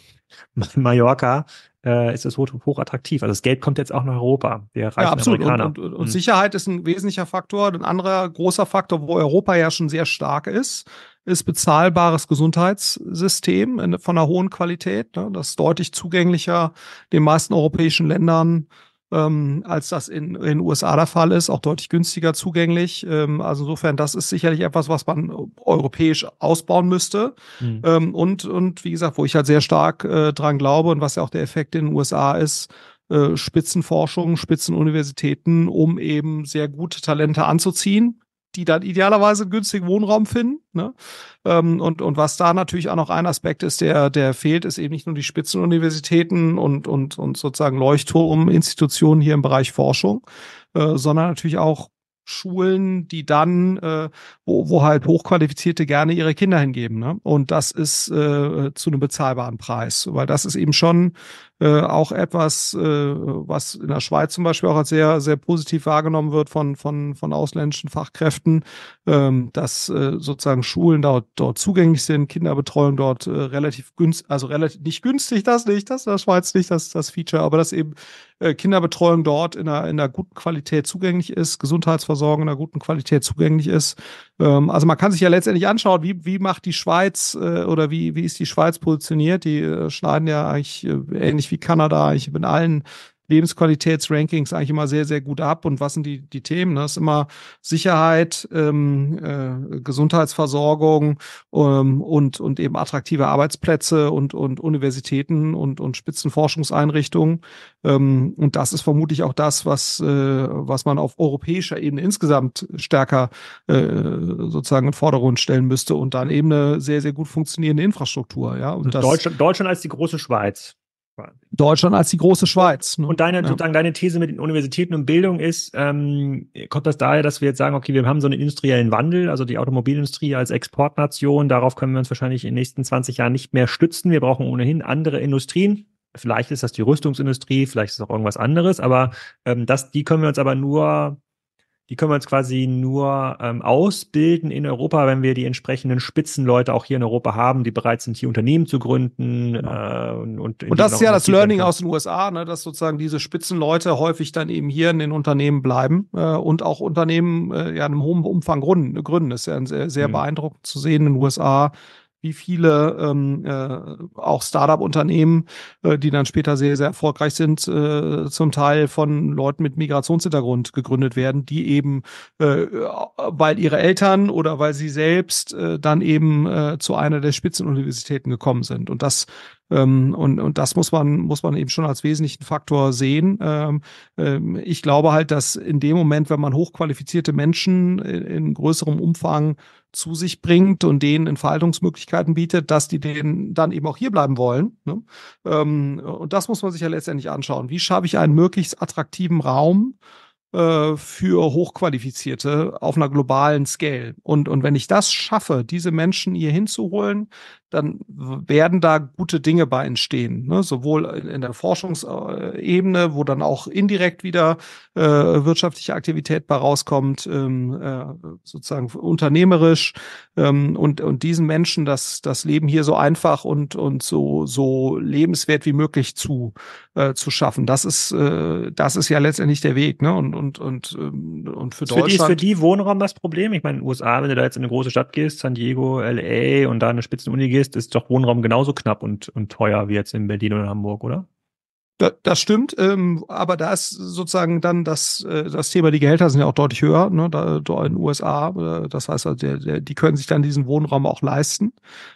Speaker 1: Mallorca äh, ist es hoch, hoch, attraktiv. Also das Geld kommt jetzt auch nach Europa. Wir reichen ja, absolut. Amerikaner. Und, und, und, hm.
Speaker 3: Sicherheit ist ein wesentlicher Faktor. Ein anderer großer Faktor, wo Europa ja schon sehr stark ist, ist bezahlbares Gesundheitssystem von einer hohen Qualität, ne, das deutlich zugänglicher den meisten europäischen Ländern ähm, als das in, in USA der Fall ist, auch deutlich günstiger zugänglich. Ähm, also insofern, das ist sicherlich etwas, was man europäisch ausbauen müsste. Mhm. Ähm, und, und wie gesagt, wo ich halt sehr stark äh, dran glaube und was ja auch der Effekt in den USA ist, äh, Spitzenforschung, Spitzenuniversitäten, um eben sehr gute Talente anzuziehen, die dann idealerweise einen günstigen Wohnraum finden. Ne? Ähm, und, und was da natürlich auch noch ein Aspekt ist, der, der fehlt, ist eben nicht nur die Spitzenuniversitäten und, und, und sozusagen Leuchtturminstitutionen hier im Bereich Forschung, äh, sondern natürlich auch Schulen, die dann, äh, wo, wo halt Hochqualifizierte gerne ihre Kinder hingeben. Ne? Und das ist äh, zu einem bezahlbaren Preis, weil das ist eben schon äh, auch etwas, äh, was in der Schweiz zum Beispiel auch als sehr, sehr positiv wahrgenommen wird von, von, von ausländischen Fachkräften, ähm, dass äh, sozusagen Schulen dort, dort zugänglich sind, Kinderbetreuung dort äh, relativ günstig, also relativ nicht günstig, das nicht, das ist in der Schweiz nicht, das, das Feature, aber dass eben äh, Kinderbetreuung dort in einer, in einer guten Qualität zugänglich ist, Gesundheitsversorgung in einer guten Qualität zugänglich ist. Ähm, also man kann sich ja letztendlich anschauen, wie, wie macht die Schweiz äh, oder wie, wie ist die Schweiz positioniert? Die äh, schneiden ja eigentlich äh, ähnlich wie Kanada. Ich bin allen Lebensqualitätsrankings eigentlich immer sehr, sehr gut ab. Und was sind die, die Themen? Das ist immer Sicherheit, ähm, äh, Gesundheitsversorgung ähm, und, und eben attraktive Arbeitsplätze und, und Universitäten und, und Spitzenforschungseinrichtungen. Ähm, und das ist vermutlich auch das, was, äh, was man auf europäischer Ebene insgesamt stärker äh, sozusagen in Vordergrund stellen müsste und dann eben eine sehr, sehr gut funktionierende Infrastruktur. Ja? Und also das, Deutschland,
Speaker 1: Deutschland als die große Schweiz. Deutschland als die große Schweiz. Ne? Und deine, ja. sozusagen deine These mit den Universitäten und Bildung ist, ähm, kommt das daher, dass wir jetzt sagen, okay, wir haben so einen industriellen Wandel, also die Automobilindustrie als Exportnation, darauf können wir uns wahrscheinlich in den nächsten 20 Jahren nicht mehr stützen. Wir brauchen ohnehin andere Industrien. Vielleicht ist das die Rüstungsindustrie, vielleicht ist es auch irgendwas anderes, aber ähm, das, die können wir uns aber nur die können wir uns quasi nur ähm, ausbilden in Europa, wenn wir die entsprechenden Spitzenleute auch hier in Europa haben, die bereit sind, hier Unternehmen zu gründen. Genau. Äh, und, und, und das ist ja das Learning
Speaker 3: kann. aus den USA, ne, dass sozusagen diese Spitzenleute häufig dann eben hier in den Unternehmen bleiben äh, und auch Unternehmen äh, ja in einem hohen Umfang gründen. gründen. Das ist ja sehr, sehr mhm. beeindruckend zu sehen in den USA wie viele ähm, äh, auch Startup-Unternehmen, äh, die dann später sehr, sehr erfolgreich sind, äh, zum Teil von Leuten mit Migrationshintergrund gegründet werden, die eben, äh, weil ihre Eltern oder weil sie selbst äh, dann eben äh, zu einer der Spitzenuniversitäten gekommen sind. Und das ähm, und, und das muss man, muss man eben schon als wesentlichen Faktor sehen. Ähm, ähm, ich glaube halt, dass in dem Moment, wenn man hochqualifizierte Menschen in, in größerem Umfang zu sich bringt und denen Entfaltungsmöglichkeiten bietet, dass die denen dann eben auch hier bleiben wollen. Ne? Ähm, und das muss man sich ja letztendlich anschauen. Wie schaffe ich einen möglichst attraktiven Raum äh, für Hochqualifizierte auf einer globalen Scale? Und, und wenn ich das schaffe, diese Menschen hier hinzuholen, dann werden da gute Dinge bei entstehen. Ne? Sowohl in der Forschungsebene, wo dann auch indirekt wieder äh, wirtschaftliche Aktivität bei rauskommt, ähm, äh, sozusagen unternehmerisch ähm, und, und diesen Menschen das, das Leben hier so einfach und, und so, so lebenswert wie möglich zu, äh, zu schaffen. Das ist, äh, das ist ja letztendlich der Weg. Ne? Und, und, und, ähm, und für ist Deutschland. Für die, ist für
Speaker 1: die Wohnraum das Problem? Ich meine, in den USA, wenn du da jetzt in eine große Stadt gehst, San Diego, LA und da eine Spitzenuni gehst, gehst, ist doch Wohnraum genauso knapp und, und teuer wie jetzt in Berlin oder Hamburg, oder? Das stimmt, ähm, aber da ist sozusagen dann das, äh, das Thema, die
Speaker 3: Gehälter sind ja auch deutlich höher, ne, da, da in den USA. Äh, das heißt, also, der, der, die können sich dann diesen Wohnraum auch leisten.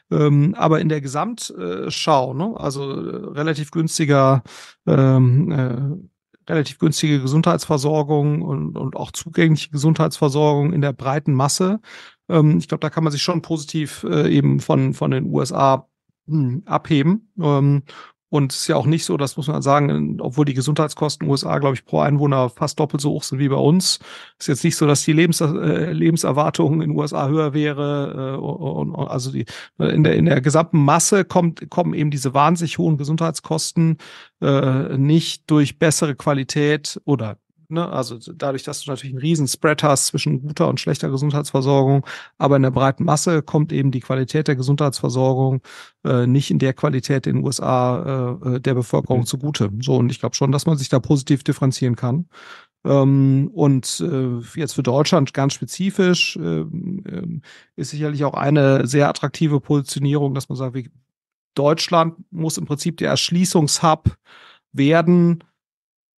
Speaker 3: Ähm, aber in der Gesamtschau, ne, also äh, relativ günstiger, ähm, äh, relativ günstige Gesundheitsversorgung und, und auch zugängliche Gesundheitsversorgung in der breiten Masse ähm, ich glaube, da kann man sich schon positiv äh, eben von, von den USA mh, hm, abheben. Ähm, und es ist ja auch nicht so, das muss man sagen, obwohl die Gesundheitskosten USA, glaube ich, pro Einwohner fast doppelt so hoch sind wie bei uns. Ist jetzt nicht so, dass die Lebens, äh, Lebenserwartung in den USA höher wäre. Äh, und, und, also die, äh, in, der, in der gesamten Masse kommt, kommen eben diese wahnsinnig hohen Gesundheitskosten äh, nicht durch bessere Qualität oder Ne? Also dadurch, dass du natürlich einen riesen Spread hast zwischen guter und schlechter Gesundheitsversorgung, aber in der breiten Masse kommt eben die Qualität der Gesundheitsversorgung äh, nicht in der Qualität in den USA äh, äh, der Bevölkerung mhm. zugute. So, und ich glaube schon, dass man sich da positiv differenzieren kann ähm, und äh, jetzt für Deutschland ganz spezifisch äh, ist sicherlich auch eine sehr attraktive Positionierung, dass man sagt, Deutschland muss im Prinzip der Erschließungshub werden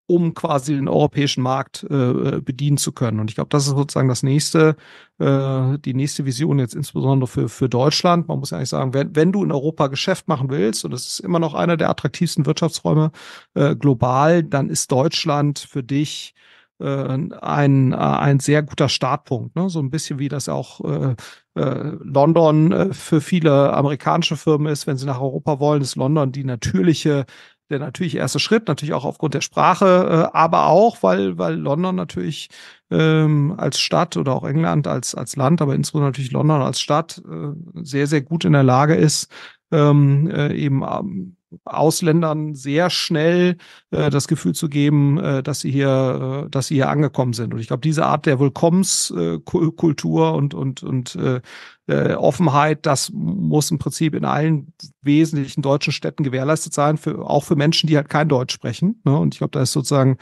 Speaker 3: um quasi den europäischen Markt äh, äh, bedienen zu können. Und ich glaube, das ist sozusagen das nächste, äh, die nächste Vision jetzt insbesondere für, für Deutschland. Man muss ja eigentlich sagen, wenn, wenn du in Europa Geschäft machen willst, und das ist immer noch einer der attraktivsten Wirtschaftsräume äh, global, dann ist Deutschland für dich äh, ein, äh, ein sehr guter Startpunkt. Ne? So ein bisschen wie das auch äh, äh, London äh, für viele amerikanische Firmen ist, wenn sie nach Europa wollen, ist London die natürliche der natürlich erste Schritt, natürlich auch aufgrund der Sprache, äh, aber auch, weil, weil London natürlich ähm, als Stadt oder auch England als, als Land, aber insbesondere natürlich London als Stadt äh, sehr, sehr gut in der Lage ist, ähm, äh, eben ähm, Ausländern sehr schnell äh, das Gefühl zu geben, äh, dass sie hier, äh, dass sie hier angekommen sind. Und ich glaube, diese Art der Willkommenskultur äh, und und und äh, äh, Offenheit, das muss im Prinzip in allen wesentlichen deutschen Städten gewährleistet sein, für, auch für Menschen, die halt kein Deutsch sprechen. Ne? Und ich glaube, da ist sozusagen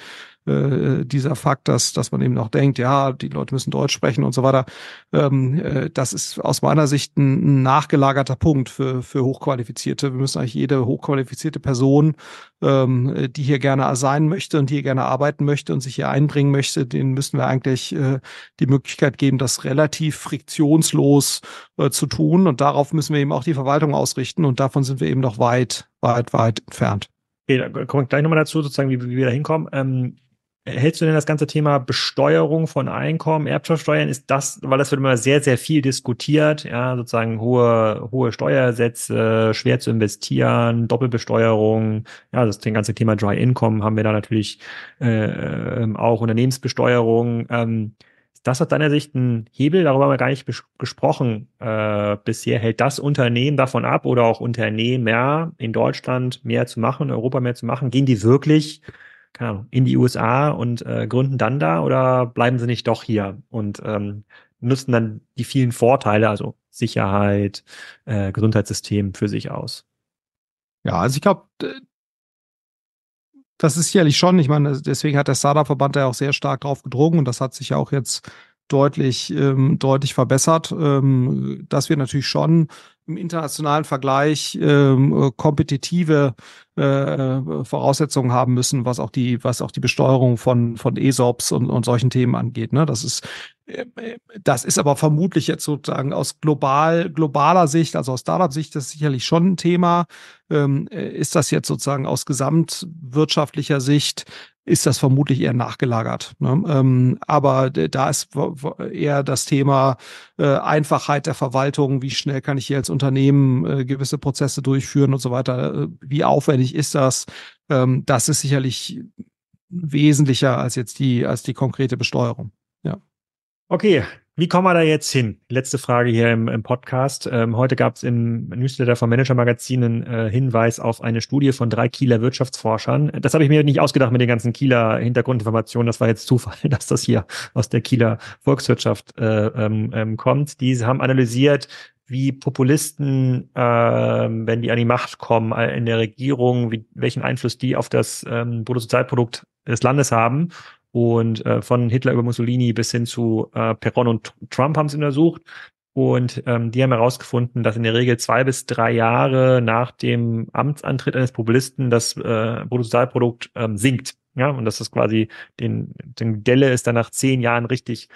Speaker 3: äh, dieser Fakt, dass, dass man eben auch denkt, ja, die Leute müssen Deutsch sprechen und so weiter. Ähm, äh, das ist aus meiner Sicht ein nachgelagerter Punkt für, für Hochqualifizierte. Wir müssen eigentlich jede hochqualifizierte Person, ähm, die hier gerne sein möchte und hier gerne arbeiten möchte und sich hier einbringen möchte, denen müssen wir eigentlich äh, die Möglichkeit geben, das relativ friktionslos äh, zu tun. Und darauf müssen wir eben auch die Verwaltung ausrichten. Und davon sind wir eben noch weit, weit, weit entfernt.
Speaker 1: Okay, da komme ich gleich nochmal dazu, sozusagen, wie, wie wir da hinkommen. Ähm, Hältst du denn das ganze Thema Besteuerung von Einkommen, Erbschaftssteuern, ist das, weil das wird immer sehr, sehr viel diskutiert, ja, sozusagen hohe, hohe Steuersätze, schwer zu investieren, Doppelbesteuerung, ja, das, das ganze Thema Dry Income haben wir da natürlich äh, ähm, auch Unternehmensbesteuerung. Ähm, das aus deiner Sicht ein Hebel? Darüber haben wir gar nicht gesprochen äh, bisher. Hält das Unternehmen davon ab oder auch Unternehmen ja, in Deutschland mehr zu machen, in Europa mehr zu machen? Gehen die wirklich keine Ahnung, in die USA und äh, gründen dann da oder bleiben sie nicht doch hier und ähm, nutzen dann die vielen Vorteile, also Sicherheit, äh, Gesundheitssystem für sich aus? Ja, also ich glaube,
Speaker 3: das ist sicherlich schon, ich meine, deswegen hat der Startup-Verband da ja auch sehr stark drauf gedrungen und das hat sich ja auch jetzt deutlich, ähm, deutlich verbessert, ähm, dass wir natürlich schon im internationalen Vergleich ähm, äh, kompetitive äh, äh, Voraussetzungen haben müssen, was auch die, was auch die Besteuerung von, von ESOPs und, und solchen Themen angeht. Ne? Das ist, äh, das ist aber vermutlich jetzt sozusagen aus global, globaler Sicht, also aus Startup-Sicht, das ist sicherlich schon ein Thema. Ähm, ist das jetzt sozusagen aus gesamtwirtschaftlicher Sicht ist das vermutlich eher nachgelagert. Ne? Ähm, aber da ist eher das Thema äh, Einfachheit der Verwaltung, wie schnell kann ich hier als Unternehmen äh, gewisse Prozesse durchführen und so weiter, äh, wie aufwendig ist das? Ähm, das ist sicherlich wesentlicher als jetzt die, als die konkrete Besteuerung. Ja.
Speaker 1: Okay, wie kommen wir da jetzt hin? Letzte Frage hier im, im Podcast. Ähm, heute gab es im Newsletter vom Manager Magazin einen äh, Hinweis auf eine Studie von drei Kieler Wirtschaftsforschern. Das habe ich mir nicht ausgedacht mit den ganzen Kieler Hintergrundinformationen. Das war jetzt Zufall, dass das hier aus der Kieler Volkswirtschaft äh, ähm, ähm kommt. Die haben analysiert, wie Populisten, äh, wenn die an die Macht kommen äh, in der Regierung, wie, welchen Einfluss die auf das ähm, Bruttosozialprodukt des Landes haben und äh, von Hitler über Mussolini bis hin zu äh, Peron und Trump haben sie untersucht. Und ähm, die haben herausgefunden, dass in der Regel zwei bis drei Jahre nach dem Amtsantritt eines Populisten das äh, Bruttosozialprodukt ähm, sinkt. Ja, und dass das quasi den, den Delle ist dann nach zehn Jahren richtig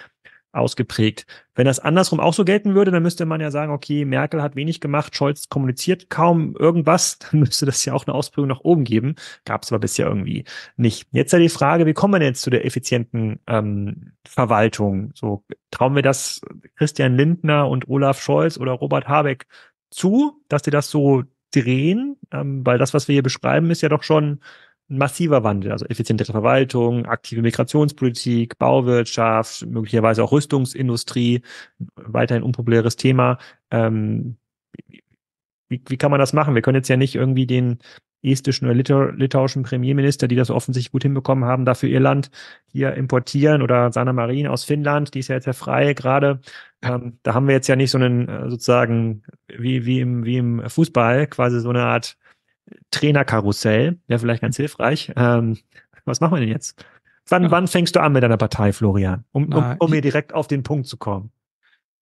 Speaker 1: ausgeprägt. Wenn das andersrum auch so gelten würde, dann müsste man ja sagen, okay, Merkel hat wenig gemacht, Scholz kommuniziert kaum irgendwas, dann müsste das ja auch eine Ausprägung nach oben geben. Gab es aber bisher irgendwie nicht. Jetzt ja die Frage, wie kommen wir denn jetzt zu der effizienten ähm, Verwaltung? So trauen wir das Christian Lindner und Olaf Scholz oder Robert Habeck zu, dass die das so drehen? Ähm, weil das, was wir hier beschreiben, ist ja doch schon ein massiver Wandel, also effizientere Verwaltung, aktive Migrationspolitik, Bauwirtschaft, möglicherweise auch Rüstungsindustrie, weiterhin unpopuläres Thema. Ähm, wie, wie kann man das machen? Wir können jetzt ja nicht irgendwie den estischen oder litauischen Premierminister, die das offensichtlich gut hinbekommen haben, dafür ihr Land hier importieren oder Sanna Marin aus Finnland, die ist ja jetzt ja frei gerade. Ähm, da haben wir jetzt ja nicht so einen äh, sozusagen wie, wie, im, wie im Fußball quasi so eine Art Trainerkarussell. Wäre vielleicht ganz hilfreich. Ähm, was machen wir denn jetzt? Wann, ja. wann fängst du an mit deiner Partei, Florian? Um, um, um hier
Speaker 3: direkt auf den Punkt zu kommen.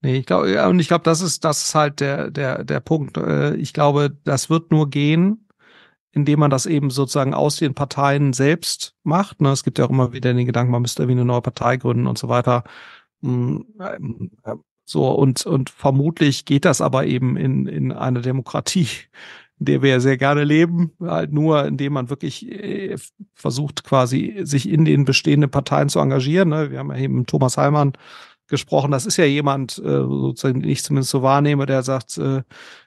Speaker 3: Nee, ich glaube, ja, und ich glaube, das ist, das ist halt der, der, der Punkt. Äh, ich glaube, das wird nur gehen, indem man das eben sozusagen aus den Parteien selbst macht. Ne? Es gibt ja auch immer wieder den Gedanken, man müsste irgendwie eine neue Partei gründen und so weiter. Hm, ähm, ähm, so, und, und vermutlich geht das aber eben in, in einer Demokratie in der wir ja sehr gerne leben, halt nur indem man wirklich äh, versucht, quasi sich in den bestehenden Parteien zu engagieren. Ne? Wir haben ja eben Thomas Heilmann gesprochen. Das ist ja jemand, äh, sozusagen, den ich zumindest so wahrnehme, der sagt, äh,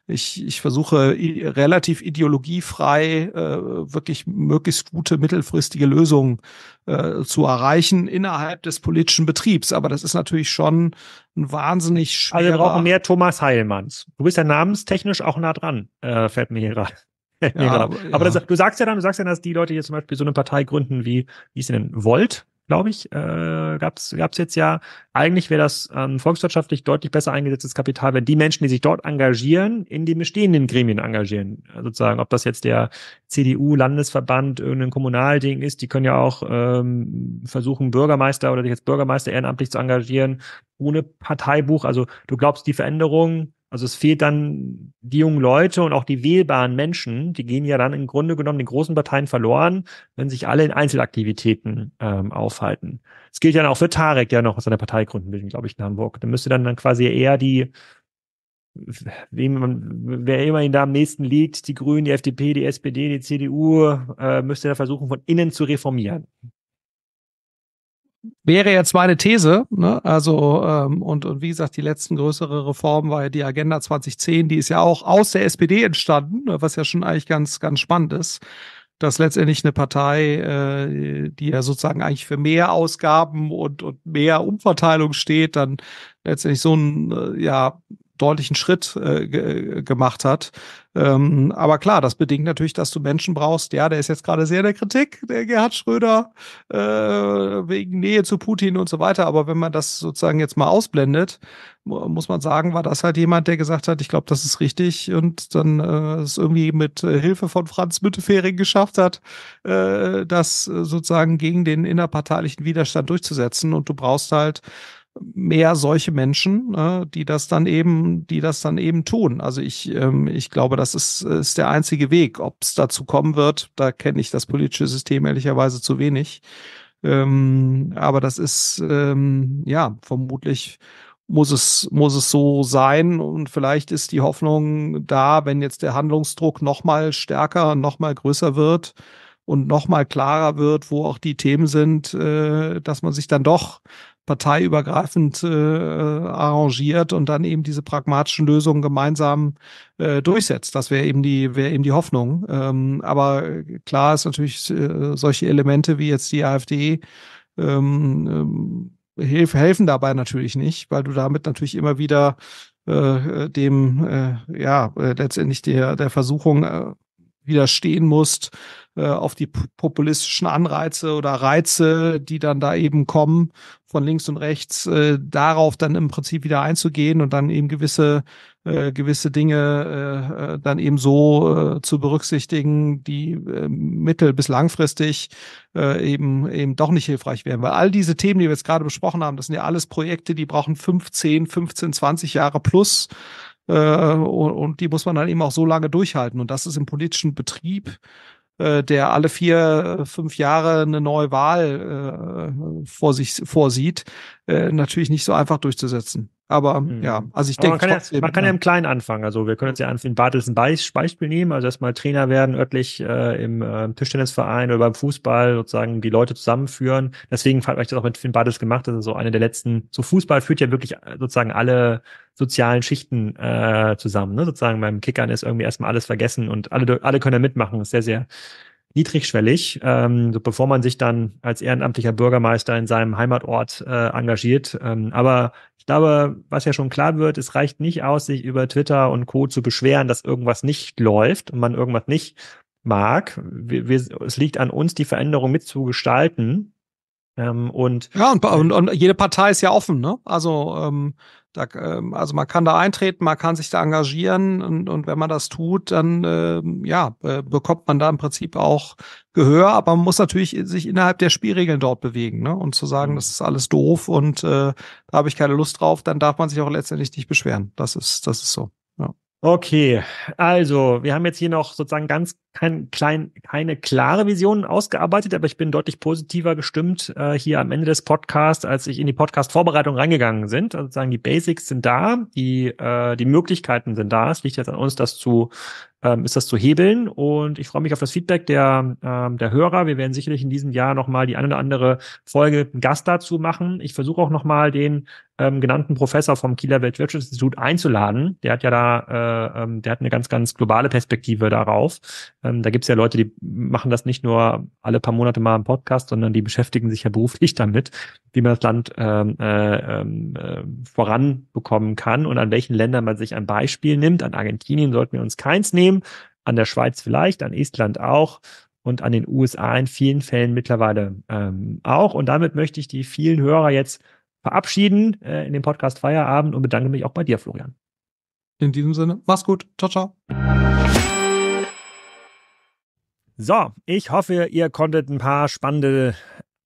Speaker 3: ich, ich versuche relativ ideologiefrei äh, wirklich möglichst gute mittelfristige Lösungen äh, zu erreichen innerhalb des politischen
Speaker 1: Betriebs. Aber das ist natürlich schon ein wahnsinnig schwerer... Also wir brauchen mehr Thomas Heilmanns. Du bist ja namenstechnisch auch nah dran, äh, fällt mir hier gerade. Ja, aber, aber das, du sagst ja dann, du sagst ja, dass die Leute hier zum Beispiel so eine Partei gründen wie, wie ist denn, Volt, glaube ich, äh, gab es jetzt ja, eigentlich wäre das ähm, volkswirtschaftlich deutlich besser eingesetztes Kapital, wenn die Menschen, die sich dort engagieren, in den bestehenden Gremien engagieren. Sozusagen, ob das jetzt der CDU-Landesverband, irgendein Kommunalding ist, die können ja auch ähm, versuchen, Bürgermeister oder sich als Bürgermeister ehrenamtlich zu engagieren, ohne Parteibuch. Also du glaubst, die Veränderung also es fehlt dann die jungen Leute und auch die wählbaren Menschen, die gehen ja dann im Grunde genommen den großen Parteien verloren, wenn sich alle in Einzelaktivitäten ähm, aufhalten. Es gilt ja dann auch für Tarek, der noch aus seiner Partei gründen will, glaube ich, in Hamburg. Da müsste dann, dann quasi eher die, wem, man, wer immer ihn da am nächsten liegt, die Grünen, die FDP, die SPD, die CDU, äh, müsste da versuchen, von innen zu reformieren
Speaker 3: wäre jetzt meine These. Ne? Also, ähm, und, und wie gesagt, die letzten größere Reformen war ja die Agenda 2010, die ist ja auch aus der SPD entstanden, ne? was ja schon eigentlich ganz, ganz spannend ist. Dass letztendlich eine Partei, äh, die ja sozusagen eigentlich für mehr Ausgaben und, und mehr Umverteilung steht, dann letztendlich so ein, äh, ja, deutlichen Schritt äh, äh, gemacht hat. Ähm, aber klar, das bedingt natürlich, dass du Menschen brauchst. Ja, der ist jetzt gerade sehr in der Kritik, der Gerhard Schröder, äh, wegen Nähe zu Putin und so weiter. Aber wenn man das sozusagen jetzt mal ausblendet, muss man sagen, war das halt jemand, der gesagt hat, ich glaube, das ist richtig und dann äh, es irgendwie mit äh, Hilfe von Franz Müttefering geschafft hat, äh, das äh, sozusagen gegen den innerparteilichen Widerstand durchzusetzen. Und du brauchst halt mehr solche Menschen, ne, die das dann eben, die das dann eben tun. Also ich, ähm, ich glaube, das ist, ist der einzige Weg. Ob es dazu kommen wird, da kenne ich das politische System ehrlicherweise zu wenig. Ähm, aber das ist ähm, ja vermutlich muss es, muss es so sein. Und vielleicht ist die Hoffnung da, wenn jetzt der Handlungsdruck nochmal stärker, nochmal größer wird und nochmal klarer wird, wo auch die Themen sind, äh, dass man sich dann doch parteiübergreifend äh, arrangiert und dann eben diese pragmatischen Lösungen gemeinsam äh, durchsetzt. Das wäre eben die wäre eben die Hoffnung. Ähm, aber klar ist natürlich äh, solche Elemente wie jetzt die AfD ähm, ähm hilf, helfen dabei natürlich nicht, weil du damit natürlich immer wieder äh, dem äh, ja äh, letztendlich der der Versuchung äh, widerstehen musst, äh, auf die populistischen Anreize oder Reize, die dann da eben kommen von links und rechts, äh, darauf dann im Prinzip wieder einzugehen und dann eben gewisse äh, gewisse Dinge äh, äh, dann eben so äh, zu berücksichtigen, die äh, mittel- bis langfristig äh, eben eben doch nicht hilfreich wären. Weil all diese Themen, die wir jetzt gerade besprochen haben, das sind ja alles Projekte, die brauchen 15, 15, 20 Jahre plus. Äh, und, und die muss man dann eben auch so lange durchhalten. Und das ist im politischen Betrieb äh, der alle vier, äh, fünf Jahre eine neue Wahl äh, vor sich vorsieht, äh, natürlich nicht so einfach durchzusetzen. Aber mhm. ja, also ich denke, man, kann trotzdem, ja, man kann ja im
Speaker 1: Kleinen anfangen. Also wir können uns ja an ein Bartelsen Beispiel nehmen, also erstmal Trainer werden, örtlich äh, im äh, Tischtennisverein oder beim Fußball sozusagen die Leute zusammenführen. Deswegen habe ich das auch mit Finn Bartels gemacht. Das ist so eine der letzten. So Fußball führt ja wirklich äh, sozusagen alle sozialen Schichten äh, zusammen. Ne? Sozusagen beim Kickern ist irgendwie erstmal alles vergessen und alle, alle können da mitmachen. Das ist sehr, sehr niedrigschwellig, ähm, so bevor man sich dann als ehrenamtlicher Bürgermeister in seinem Heimatort äh, engagiert. Ähm, aber ich glaube, was ja schon klar wird, es reicht nicht aus, sich über Twitter und Co. zu beschweren, dass irgendwas nicht läuft und man irgendwas nicht mag. Wir, wir, es liegt an uns, die Veränderung mitzugestalten. Ähm, und ja, und, äh, und, und, jede Partei
Speaker 3: ist ja offen, ne? Also ähm, da, ähm, also man kann da eintreten, man kann sich da engagieren und, und wenn man das tut, dann äh, ja, bekommt man da im Prinzip auch Gehör, aber man muss natürlich sich innerhalb der Spielregeln dort bewegen ne? und zu sagen, mhm. das ist alles doof und
Speaker 1: äh, da habe ich keine Lust drauf, dann darf man sich auch letztendlich
Speaker 3: nicht beschweren. Das
Speaker 1: ist, das ist so. Okay, also wir haben jetzt hier noch sozusagen ganz kein, klein, keine klare Vision ausgearbeitet, aber ich bin deutlich positiver gestimmt äh, hier am Ende des Podcasts, als ich in die Podcast-Vorbereitung reingegangen sind. Also sozusagen die Basics sind da, die, äh, die Möglichkeiten sind da. Es liegt jetzt an uns, das zu ähm, ist das zu hebeln. Und ich freue mich auf das Feedback der, ähm, der Hörer. Wir werden sicherlich in diesem Jahr nochmal die eine oder andere Folge Gast dazu machen. Ich versuche auch nochmal den ähm, genannten Professor vom Kieler Weltwirtschaftsinstitut einzuladen. Der hat ja da, äh, ähm, der hat eine ganz, ganz globale Perspektive darauf. Ähm, da gibt's ja Leute, die machen das nicht nur alle paar Monate mal im Podcast, sondern die beschäftigen sich ja beruflich damit, wie man das Land ähm, äh, ähm, äh, voranbekommen kann und an welchen Ländern man sich ein Beispiel nimmt. An Argentinien sollten wir uns keins nehmen. Problem. An der Schweiz vielleicht, an Estland auch und an den USA in vielen Fällen mittlerweile ähm, auch. Und damit möchte ich die vielen Hörer jetzt verabschieden äh, in dem Podcast Feierabend und bedanke mich auch bei dir, Florian. In diesem Sinne, mach's gut. Ciao, ciao. So, ich hoffe, ihr konntet ein paar spannende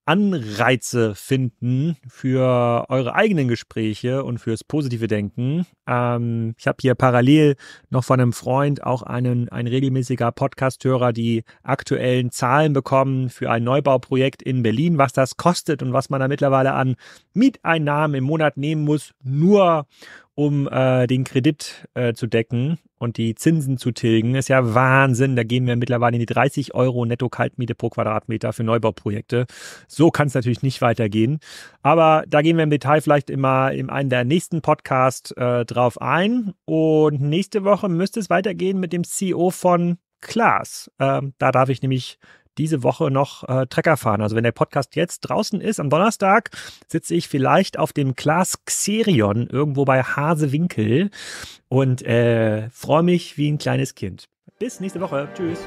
Speaker 1: Anreize finden für eure eigenen Gespräche und fürs positive Denken. Ähm, ich habe hier parallel noch von einem Freund auch einen ein regelmäßiger Podcasthörer die aktuellen Zahlen bekommen für ein Neubauprojekt in Berlin, was das kostet und was man da mittlerweile an Mieteinnahmen im Monat nehmen muss, nur um äh, den Kredit äh, zu decken und die Zinsen zu tilgen, ist ja Wahnsinn. Da gehen wir mittlerweile in die 30 Euro netto Kaltmiete pro Quadratmeter für Neubauprojekte. So kann es natürlich nicht weitergehen. Aber da gehen wir im Detail vielleicht immer in einem der nächsten Podcasts äh, drauf ein. Und nächste Woche müsste es weitergehen mit dem CEO von Klaas. Ähm, da darf ich nämlich diese Woche noch äh, Trecker fahren. Also wenn der Podcast jetzt draußen ist, am Donnerstag, sitze ich vielleicht auf dem Glas Xerion irgendwo bei Hasewinkel und äh, freue mich wie ein kleines Kind. Bis nächste Woche. Tschüss.